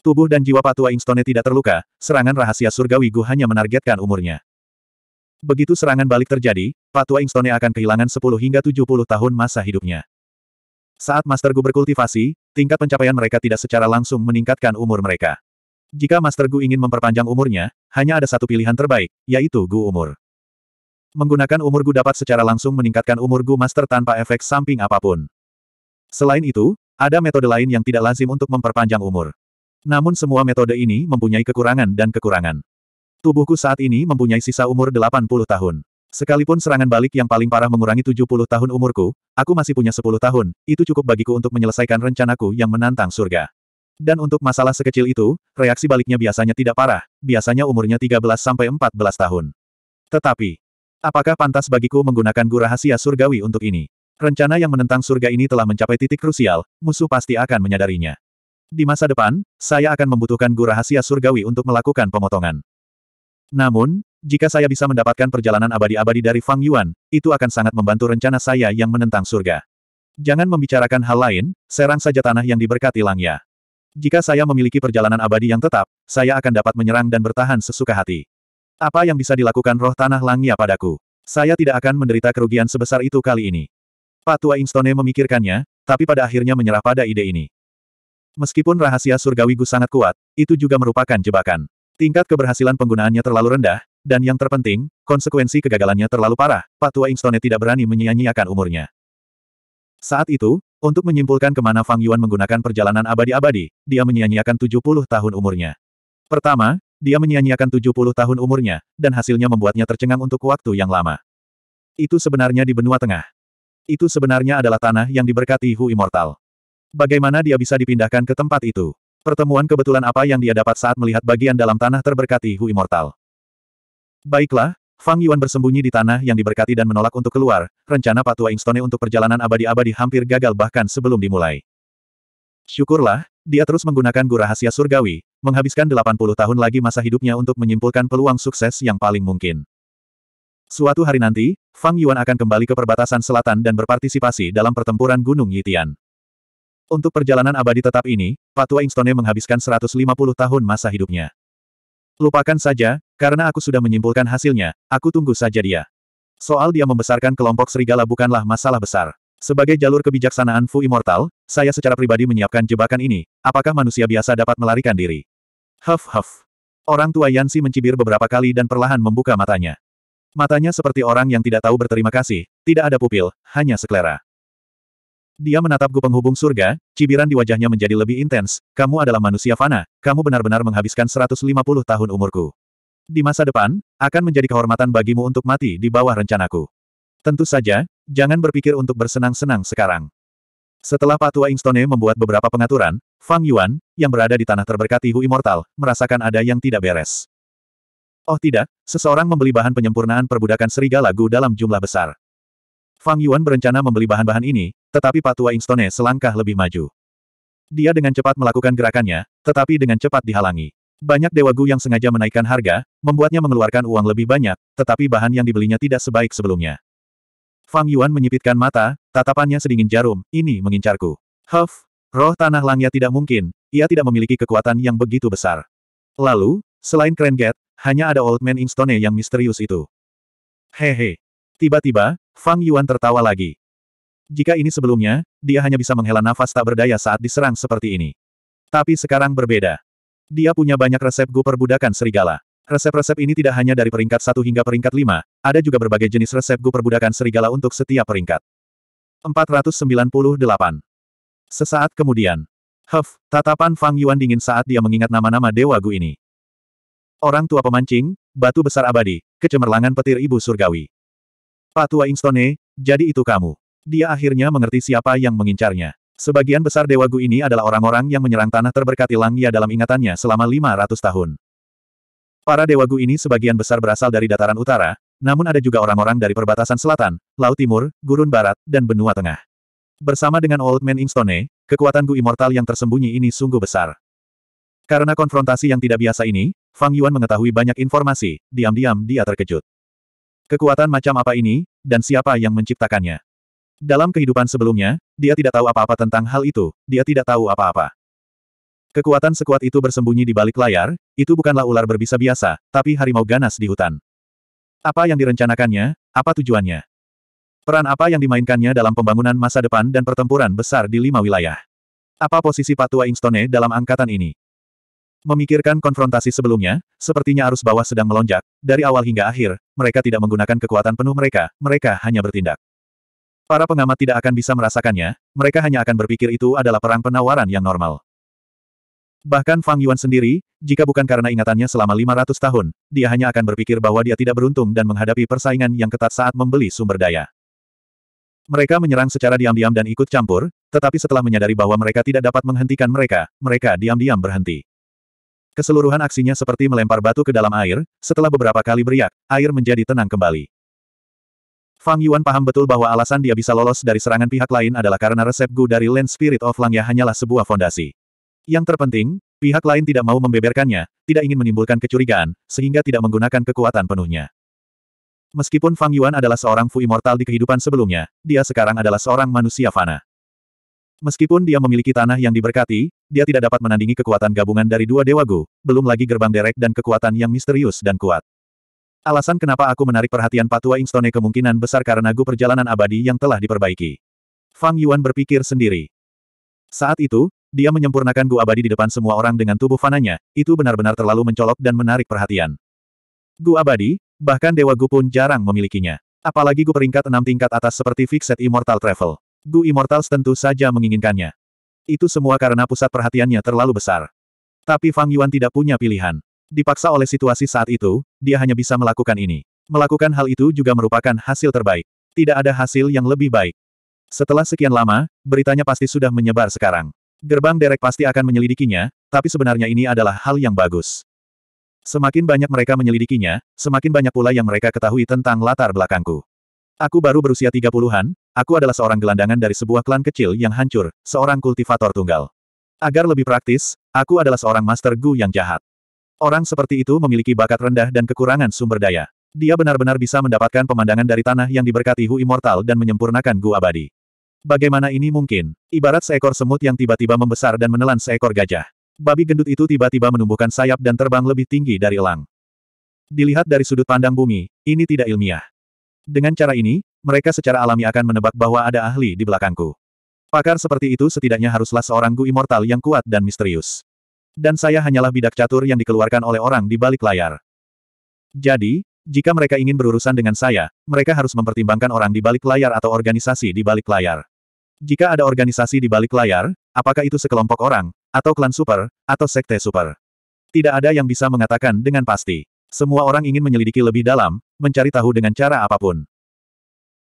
Tubuh dan jiwa patua Ingstone tidak terluka, serangan rahasia surgawi Gu hanya menargetkan umurnya. Begitu serangan balik terjadi, patua Ingstone akan kehilangan 10 hingga 70 tahun masa hidupnya. Saat Master Gu berkultivasi, tingkat pencapaian mereka tidak secara langsung meningkatkan umur mereka. Jika Master Gu ingin memperpanjang umurnya, hanya ada satu pilihan terbaik, yaitu Gu umur. Menggunakan umur Gu dapat secara langsung meningkatkan umur Gu Master tanpa efek samping apapun. Selain itu, ada metode lain yang tidak lazim untuk memperpanjang umur. Namun semua metode ini mempunyai kekurangan dan kekurangan. Tubuhku saat ini mempunyai sisa umur 80 tahun. Sekalipun serangan balik yang paling parah mengurangi 70 tahun umurku, aku masih punya 10 tahun, itu cukup bagiku untuk menyelesaikan rencanaku yang menantang surga. Dan untuk masalah sekecil itu, reaksi baliknya biasanya tidak parah, biasanya umurnya 13-14 tahun. Tetapi, apakah pantas bagiku menggunakan gua rahasia surgawi untuk ini? Rencana yang menentang surga ini telah mencapai titik krusial, musuh pasti akan menyadarinya. Di masa depan, saya akan membutuhkan guru rahasia surgawi untuk melakukan pemotongan. Namun, jika saya bisa mendapatkan perjalanan abadi-abadi dari Fang Yuan, itu akan sangat membantu rencana saya yang menentang surga. Jangan membicarakan hal lain, serang saja tanah yang diberkati Langya. Jika saya memiliki perjalanan abadi yang tetap, saya akan dapat menyerang dan bertahan sesuka hati. Apa yang bisa dilakukan roh tanah Langya padaku? Saya tidak akan menderita kerugian sebesar itu kali ini. Patua Ingstone memikirkannya, tapi pada akhirnya menyerah pada ide ini. Meskipun rahasia surgawi Gus sangat kuat, itu juga merupakan jebakan. Tingkat keberhasilan penggunaannya terlalu rendah, dan yang terpenting, konsekuensi kegagalannya terlalu parah, Patua Ingstone tidak berani menyia-nyiakan umurnya. Saat itu, untuk menyimpulkan kemana Fang Yuan menggunakan perjalanan abadi-abadi, dia menyia-nyiakan 70 tahun umurnya. Pertama, dia menyia-nyiakan 70 tahun umurnya, dan hasilnya membuatnya tercengang untuk waktu yang lama. Itu sebenarnya di benua tengah. Itu sebenarnya adalah tanah yang diberkati Hu Immortal. Bagaimana dia bisa dipindahkan ke tempat itu? Pertemuan kebetulan apa yang dia dapat saat melihat bagian dalam tanah terberkati Hu Immortal? Baiklah, Fang Yuan bersembunyi di tanah yang diberkati dan menolak untuk keluar, rencana Patua Ingstone untuk perjalanan abadi-abadi hampir gagal bahkan sebelum dimulai. Syukurlah, dia terus menggunakan gua rahasia surgawi, menghabiskan 80 tahun lagi masa hidupnya untuk menyimpulkan peluang sukses yang paling mungkin. Suatu hari nanti, Fang Yuan akan kembali ke perbatasan selatan dan berpartisipasi dalam pertempuran Gunung Yitian. Untuk perjalanan abadi tetap ini, Patua Ingstone menghabiskan 150 tahun masa hidupnya. Lupakan saja, karena aku sudah menyimpulkan hasilnya, aku tunggu saja dia. Soal dia membesarkan kelompok serigala bukanlah masalah besar. Sebagai jalur kebijaksanaan Fu Immortal, saya secara pribadi menyiapkan jebakan ini, apakah manusia biasa dapat melarikan diri? Huff huff. Orang tua Yansi mencibir beberapa kali dan perlahan membuka matanya. Matanya seperti orang yang tidak tahu berterima kasih, tidak ada pupil, hanya sekelera. Dia menatap gu penghubung surga, cibiran di wajahnya menjadi lebih intens, kamu adalah manusia fana, kamu benar-benar menghabiskan 150 tahun umurku. Di masa depan, akan menjadi kehormatan bagimu untuk mati di bawah rencanaku. Tentu saja, jangan berpikir untuk bersenang-senang sekarang. Setelah Patua Ingstone membuat beberapa pengaturan, Fang Yuan, yang berada di tanah terberkati Hu Immortal, merasakan ada yang tidak beres. Oh tidak, seseorang membeli bahan penyempurnaan perbudakan serigala Gu dalam jumlah besar. Fang Yuan berencana membeli bahan-bahan ini, tetapi Patua Ingstone selangkah lebih maju. Dia dengan cepat melakukan gerakannya, tetapi dengan cepat dihalangi. Banyak Dewa Gu yang sengaja menaikkan harga, membuatnya mengeluarkan uang lebih banyak, tetapi bahan yang dibelinya tidak sebaik sebelumnya. Fang Yuan menyipitkan mata, tatapannya sedingin jarum, ini mengincarku. Huff, roh tanah langnya tidak mungkin, ia tidak memiliki kekuatan yang begitu besar. Lalu, selain Keren hanya ada Old Man Ingstone yang misterius itu. Hehe. Tiba-tiba, Fang Yuan tertawa lagi. Jika ini sebelumnya, dia hanya bisa menghela nafas tak berdaya saat diserang seperti ini. Tapi sekarang berbeda. Dia punya banyak resep gu perbudakan serigala. Resep-resep ini tidak hanya dari peringkat 1 hingga peringkat 5, ada juga berbagai jenis resep gu perbudakan serigala untuk setiap peringkat. 498. Sesaat kemudian. Huff, tatapan Fang Yuan dingin saat dia mengingat nama-nama dewa gu ini. Orang tua pemancing, batu besar abadi, kecemerlangan petir ibu surgawi. Patua Ingstone, jadi itu kamu. Dia akhirnya mengerti siapa yang mengincarnya. Sebagian besar Dewa Gu ini adalah orang-orang yang menyerang tanah terberkati Langya dalam ingatannya selama 500 tahun. Para Dewa Gu ini sebagian besar berasal dari dataran utara, namun ada juga orang-orang dari perbatasan selatan, Laut Timur, Gurun Barat, dan Benua Tengah. Bersama dengan Old Man Ingstone, kekuatan Gu Immortal yang tersembunyi ini sungguh besar. Karena konfrontasi yang tidak biasa ini, Fang Yuan mengetahui banyak informasi, diam-diam dia terkejut. Kekuatan macam apa ini, dan siapa yang menciptakannya? Dalam kehidupan sebelumnya, dia tidak tahu apa-apa tentang hal itu, dia tidak tahu apa-apa. Kekuatan sekuat itu bersembunyi di balik layar, itu bukanlah ular berbisa biasa, tapi harimau ganas di hutan. Apa yang direncanakannya, apa tujuannya? Peran apa yang dimainkannya dalam pembangunan masa depan dan pertempuran besar di lima wilayah? Apa posisi Patua Ingstone dalam angkatan ini? Memikirkan konfrontasi sebelumnya, sepertinya arus bawah sedang melonjak, dari awal hingga akhir, mereka tidak menggunakan kekuatan penuh mereka, mereka hanya bertindak. Para pengamat tidak akan bisa merasakannya, mereka hanya akan berpikir itu adalah perang penawaran yang normal. Bahkan Fang Yuan sendiri, jika bukan karena ingatannya selama 500 tahun, dia hanya akan berpikir bahwa dia tidak beruntung dan menghadapi persaingan yang ketat saat membeli sumber daya. Mereka menyerang secara diam-diam dan ikut campur, tetapi setelah menyadari bahwa mereka tidak dapat menghentikan mereka, mereka diam-diam berhenti. Keseluruhan aksinya seperti melempar batu ke dalam air, setelah beberapa kali beriak, air menjadi tenang kembali. Fang Yuan paham betul bahwa alasan dia bisa lolos dari serangan pihak lain adalah karena resep Gu dari Land Spirit of Langya hanyalah sebuah fondasi. Yang terpenting, pihak lain tidak mau membeberkannya, tidak ingin menimbulkan kecurigaan, sehingga tidak menggunakan kekuatan penuhnya. Meskipun Fang Yuan adalah seorang Fu Immortal di kehidupan sebelumnya, dia sekarang adalah seorang manusia fana. Meskipun dia memiliki tanah yang diberkati, dia tidak dapat menandingi kekuatan gabungan dari dua dewa Gu, belum lagi gerbang derek dan kekuatan yang misterius dan kuat. Alasan kenapa aku menarik perhatian Patua Ingstone kemungkinan besar karena gu perjalanan abadi yang telah diperbaiki. Fang Yuan berpikir sendiri. Saat itu, dia menyempurnakan gu abadi di depan semua orang dengan tubuh fananya, itu benar-benar terlalu mencolok dan menarik perhatian. Gu abadi, bahkan Dewa Gu pun jarang memilikinya. Apalagi gu peringkat enam tingkat atas seperti Fixed Immortal Travel. Gu Immortals tentu saja menginginkannya. Itu semua karena pusat perhatiannya terlalu besar. Tapi Fang Yuan tidak punya pilihan. Dipaksa oleh situasi saat itu, dia hanya bisa melakukan ini. Melakukan hal itu juga merupakan hasil terbaik. Tidak ada hasil yang lebih baik. Setelah sekian lama, beritanya pasti sudah menyebar sekarang. Gerbang derek pasti akan menyelidikinya, tapi sebenarnya ini adalah hal yang bagus. Semakin banyak mereka menyelidikinya, semakin banyak pula yang mereka ketahui tentang latar belakangku. Aku baru berusia 30-an, aku adalah seorang gelandangan dari sebuah klan kecil yang hancur, seorang kultivator tunggal. Agar lebih praktis, aku adalah seorang master Gu yang jahat. Orang seperti itu memiliki bakat rendah dan kekurangan sumber daya. Dia benar-benar bisa mendapatkan pemandangan dari tanah yang diberkati Hu Immortal dan menyempurnakan Gu Abadi. Bagaimana ini mungkin? Ibarat seekor semut yang tiba-tiba membesar dan menelan seekor gajah. Babi gendut itu tiba-tiba menumbuhkan sayap dan terbang lebih tinggi dari elang. Dilihat dari sudut pandang bumi, ini tidak ilmiah. Dengan cara ini, mereka secara alami akan menebak bahwa ada ahli di belakangku. Pakar seperti itu setidaknya haruslah seorang Gu Immortal yang kuat dan misterius dan saya hanyalah bidak catur yang dikeluarkan oleh orang di balik layar. Jadi, jika mereka ingin berurusan dengan saya, mereka harus mempertimbangkan orang di balik layar atau organisasi di balik layar. Jika ada organisasi di balik layar, apakah itu sekelompok orang, atau klan super, atau sekte super? Tidak ada yang bisa mengatakan dengan pasti. Semua orang ingin menyelidiki lebih dalam, mencari tahu dengan cara apapun.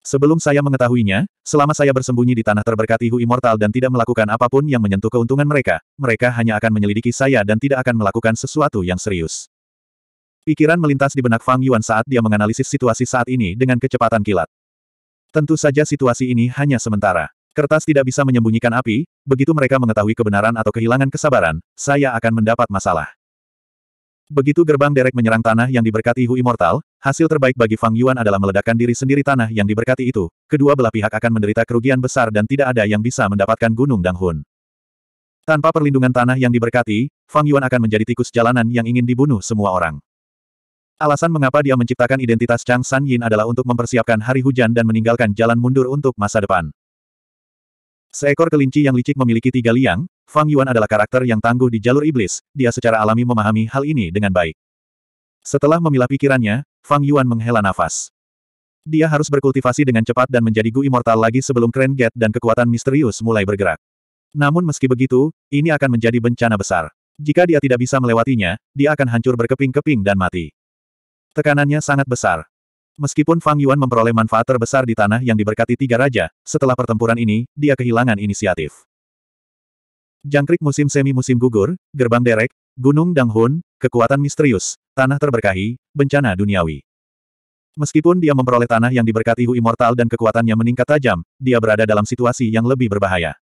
Sebelum saya mengetahuinya, selama saya bersembunyi di tanah terberkati Hu Immortal dan tidak melakukan apapun yang menyentuh keuntungan mereka, mereka hanya akan menyelidiki saya dan tidak akan melakukan sesuatu yang serius. Pikiran melintas di benak Fang Yuan saat dia menganalisis situasi saat ini dengan kecepatan kilat. Tentu saja situasi ini hanya sementara. Kertas tidak bisa menyembunyikan api, begitu mereka mengetahui kebenaran atau kehilangan kesabaran, saya akan mendapat masalah. Begitu gerbang derek menyerang tanah yang diberkati Hu Immortal, hasil terbaik bagi Fang Yuan adalah meledakkan diri sendiri tanah yang diberkati itu. Kedua belah pihak akan menderita kerugian besar dan tidak ada yang bisa mendapatkan Gunung Danghun. Tanpa perlindungan tanah yang diberkati, Fang Yuan akan menjadi tikus jalanan yang ingin dibunuh semua orang. Alasan mengapa dia menciptakan identitas Chang San Yin adalah untuk mempersiapkan hari hujan dan meninggalkan jalan mundur untuk masa depan. Seekor kelinci yang licik memiliki tiga liang, Fang Yuan adalah karakter yang tangguh di jalur iblis, dia secara alami memahami hal ini dengan baik. Setelah memilah pikirannya, Fang Yuan menghela nafas. Dia harus berkultivasi dengan cepat dan menjadi Gu Immortal lagi sebelum Kren Get dan kekuatan misterius mulai bergerak. Namun meski begitu, ini akan menjadi bencana besar. Jika dia tidak bisa melewatinya, dia akan hancur berkeping-keping dan mati. Tekanannya sangat besar. Meskipun Fang Yuan memperoleh manfaat terbesar di tanah yang diberkati tiga raja, setelah pertempuran ini, dia kehilangan inisiatif. Jangkrik musim semi-musim gugur, gerbang derek, gunung Danghun, kekuatan misterius, tanah terberkahi, bencana duniawi. Meskipun dia memperoleh tanah yang diberkati Hu Immortal dan kekuatannya meningkat tajam, dia berada dalam situasi yang lebih berbahaya.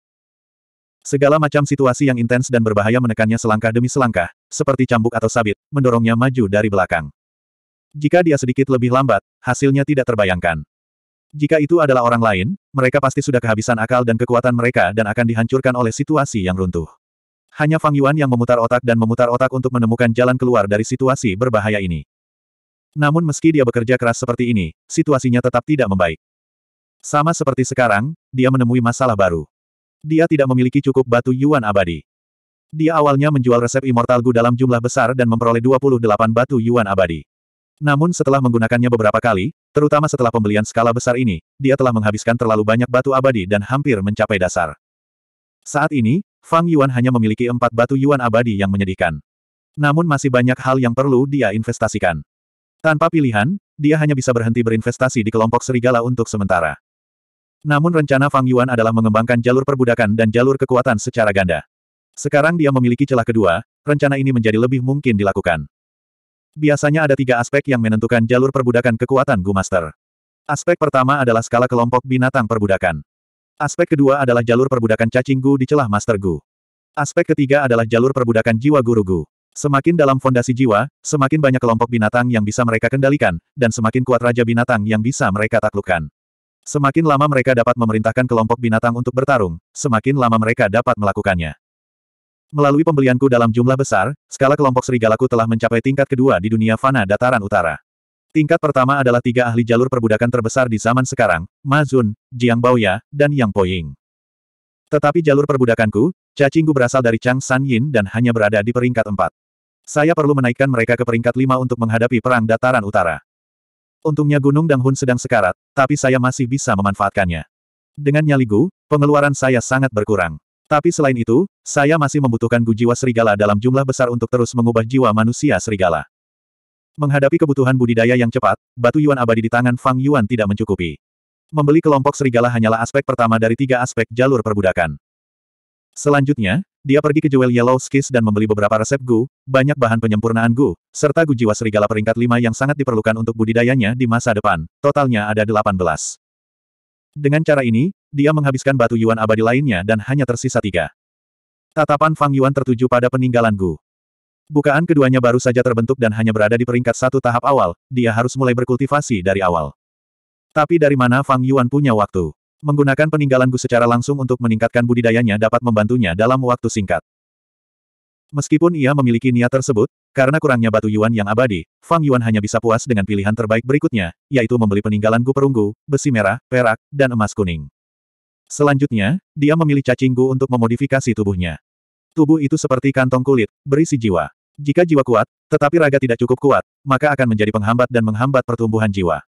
Segala macam situasi yang intens dan berbahaya menekannya selangkah demi selangkah, seperti cambuk atau sabit, mendorongnya maju dari belakang. Jika dia sedikit lebih lambat, hasilnya tidak terbayangkan. Jika itu adalah orang lain, mereka pasti sudah kehabisan akal dan kekuatan mereka dan akan dihancurkan oleh situasi yang runtuh. Hanya Fang Yuan yang memutar otak dan memutar otak untuk menemukan jalan keluar dari situasi berbahaya ini. Namun meski dia bekerja keras seperti ini, situasinya tetap tidak membaik. Sama seperti sekarang, dia menemui masalah baru. Dia tidak memiliki cukup batu Yuan abadi. Dia awalnya menjual resep Immortal Gu dalam jumlah besar dan memperoleh 28 batu Yuan abadi. Namun setelah menggunakannya beberapa kali, terutama setelah pembelian skala besar ini, dia telah menghabiskan terlalu banyak batu abadi dan hampir mencapai dasar. Saat ini, Fang Yuan hanya memiliki empat batu Yuan abadi yang menyedihkan. Namun masih banyak hal yang perlu dia investasikan. Tanpa pilihan, dia hanya bisa berhenti berinvestasi di kelompok serigala untuk sementara. Namun rencana Fang Yuan adalah mengembangkan jalur perbudakan dan jalur kekuatan secara ganda. Sekarang dia memiliki celah kedua, rencana ini menjadi lebih mungkin dilakukan. Biasanya ada tiga aspek yang menentukan jalur perbudakan kekuatan Gu Master. Aspek pertama adalah skala kelompok binatang perbudakan. Aspek kedua adalah jalur perbudakan cacing Gu di celah Master Gu. Aspek ketiga adalah jalur perbudakan jiwa Guru Gu. Semakin dalam fondasi jiwa, semakin banyak kelompok binatang yang bisa mereka kendalikan, dan semakin kuat raja binatang yang bisa mereka taklukkan. Semakin lama mereka dapat memerintahkan kelompok binatang untuk bertarung, semakin lama mereka dapat melakukannya. Melalui pembelianku dalam jumlah besar, skala kelompok serigalaku telah mencapai tingkat kedua di dunia fana dataran utara. Tingkat pertama adalah tiga ahli jalur perbudakan terbesar di zaman sekarang, Mazun, Jiang Baoya, dan Yang Poying. Tetapi jalur perbudakanku, cacingku berasal dari Chang San Yin dan hanya berada di peringkat empat. Saya perlu menaikkan mereka ke peringkat lima untuk menghadapi perang dataran utara. Untungnya Gunung Dang Hun sedang sekarat, tapi saya masih bisa memanfaatkannya. Dengan nyaligu, pengeluaran saya sangat berkurang. Tapi selain itu, saya masih membutuhkan Gu Jiwa Serigala dalam jumlah besar untuk terus mengubah jiwa manusia serigala. Menghadapi kebutuhan budidaya yang cepat, batu Yuan abadi di tangan Fang Yuan tidak mencukupi. Membeli kelompok serigala hanyalah aspek pertama dari tiga aspek jalur perbudakan. Selanjutnya, dia pergi ke Jewel Yellow Skis dan membeli beberapa resep Gu, banyak bahan penyempurnaan Gu, serta Gu Jiwa Serigala peringkat 5 yang sangat diperlukan untuk budidayanya di masa depan, totalnya ada 18. Dengan cara ini, dia menghabiskan batu Yuan abadi lainnya dan hanya tersisa tiga. Tatapan Fang Yuan tertuju pada peninggalan Gu. Bukaan keduanya baru saja terbentuk dan hanya berada di peringkat satu tahap awal, dia harus mulai berkultivasi dari awal. Tapi dari mana Fang Yuan punya waktu? Menggunakan peninggalan Gu secara langsung untuk meningkatkan budidayanya dapat membantunya dalam waktu singkat. Meskipun ia memiliki niat tersebut, karena kurangnya batu Yuan yang abadi, Fang Yuan hanya bisa puas dengan pilihan terbaik berikutnya, yaitu membeli peninggalan Gu perunggu, besi merah, perak, dan emas kuning. Selanjutnya, dia memilih cacingku untuk memodifikasi tubuhnya. Tubuh itu seperti kantong kulit, berisi jiwa. Jika jiwa kuat, tetapi raga tidak cukup kuat, maka akan menjadi penghambat dan menghambat pertumbuhan jiwa.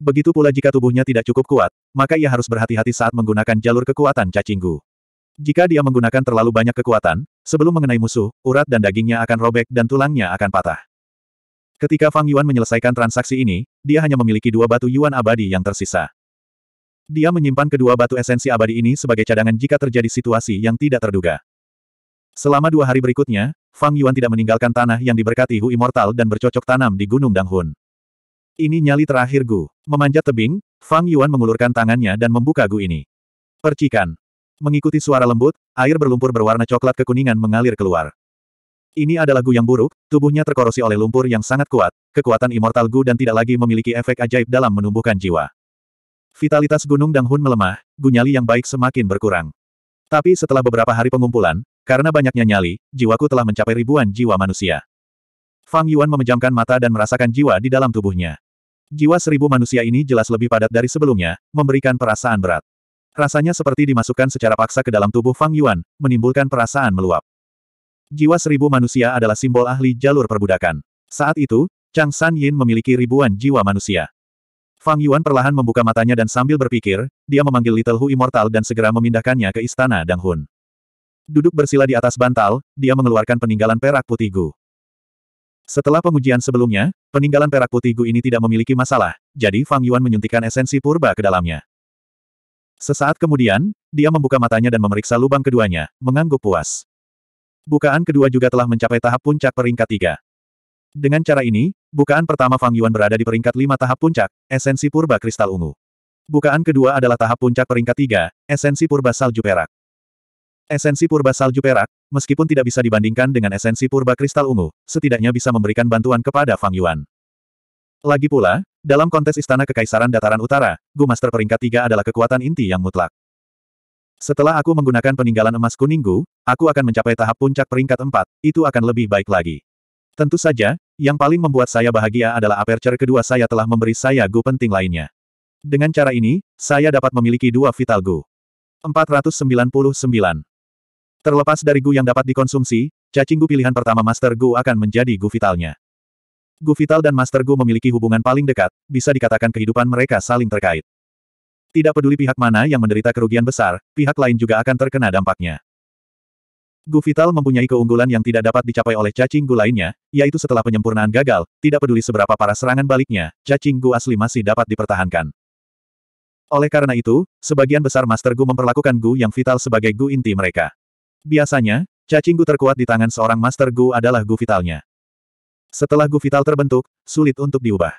Begitu pula jika tubuhnya tidak cukup kuat, maka ia harus berhati-hati saat menggunakan jalur kekuatan cacingku. Jika dia menggunakan terlalu banyak kekuatan, sebelum mengenai musuh, urat dan dagingnya akan robek dan tulangnya akan patah. Ketika Fang Yuan menyelesaikan transaksi ini, dia hanya memiliki dua batu Yuan abadi yang tersisa. Dia menyimpan kedua batu esensi abadi ini sebagai cadangan jika terjadi situasi yang tidak terduga. Selama dua hari berikutnya, Fang Yuan tidak meninggalkan tanah yang diberkati Hu Immortal dan bercocok tanam di Gunung Danghun. Ini nyali terakhir Gu. Memanjat tebing, Fang Yuan mengulurkan tangannya dan membuka Gu ini. Percikan. Mengikuti suara lembut, air berlumpur berwarna coklat kekuningan mengalir keluar. Ini adalah Gu yang buruk, tubuhnya terkorosi oleh lumpur yang sangat kuat, kekuatan immortal Gu dan tidak lagi memiliki efek ajaib dalam menumbuhkan jiwa. Vitalitas Gunung Danghun melemah, gunyali yang baik semakin berkurang. Tapi setelah beberapa hari pengumpulan, karena banyaknya nyali, jiwaku telah mencapai ribuan jiwa manusia. Fang Yuan memejamkan mata dan merasakan jiwa di dalam tubuhnya. Jiwa seribu manusia ini jelas lebih padat dari sebelumnya, memberikan perasaan berat. Rasanya seperti dimasukkan secara paksa ke dalam tubuh Fang Yuan, menimbulkan perasaan meluap. Jiwa seribu manusia adalah simbol ahli jalur perbudakan. Saat itu, Chang San Yin memiliki ribuan jiwa manusia. Fang Yuan perlahan membuka matanya dan sambil berpikir, dia memanggil Little Hu Immortal dan segera memindahkannya ke istana Dang Hun. Duduk bersila di atas bantal, dia mengeluarkan peninggalan perak putih Gu. Setelah pengujian sebelumnya, peninggalan perak putih Gu ini tidak memiliki masalah, jadi Fang Yuan menyuntikkan esensi purba ke dalamnya. Sesaat kemudian, dia membuka matanya dan memeriksa lubang keduanya, mengangguk puas. Bukaan kedua juga telah mencapai tahap puncak peringkat tiga. Dengan cara ini, bukaan pertama Fang Yuan berada di peringkat 5 tahap puncak, esensi purba kristal ungu. Bukaan kedua adalah tahap puncak peringkat 3, esensi purba salju perak. Esensi purba salju perak, meskipun tidak bisa dibandingkan dengan esensi purba kristal ungu, setidaknya bisa memberikan bantuan kepada Fang Yuan. Lagi pula, dalam kontes Istana Kekaisaran Dataran Utara, Gu Master peringkat 3 adalah kekuatan inti yang mutlak. Setelah aku menggunakan peninggalan emas kuning Gu, aku akan mencapai tahap puncak peringkat 4, itu akan lebih baik lagi. Tentu saja, yang paling membuat saya bahagia adalah aperture kedua saya telah memberi saya gu penting lainnya. Dengan cara ini, saya dapat memiliki dua vital gu. 499. Terlepas dari gu yang dapat dikonsumsi, cacing gu pilihan pertama Master Gu akan menjadi gu vitalnya. Gu vital dan Master Gu memiliki hubungan paling dekat, bisa dikatakan kehidupan mereka saling terkait. Tidak peduli pihak mana yang menderita kerugian besar, pihak lain juga akan terkena dampaknya. Gu Vital mempunyai keunggulan yang tidak dapat dicapai oleh cacing Gu lainnya, yaitu setelah penyempurnaan gagal, tidak peduli seberapa para serangan baliknya, cacing Gu asli masih dapat dipertahankan. Oleh karena itu, sebagian besar Master Gu memperlakukan Gu yang vital sebagai Gu inti mereka. Biasanya, cacing Gu terkuat di tangan seorang Master Gu adalah Gu vitalnya. Setelah Gu vital terbentuk, sulit untuk diubah.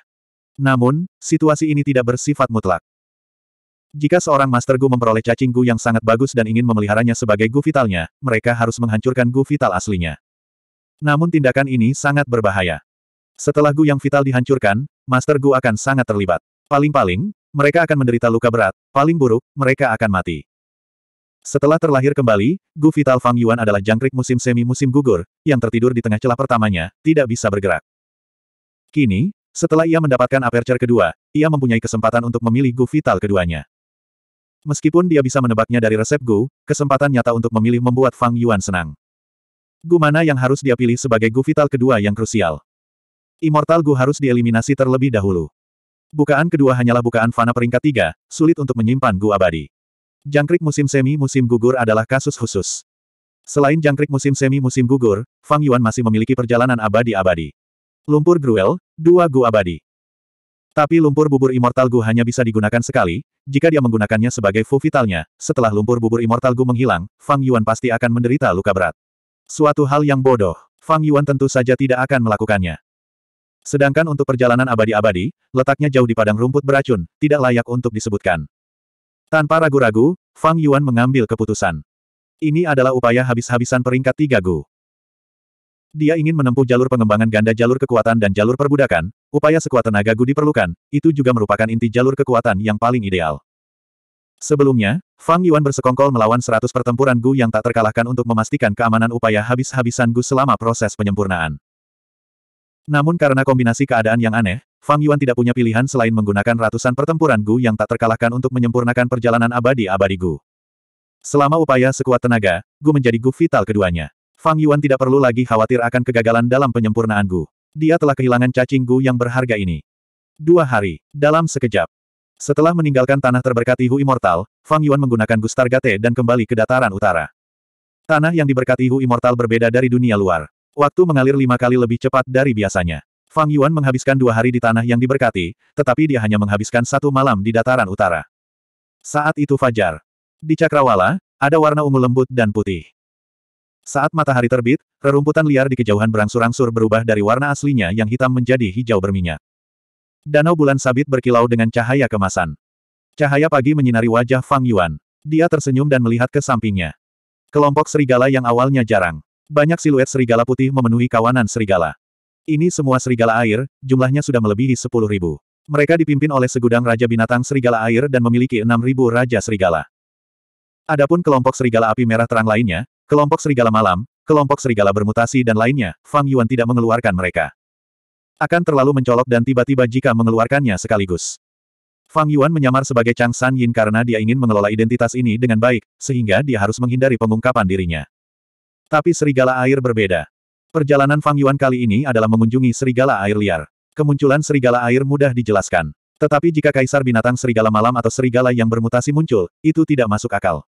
Namun, situasi ini tidak bersifat mutlak. Jika seorang Master Gu memperoleh cacing Gu yang sangat bagus dan ingin memeliharanya sebagai Gu vitalnya, mereka harus menghancurkan Gu vital aslinya. Namun tindakan ini sangat berbahaya. Setelah Gu yang vital dihancurkan, Master Gu akan sangat terlibat. Paling-paling, mereka akan menderita luka berat, paling buruk, mereka akan mati. Setelah terlahir kembali, Gu Vital Fang Yuan adalah jangkrik musim semi musim gugur, yang tertidur di tengah celah pertamanya, tidak bisa bergerak. Kini, setelah ia mendapatkan aperture kedua, ia mempunyai kesempatan untuk memilih Gu Vital keduanya. Meskipun dia bisa menebaknya dari resep Gu, kesempatan nyata untuk memilih membuat Fang Yuan senang. Gu mana yang harus dia pilih sebagai Gu vital kedua yang krusial? Immortal Gu harus dieliminasi terlebih dahulu. Bukaan kedua hanyalah bukaan fana peringkat tiga, sulit untuk menyimpan Gu abadi. Jangkrik musim semi musim gugur adalah kasus khusus. Selain jangkrik musim semi musim gugur, Fang Yuan masih memiliki perjalanan abadi-abadi. Lumpur Gruel, dua Gu abadi. Tapi lumpur bubur Immortal Gu hanya bisa digunakan sekali, jika dia menggunakannya sebagai fu vitalnya, setelah lumpur bubur Immortal Gu menghilang, Fang Yuan pasti akan menderita luka berat. Suatu hal yang bodoh, Fang Yuan tentu saja tidak akan melakukannya. Sedangkan untuk perjalanan abadi-abadi, letaknya jauh di padang rumput beracun, tidak layak untuk disebutkan. Tanpa ragu-ragu, Fang Yuan mengambil keputusan. Ini adalah upaya habis-habisan peringkat tiga Gu. Dia ingin menempuh jalur pengembangan ganda jalur kekuatan dan jalur perbudakan, upaya sekuat tenaga Gu diperlukan, itu juga merupakan inti jalur kekuatan yang paling ideal. Sebelumnya, Fang Yuan bersekongkol melawan seratus pertempuran Gu yang tak terkalahkan untuk memastikan keamanan upaya habis-habisan Gu selama proses penyempurnaan. Namun karena kombinasi keadaan yang aneh, Fang Yuan tidak punya pilihan selain menggunakan ratusan pertempuran Gu yang tak terkalahkan untuk menyempurnakan perjalanan abadi-abadi Gu. Selama upaya sekuat tenaga, Gu menjadi Gu vital keduanya. Fang Yuan tidak perlu lagi khawatir akan kegagalan dalam penyempurnaan Gu. Dia telah kehilangan cacing Gu yang berharga ini. Dua hari, dalam sekejap. Setelah meninggalkan tanah terberkati Hu Immortal, Fang Yuan menggunakan Gustar Gate dan kembali ke dataran utara. Tanah yang diberkati Hu Immortal berbeda dari dunia luar. Waktu mengalir lima kali lebih cepat dari biasanya. Fang Yuan menghabiskan dua hari di tanah yang diberkati, tetapi dia hanya menghabiskan satu malam di dataran utara. Saat itu fajar. Di Cakrawala, ada warna ungu lembut dan putih. Saat matahari terbit, rerumputan liar di kejauhan berangsur-angsur berubah dari warna aslinya yang hitam menjadi hijau berminyak. Danau bulan sabit berkilau dengan cahaya kemasan. Cahaya pagi menyinari wajah Fang Yuan. Dia tersenyum dan melihat ke sampingnya. Kelompok serigala yang awalnya jarang. Banyak siluet serigala putih memenuhi kawanan serigala. Ini semua serigala air, jumlahnya sudah melebihi sepuluh ribu. Mereka dipimpin oleh segudang raja binatang serigala air dan memiliki enam ribu raja serigala. Adapun kelompok serigala api merah terang lainnya, Kelompok serigala malam, kelompok serigala bermutasi dan lainnya, Fang Yuan tidak mengeluarkan mereka. Akan terlalu mencolok dan tiba-tiba jika mengeluarkannya sekaligus. Fang Yuan menyamar sebagai Chang San Yin karena dia ingin mengelola identitas ini dengan baik, sehingga dia harus menghindari pengungkapan dirinya. Tapi serigala air berbeda. Perjalanan Fang Yuan kali ini adalah mengunjungi serigala air liar. Kemunculan serigala air mudah dijelaskan. Tetapi jika kaisar binatang serigala malam atau serigala yang bermutasi muncul, itu tidak masuk akal.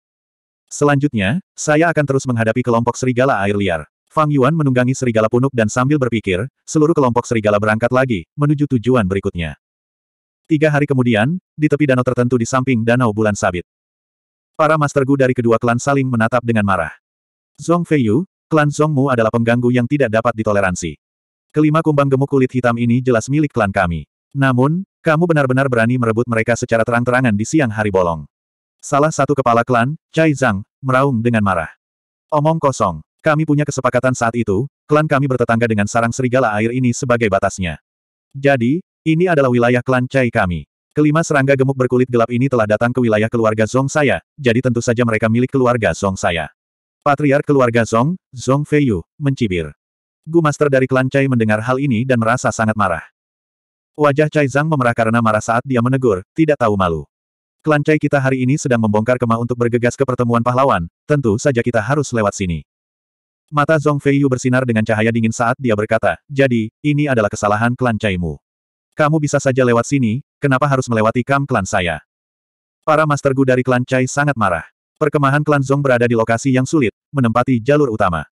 Selanjutnya, saya akan terus menghadapi kelompok serigala air liar. Fang Yuan menunggangi serigala punuk dan sambil berpikir, seluruh kelompok serigala berangkat lagi, menuju tujuan berikutnya. Tiga hari kemudian, di tepi danau tertentu di samping danau bulan sabit. Para master gu dari kedua klan saling menatap dengan marah. Zong Feiyu, klan Zongmu adalah pengganggu yang tidak dapat ditoleransi. Kelima kumbang gemuk kulit hitam ini jelas milik klan kami. Namun, kamu benar-benar berani merebut mereka secara terang-terangan di siang hari bolong. Salah satu kepala klan, Cai Zhang, meraung dengan marah. Omong kosong. Kami punya kesepakatan saat itu, klan kami bertetangga dengan sarang serigala air ini sebagai batasnya. Jadi, ini adalah wilayah klan Cai kami. Kelima serangga gemuk berkulit gelap ini telah datang ke wilayah keluarga Zong saya, jadi tentu saja mereka milik keluarga Zong saya. Patriark keluarga Zong, Zong Feiyu, mencibir. Gu Master dari klan Cai mendengar hal ini dan merasa sangat marah. Wajah Cai Zhang memerah karena marah saat dia menegur, tidak tahu malu. Klan Cai kita hari ini sedang membongkar kemah untuk bergegas ke pertemuan pahlawan, tentu saja kita harus lewat sini. Mata Zong Feiyu bersinar dengan cahaya dingin saat dia berkata, jadi, ini adalah kesalahan klan Caimu. Kamu bisa saja lewat sini, kenapa harus melewati kam klan saya? Para master gu dari klan Cai sangat marah. Perkemahan klan Zong berada di lokasi yang sulit, menempati jalur utama.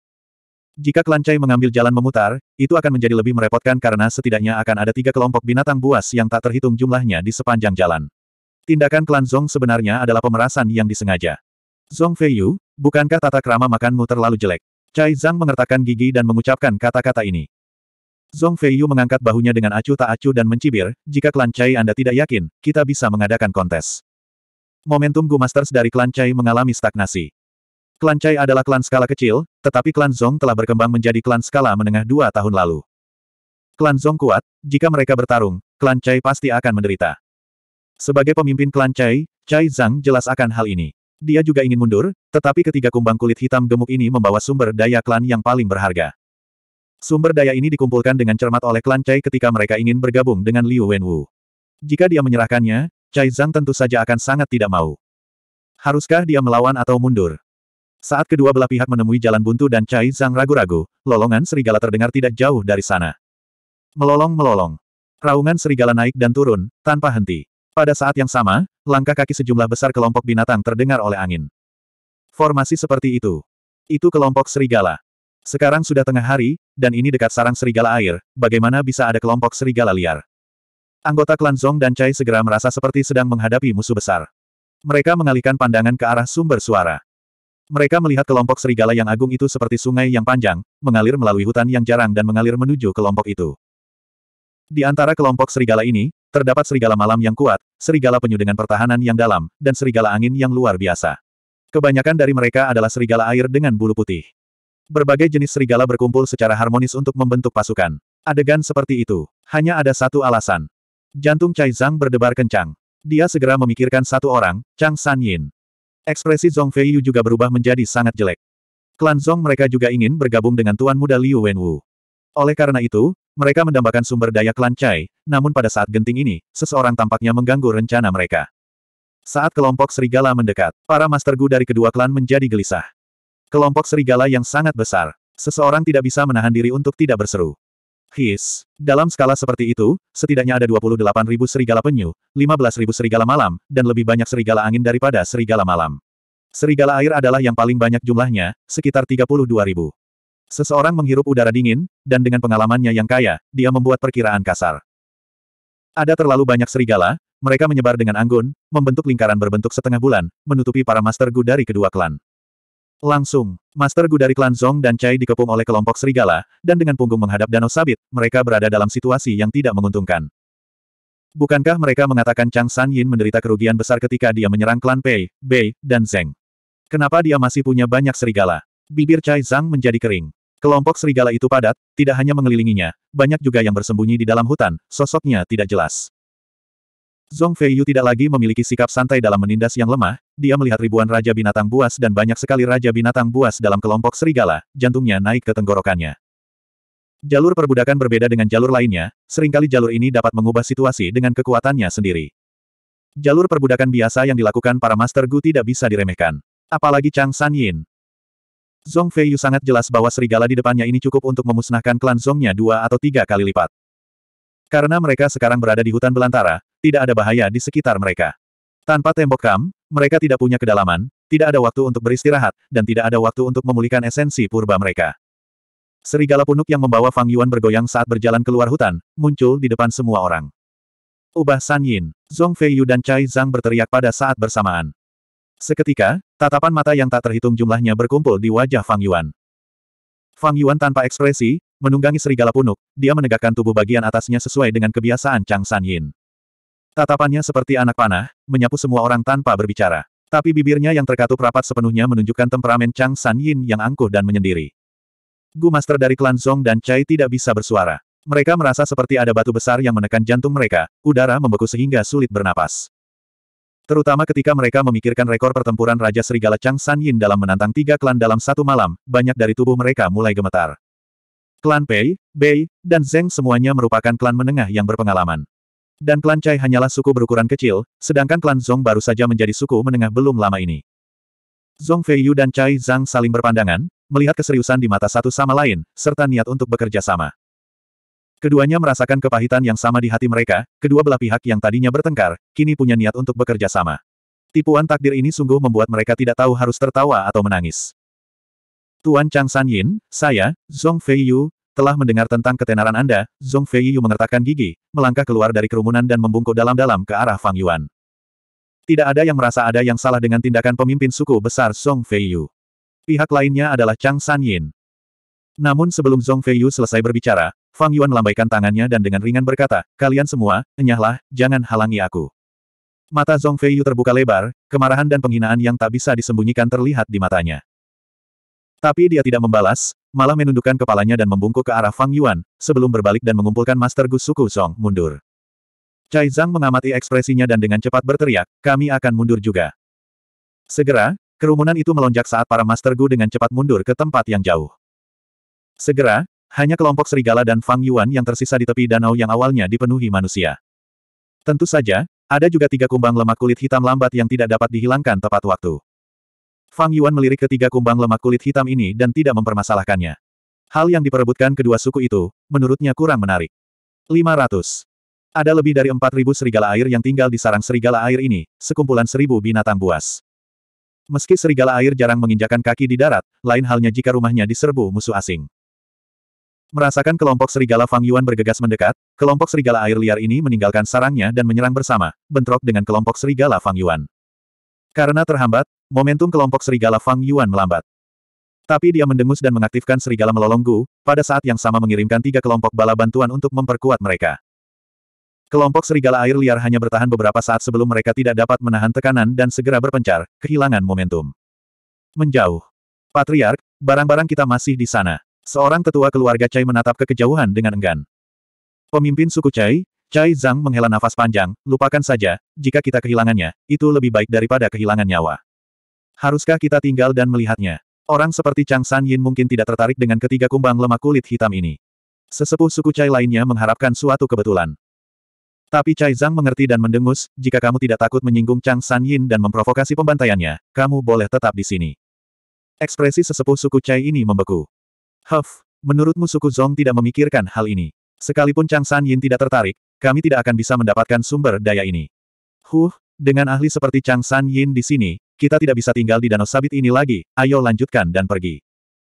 Jika klan Cai mengambil jalan memutar, itu akan menjadi lebih merepotkan karena setidaknya akan ada tiga kelompok binatang buas yang tak terhitung jumlahnya di sepanjang jalan. Tindakan klan Zong sebenarnya adalah pemerasan yang disengaja. Zong Feiyu, bukankah tata krama makanmu terlalu jelek? Cai Zhang mengertakkan gigi dan mengucapkan kata-kata ini. Zong Feiyu mengangkat bahunya dengan acuh tak acuh dan mencibir, jika klan Cai Anda tidak yakin, kita bisa mengadakan kontes. Momentum Gu Masters dari klan Cai mengalami stagnasi. Klan Cai adalah klan skala kecil, tetapi klan Zong telah berkembang menjadi klan skala menengah dua tahun lalu. Klan Zong kuat, jika mereka bertarung, klan Cai pasti akan menderita. Sebagai pemimpin klan Cai, Chai Zhang jelas akan hal ini. Dia juga ingin mundur, tetapi ketiga kumbang kulit hitam gemuk ini membawa sumber daya klan yang paling berharga. Sumber daya ini dikumpulkan dengan cermat oleh klan Chai ketika mereka ingin bergabung dengan Liu Wenwu. Jika dia menyerahkannya, Cai Zhang tentu saja akan sangat tidak mau. Haruskah dia melawan atau mundur? Saat kedua belah pihak menemui jalan buntu dan Cai Zhang ragu-ragu, lolongan serigala terdengar tidak jauh dari sana. Melolong-melolong. Raungan serigala naik dan turun, tanpa henti. Pada saat yang sama, langkah kaki sejumlah besar kelompok binatang terdengar oleh angin. Formasi seperti itu. Itu kelompok serigala. Sekarang sudah tengah hari, dan ini dekat sarang serigala air, bagaimana bisa ada kelompok serigala liar? Anggota klan Zong dan Chai segera merasa seperti sedang menghadapi musuh besar. Mereka mengalihkan pandangan ke arah sumber suara. Mereka melihat kelompok serigala yang agung itu seperti sungai yang panjang, mengalir melalui hutan yang jarang dan mengalir menuju kelompok itu. Di antara kelompok serigala ini, Terdapat serigala malam yang kuat, serigala penyu dengan pertahanan yang dalam, dan serigala angin yang luar biasa. Kebanyakan dari mereka adalah serigala air dengan bulu putih. Berbagai jenis serigala berkumpul secara harmonis untuk membentuk pasukan. Adegan seperti itu. Hanya ada satu alasan. Jantung Cai Zhang berdebar kencang. Dia segera memikirkan satu orang, Chang San Yin. Ekspresi Zhong Feiyu juga berubah menjadi sangat jelek. Klan Zhong mereka juga ingin bergabung dengan Tuan Muda Liu Wenwu. Oleh karena itu, mereka mendambakan sumber daya klan Chai, namun pada saat genting ini, seseorang tampaknya mengganggu rencana mereka. Saat kelompok serigala mendekat, para Master Gu dari kedua klan menjadi gelisah. Kelompok serigala yang sangat besar. Seseorang tidak bisa menahan diri untuk tidak berseru. His. Dalam skala seperti itu, setidaknya ada ribu serigala penyu, 15.000 serigala malam, dan lebih banyak serigala angin daripada serigala malam. Serigala air adalah yang paling banyak jumlahnya, sekitar ribu. Seseorang menghirup udara dingin, dan dengan pengalamannya yang kaya, dia membuat perkiraan kasar. Ada terlalu banyak serigala, mereka menyebar dengan anggun, membentuk lingkaran berbentuk setengah bulan, menutupi para Master Gu dari kedua klan. Langsung, Master Gu dari klan Zong dan Chai dikepung oleh kelompok serigala, dan dengan punggung menghadap danau sabit, mereka berada dalam situasi yang tidak menguntungkan. Bukankah mereka mengatakan Chang San Yin menderita kerugian besar ketika dia menyerang klan Pei, Bei, dan Zeng? Kenapa dia masih punya banyak serigala? Bibir Chai Zhang menjadi kering. Kelompok serigala itu padat, tidak hanya mengelilinginya, banyak juga yang bersembunyi di dalam hutan, sosoknya tidak jelas. Zhong Feiyu tidak lagi memiliki sikap santai dalam menindas yang lemah, dia melihat ribuan raja binatang buas dan banyak sekali raja binatang buas dalam kelompok serigala, jantungnya naik ke tenggorokannya. Jalur perbudakan berbeda dengan jalur lainnya, seringkali jalur ini dapat mengubah situasi dengan kekuatannya sendiri. Jalur perbudakan biasa yang dilakukan para Master Gu tidak bisa diremehkan. Apalagi Chang San Yin. Zong Feiyu sangat jelas bahwa serigala di depannya ini cukup untuk memusnahkan klan Zongnya dua atau tiga kali lipat. Karena mereka sekarang berada di hutan belantara, tidak ada bahaya di sekitar mereka. Tanpa tembok kam, mereka tidak punya kedalaman, tidak ada waktu untuk beristirahat, dan tidak ada waktu untuk memulihkan esensi purba mereka. Serigala punuk yang membawa Fang Yuan bergoyang saat berjalan keluar hutan, muncul di depan semua orang. Ubah San Yin, Zong Feiyu dan Cai Zhang berteriak pada saat bersamaan. Seketika, Tatapan mata yang tak terhitung jumlahnya berkumpul di wajah Fang Yuan. Fang Yuan tanpa ekspresi, menunggangi serigala punuk, dia menegakkan tubuh bagian atasnya sesuai dengan kebiasaan Chang San Yin. Tatapannya seperti anak panah, menyapu semua orang tanpa berbicara. Tapi bibirnya yang terkatup rapat sepenuhnya menunjukkan temperamen Chang San Yin yang angkuh dan menyendiri. Gu Master dari klan Zong dan Chai tidak bisa bersuara. Mereka merasa seperti ada batu besar yang menekan jantung mereka, udara membeku sehingga sulit bernapas. Terutama ketika mereka memikirkan rekor pertempuran Raja Serigala Chang San Yin dalam menantang tiga klan dalam satu malam, banyak dari tubuh mereka mulai gemetar. Klan Pei, Bei, dan Zeng semuanya merupakan klan menengah yang berpengalaman. Dan klan Cai hanyalah suku berukuran kecil, sedangkan klan Zong baru saja menjadi suku menengah belum lama ini. Zong Feiyu dan Cai Zhang saling berpandangan, melihat keseriusan di mata satu sama lain, serta niat untuk bekerja sama. Keduanya merasakan kepahitan yang sama di hati mereka, kedua belah pihak yang tadinya bertengkar, kini punya niat untuk bekerja sama. Tipuan takdir ini sungguh membuat mereka tidak tahu harus tertawa atau menangis. Tuan Chang San Yin, saya, Zong Fei Yu, telah mendengar tentang ketenaran Anda, Zong Fei Yu mengertakkan gigi, melangkah keluar dari kerumunan dan membungkuk dalam-dalam ke arah Fang Yuan. Tidak ada yang merasa ada yang salah dengan tindakan pemimpin suku besar Zong Fei Yu. Pihak lainnya adalah Chang San Yin. Namun sebelum Zong Feiyu selesai berbicara, Fang Yuan melambaikan tangannya dan dengan ringan berkata, kalian semua, enyahlah, jangan halangi aku. Mata Zhong Yu terbuka lebar, kemarahan dan penghinaan yang tak bisa disembunyikan terlihat di matanya. Tapi dia tidak membalas, malah menundukkan kepalanya dan membungkuk ke arah Fang Yuan, sebelum berbalik dan mengumpulkan Master Gu Suku Song mundur. Cai Zhang mengamati ekspresinya dan dengan cepat berteriak, kami akan mundur juga. Segera, kerumunan itu melonjak saat para Master Gu dengan cepat mundur ke tempat yang jauh. Segera, hanya kelompok serigala dan Fang Yuan yang tersisa di tepi danau yang awalnya dipenuhi manusia. Tentu saja, ada juga tiga kumbang lemak kulit hitam lambat yang tidak dapat dihilangkan tepat waktu. Fang Yuan melirik ketiga kumbang lemak kulit hitam ini dan tidak mempermasalahkannya. Hal yang diperebutkan kedua suku itu, menurutnya kurang menarik. 500. Ada lebih dari 4.000 serigala air yang tinggal di sarang serigala air ini, sekumpulan seribu binatang buas. Meski serigala air jarang menginjakan kaki di darat, lain halnya jika rumahnya diserbu musuh asing. Merasakan kelompok serigala Fang Yuan bergegas mendekat, kelompok serigala air liar ini meninggalkan sarangnya dan menyerang bersama, bentrok dengan kelompok serigala Fang Yuan. Karena terhambat, momentum kelompok serigala Fang Yuan melambat. Tapi dia mendengus dan mengaktifkan serigala melolong Gu, pada saat yang sama mengirimkan tiga kelompok bala bantuan untuk memperkuat mereka. Kelompok serigala air liar hanya bertahan beberapa saat sebelum mereka tidak dapat menahan tekanan dan segera berpencar, kehilangan momentum. Menjauh. Patriark, barang-barang kita masih di sana. Seorang tetua keluarga Cai menatap ke kejauhan dengan enggan. Pemimpin suku Cai, Cai Zhang menghela nafas panjang, lupakan saja, jika kita kehilangannya, itu lebih baik daripada kehilangan nyawa. Haruskah kita tinggal dan melihatnya? Orang seperti Chang San Yin mungkin tidak tertarik dengan ketiga kumbang lemak kulit hitam ini. Sesepuh suku Cai lainnya mengharapkan suatu kebetulan. Tapi Cai Zhang mengerti dan mendengus, jika kamu tidak takut menyinggung Chang San Yin dan memprovokasi pembantaiannya, kamu boleh tetap di sini. Ekspresi sesepuh suku Cai ini membeku. Huff, menurutmu suku Zong tidak memikirkan hal ini. Sekalipun Chang San Yin tidak tertarik, kami tidak akan bisa mendapatkan sumber daya ini. Huh, dengan ahli seperti Chang San Yin di sini, kita tidak bisa tinggal di Danau Sabit ini lagi, ayo lanjutkan dan pergi.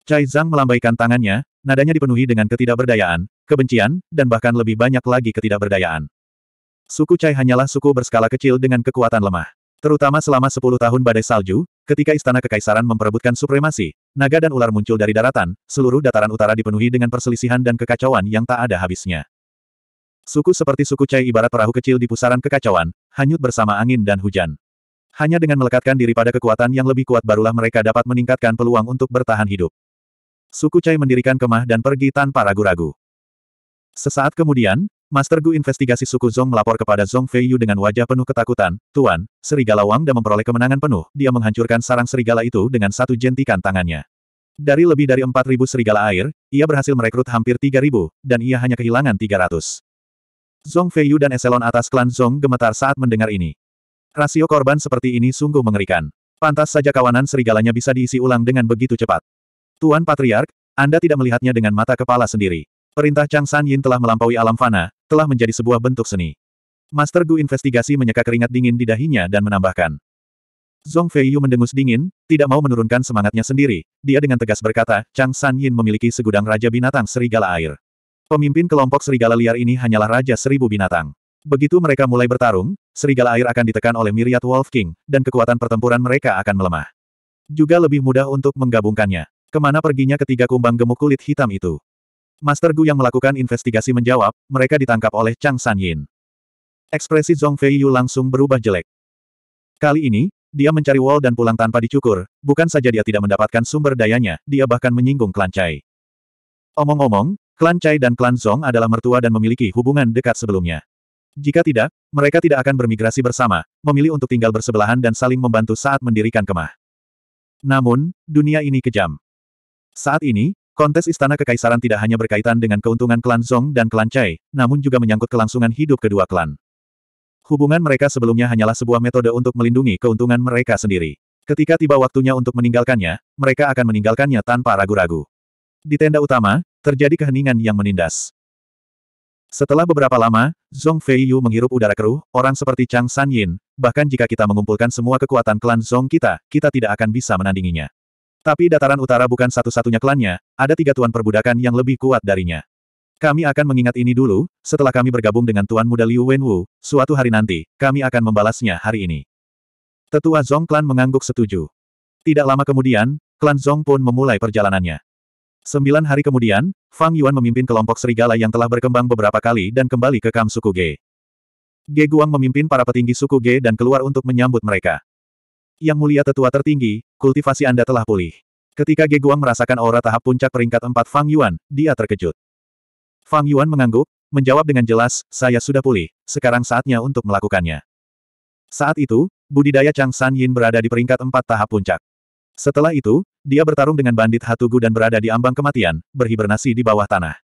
Cai Zhang melambaikan tangannya, nadanya dipenuhi dengan ketidakberdayaan, kebencian, dan bahkan lebih banyak lagi ketidakberdayaan. Suku Cai hanyalah suku berskala kecil dengan kekuatan lemah. Terutama selama 10 tahun badai salju, ketika istana kekaisaran memperebutkan supremasi, naga dan ular muncul dari daratan, seluruh dataran utara dipenuhi dengan perselisihan dan kekacauan yang tak ada habisnya. Suku seperti suku Cai ibarat perahu kecil di pusaran kekacauan, hanyut bersama angin dan hujan. Hanya dengan melekatkan diri pada kekuatan yang lebih kuat barulah mereka dapat meningkatkan peluang untuk bertahan hidup. Suku Cai mendirikan kemah dan pergi tanpa ragu-ragu. Sesaat kemudian, Master Gu investigasi suku Zong melapor kepada Zong Feiyu dengan wajah penuh ketakutan, Tuan, Serigala Wang dan memperoleh kemenangan penuh, dia menghancurkan sarang serigala itu dengan satu jentikan tangannya. Dari lebih dari 4.000 serigala air, ia berhasil merekrut hampir 3.000, dan ia hanya kehilangan 300. Zong Feiyu dan eselon atas klan Zong gemetar saat mendengar ini. Rasio korban seperti ini sungguh mengerikan. Pantas saja kawanan serigalanya bisa diisi ulang dengan begitu cepat. Tuan Patriark, Anda tidak melihatnya dengan mata kepala sendiri. Perintah Chang San Yin telah melampaui alam fana, telah menjadi sebuah bentuk seni. Master Gu investigasi menyeka keringat dingin di dahinya dan menambahkan. Zhong Feiyu mendengus dingin, tidak mau menurunkan semangatnya sendiri, dia dengan tegas berkata, Chang San Yin memiliki segudang Raja Binatang Serigala Air. Pemimpin kelompok serigala liar ini hanyalah Raja Seribu Binatang. Begitu mereka mulai bertarung, serigala air akan ditekan oleh Myriad Wolf King, dan kekuatan pertempuran mereka akan melemah. Juga lebih mudah untuk menggabungkannya. Kemana perginya ketiga kumbang gemuk kulit hitam itu? Master Gu yang melakukan investigasi menjawab, mereka ditangkap oleh Chang San Yin. Ekspresi Zhong Fei Yu langsung berubah jelek. Kali ini, dia mencari wall dan pulang tanpa dicukur, bukan saja dia tidak mendapatkan sumber dayanya, dia bahkan menyinggung klan Chai. Omong-omong, klan Chai dan klan Zhong adalah mertua dan memiliki hubungan dekat sebelumnya. Jika tidak, mereka tidak akan bermigrasi bersama, memilih untuk tinggal bersebelahan dan saling membantu saat mendirikan kemah. Namun, dunia ini kejam. Saat ini, Kontes Istana Kekaisaran tidak hanya berkaitan dengan keuntungan klan Zong dan klan Chai, namun juga menyangkut kelangsungan hidup kedua klan. Hubungan mereka sebelumnya hanyalah sebuah metode untuk melindungi keuntungan mereka sendiri. Ketika tiba waktunya untuk meninggalkannya, mereka akan meninggalkannya tanpa ragu-ragu. Di tenda utama, terjadi keheningan yang menindas. Setelah beberapa lama, Zong Feiyu menghirup udara keruh, orang seperti Chang San Yin, bahkan jika kita mengumpulkan semua kekuatan klan Zong kita, kita tidak akan bisa menandinginya. Tapi dataran utara bukan satu-satunya klannya, ada tiga tuan perbudakan yang lebih kuat darinya. Kami akan mengingat ini dulu, setelah kami bergabung dengan Tuan Muda Liu Wenwu, suatu hari nanti, kami akan membalasnya hari ini. Tetua Zong Klan mengangguk setuju. Tidak lama kemudian, Klan Zong pun memulai perjalanannya. Sembilan hari kemudian, Fang Yuan memimpin kelompok serigala yang telah berkembang beberapa kali dan kembali ke Kam Suku Ge. Ge Guang memimpin para petinggi suku Ge dan keluar untuk menyambut mereka. Yang mulia tetua tertinggi, kultivasi Anda telah pulih. Ketika Geguang merasakan aura tahap puncak peringkat empat Fang Yuan, dia terkejut. Fang Yuan mengangguk, menjawab dengan jelas, saya sudah pulih, sekarang saatnya untuk melakukannya. Saat itu, budidaya Chang San Yin berada di peringkat empat tahap puncak. Setelah itu, dia bertarung dengan bandit Hatugu dan berada di ambang kematian, berhibernasi di bawah tanah.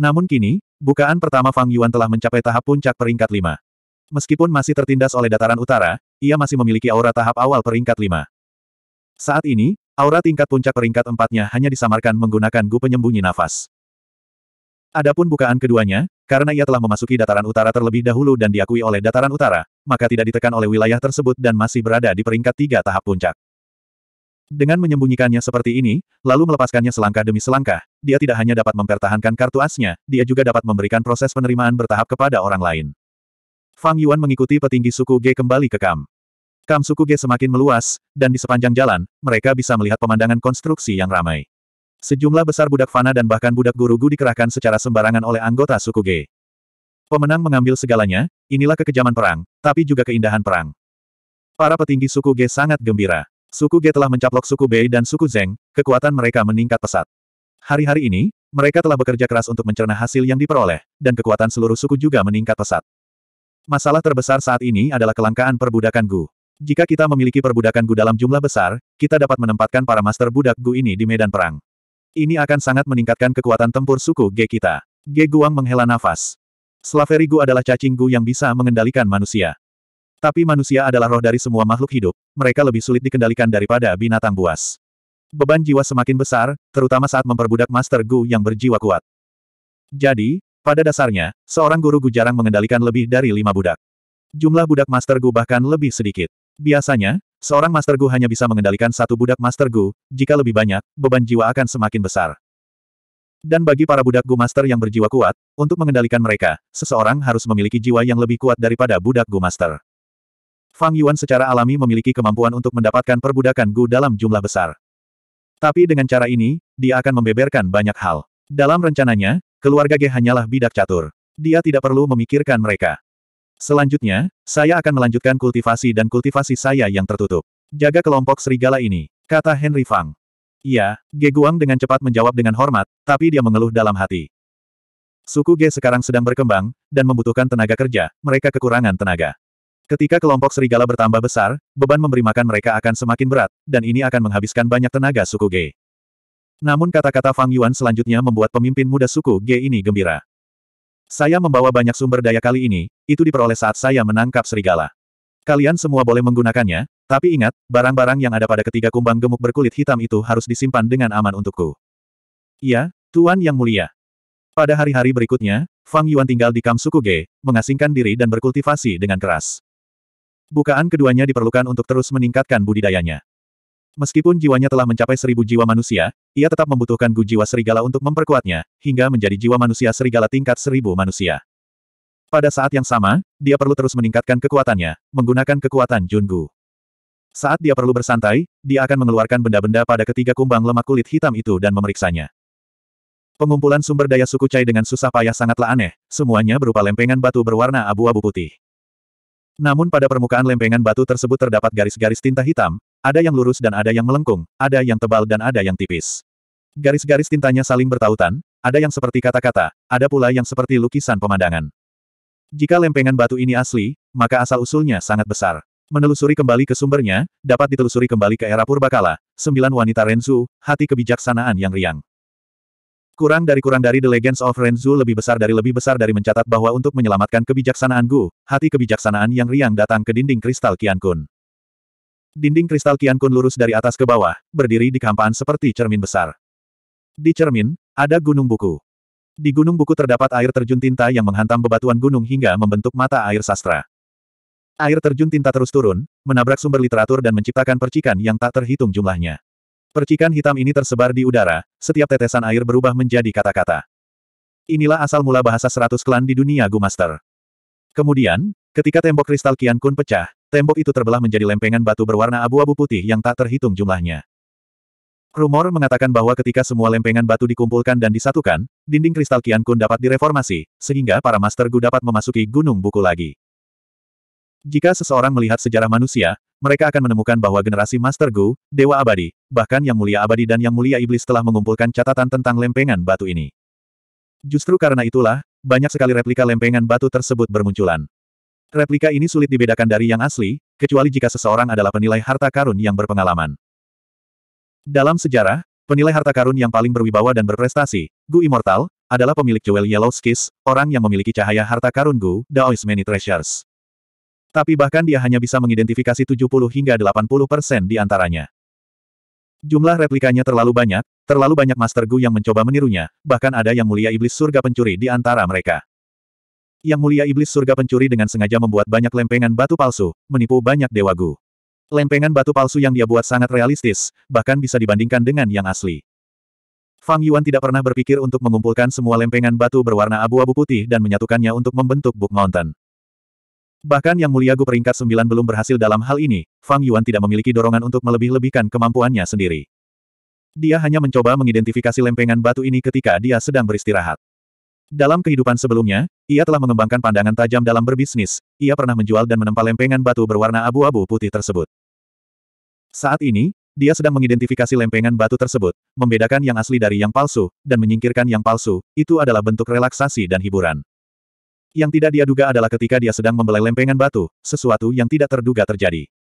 Namun kini, bukaan pertama Fang Yuan telah mencapai tahap puncak peringkat lima. Meskipun masih tertindas oleh dataran utara, ia masih memiliki aura tahap awal peringkat 5. Saat ini, aura tingkat puncak peringkat empatnya hanya disamarkan menggunakan gu penyembunyi nafas. Adapun bukaan keduanya, karena ia telah memasuki dataran utara terlebih dahulu dan diakui oleh dataran utara, maka tidak ditekan oleh wilayah tersebut dan masih berada di peringkat tiga tahap puncak. Dengan menyembunyikannya seperti ini, lalu melepaskannya selangkah demi selangkah, dia tidak hanya dapat mempertahankan kartu asnya, dia juga dapat memberikan proses penerimaan bertahap kepada orang lain. Fang Yuan mengikuti petinggi suku G kembali ke Kam. Kam suku G semakin meluas, dan di sepanjang jalan, mereka bisa melihat pemandangan konstruksi yang ramai. Sejumlah besar budak fana dan bahkan budak guru guru-gu dikerahkan secara sembarangan oleh anggota suku G. Pemenang mengambil segalanya, inilah kekejaman perang, tapi juga keindahan perang. Para petinggi suku G sangat gembira. Suku G telah mencaplok suku B dan suku Zeng, kekuatan mereka meningkat pesat. Hari-hari ini, mereka telah bekerja keras untuk mencerna hasil yang diperoleh, dan kekuatan seluruh suku juga meningkat pesat. Masalah terbesar saat ini adalah kelangkaan perbudakan Gu. Jika kita memiliki perbudakan Gu dalam jumlah besar, kita dapat menempatkan para master budak Gu ini di medan perang. Ini akan sangat meningkatkan kekuatan tempur suku G kita. G Guang menghela nafas. Slaveri Gu adalah cacing Gu yang bisa mengendalikan manusia. Tapi manusia adalah roh dari semua makhluk hidup, mereka lebih sulit dikendalikan daripada binatang buas. Beban jiwa semakin besar, terutama saat memperbudak Master Gu yang berjiwa kuat. Jadi, pada dasarnya, seorang guru Gu jarang mengendalikan lebih dari lima budak. Jumlah budak Master Gu bahkan lebih sedikit. Biasanya, seorang Master Gu hanya bisa mengendalikan satu budak Master Gu, jika lebih banyak, beban jiwa akan semakin besar. Dan bagi para budak Gu Master yang berjiwa kuat, untuk mengendalikan mereka, seseorang harus memiliki jiwa yang lebih kuat daripada budak Gu Master. Fang Yuan secara alami memiliki kemampuan untuk mendapatkan perbudakan Gu dalam jumlah besar. Tapi dengan cara ini, dia akan membeberkan banyak hal. Dalam rencananya, keluarga G hanyalah bidak catur. Dia tidak perlu memikirkan mereka. Selanjutnya, saya akan melanjutkan kultivasi dan kultivasi saya yang tertutup. Jaga kelompok serigala ini, kata Henry Fang. Iya, Ge Guang dengan cepat menjawab dengan hormat, tapi dia mengeluh dalam hati. Suku G sekarang sedang berkembang, dan membutuhkan tenaga kerja, mereka kekurangan tenaga. Ketika kelompok serigala bertambah besar, beban memberi makan mereka akan semakin berat, dan ini akan menghabiskan banyak tenaga suku G. Namun kata-kata Fang Yuan selanjutnya membuat pemimpin muda suku G ini gembira. Saya membawa banyak sumber daya kali ini, itu diperoleh saat saya menangkap serigala. Kalian semua boleh menggunakannya, tapi ingat, barang-barang yang ada pada ketiga kumbang gemuk berkulit hitam itu harus disimpan dengan aman untukku. Iya, Tuan Yang Mulia. Pada hari-hari berikutnya, Fang Yuan tinggal di kamp suku G, mengasingkan diri dan berkultivasi dengan keras. Bukaan keduanya diperlukan untuk terus meningkatkan budidayanya. Meskipun jiwanya telah mencapai seribu jiwa manusia, ia tetap membutuhkan Gu jiwa serigala untuk memperkuatnya, hingga menjadi jiwa manusia serigala tingkat seribu manusia. Pada saat yang sama, dia perlu terus meningkatkan kekuatannya, menggunakan kekuatan Jungu. Saat dia perlu bersantai, dia akan mengeluarkan benda-benda pada ketiga kumbang lemak kulit hitam itu dan memeriksanya. Pengumpulan sumber daya suku Cai dengan susah payah sangatlah aneh, semuanya berupa lempengan batu berwarna abu-abu putih. Namun pada permukaan lempengan batu tersebut terdapat garis-garis tinta hitam, ada yang lurus dan ada yang melengkung, ada yang tebal dan ada yang tipis. Garis-garis tintanya saling bertautan, ada yang seperti kata-kata, ada pula yang seperti lukisan pemandangan. Jika lempengan batu ini asli, maka asal-usulnya sangat besar. Menelusuri kembali ke sumbernya, dapat ditelusuri kembali ke era purbakala, sembilan wanita Renzu, hati kebijaksanaan yang riang. Kurang dari kurang dari The Legends of Renzu lebih besar dari lebih besar dari mencatat bahwa untuk menyelamatkan kebijaksanaan Gu, hati kebijaksanaan yang riang datang ke dinding kristal Qian Kun. Dinding kristal Qian Kun lurus dari atas ke bawah, berdiri di kampaan seperti cermin besar. Di cermin, ada gunung buku. Di gunung buku terdapat air terjun tinta yang menghantam bebatuan gunung hingga membentuk mata air sastra. Air terjun tinta terus turun, menabrak sumber literatur dan menciptakan percikan yang tak terhitung jumlahnya. Percikan hitam ini tersebar di udara, setiap tetesan air berubah menjadi kata-kata. Inilah asal mula bahasa seratus klan di dunia Master. Kemudian, ketika tembok kristal Kian Kun pecah, tembok itu terbelah menjadi lempengan batu berwarna abu-abu putih yang tak terhitung jumlahnya. Rumor mengatakan bahwa ketika semua lempengan batu dikumpulkan dan disatukan, dinding kristal Kian Kun dapat direformasi, sehingga para Master Gu dapat memasuki gunung buku lagi. Jika seseorang melihat sejarah manusia, mereka akan menemukan bahwa generasi Master Gu, Dewa Abadi, bahkan Yang Mulia Abadi dan Yang Mulia Iblis telah mengumpulkan catatan tentang lempengan batu ini. Justru karena itulah, banyak sekali replika lempengan batu tersebut bermunculan. Replika ini sulit dibedakan dari yang asli, kecuali jika seseorang adalah penilai harta karun yang berpengalaman. Dalam sejarah, penilai harta karun yang paling berwibawa dan berprestasi, Gu Immortal, adalah pemilik Jewel Yellow Skis, orang yang memiliki cahaya harta karun Gu, Daois Many Treasures. Tapi bahkan dia hanya bisa mengidentifikasi 70 hingga 80 persen di antaranya. Jumlah replikanya terlalu banyak, terlalu banyak Master Gu yang mencoba menirunya, bahkan ada yang mulia iblis surga pencuri di antara mereka. Yang mulia iblis surga pencuri dengan sengaja membuat banyak lempengan batu palsu, menipu banyak dewa Gu. Lempengan batu palsu yang dia buat sangat realistis, bahkan bisa dibandingkan dengan yang asli. Fang Yuan tidak pernah berpikir untuk mengumpulkan semua lempengan batu berwarna abu-abu putih dan menyatukannya untuk membentuk Book Mountain. Bahkan Yang Mulia Gu peringkat sembilan belum berhasil dalam hal ini, Fang Yuan tidak memiliki dorongan untuk melebih-lebihkan kemampuannya sendiri. Dia hanya mencoba mengidentifikasi lempengan batu ini ketika dia sedang beristirahat. Dalam kehidupan sebelumnya, ia telah mengembangkan pandangan tajam dalam berbisnis, ia pernah menjual dan menempa lempengan batu berwarna abu-abu putih tersebut. Saat ini, dia sedang mengidentifikasi lempengan batu tersebut, membedakan yang asli dari yang palsu, dan menyingkirkan yang palsu, itu adalah bentuk relaksasi dan hiburan. Yang tidak dia duga adalah ketika dia sedang membelai lempengan batu, sesuatu yang tidak terduga terjadi.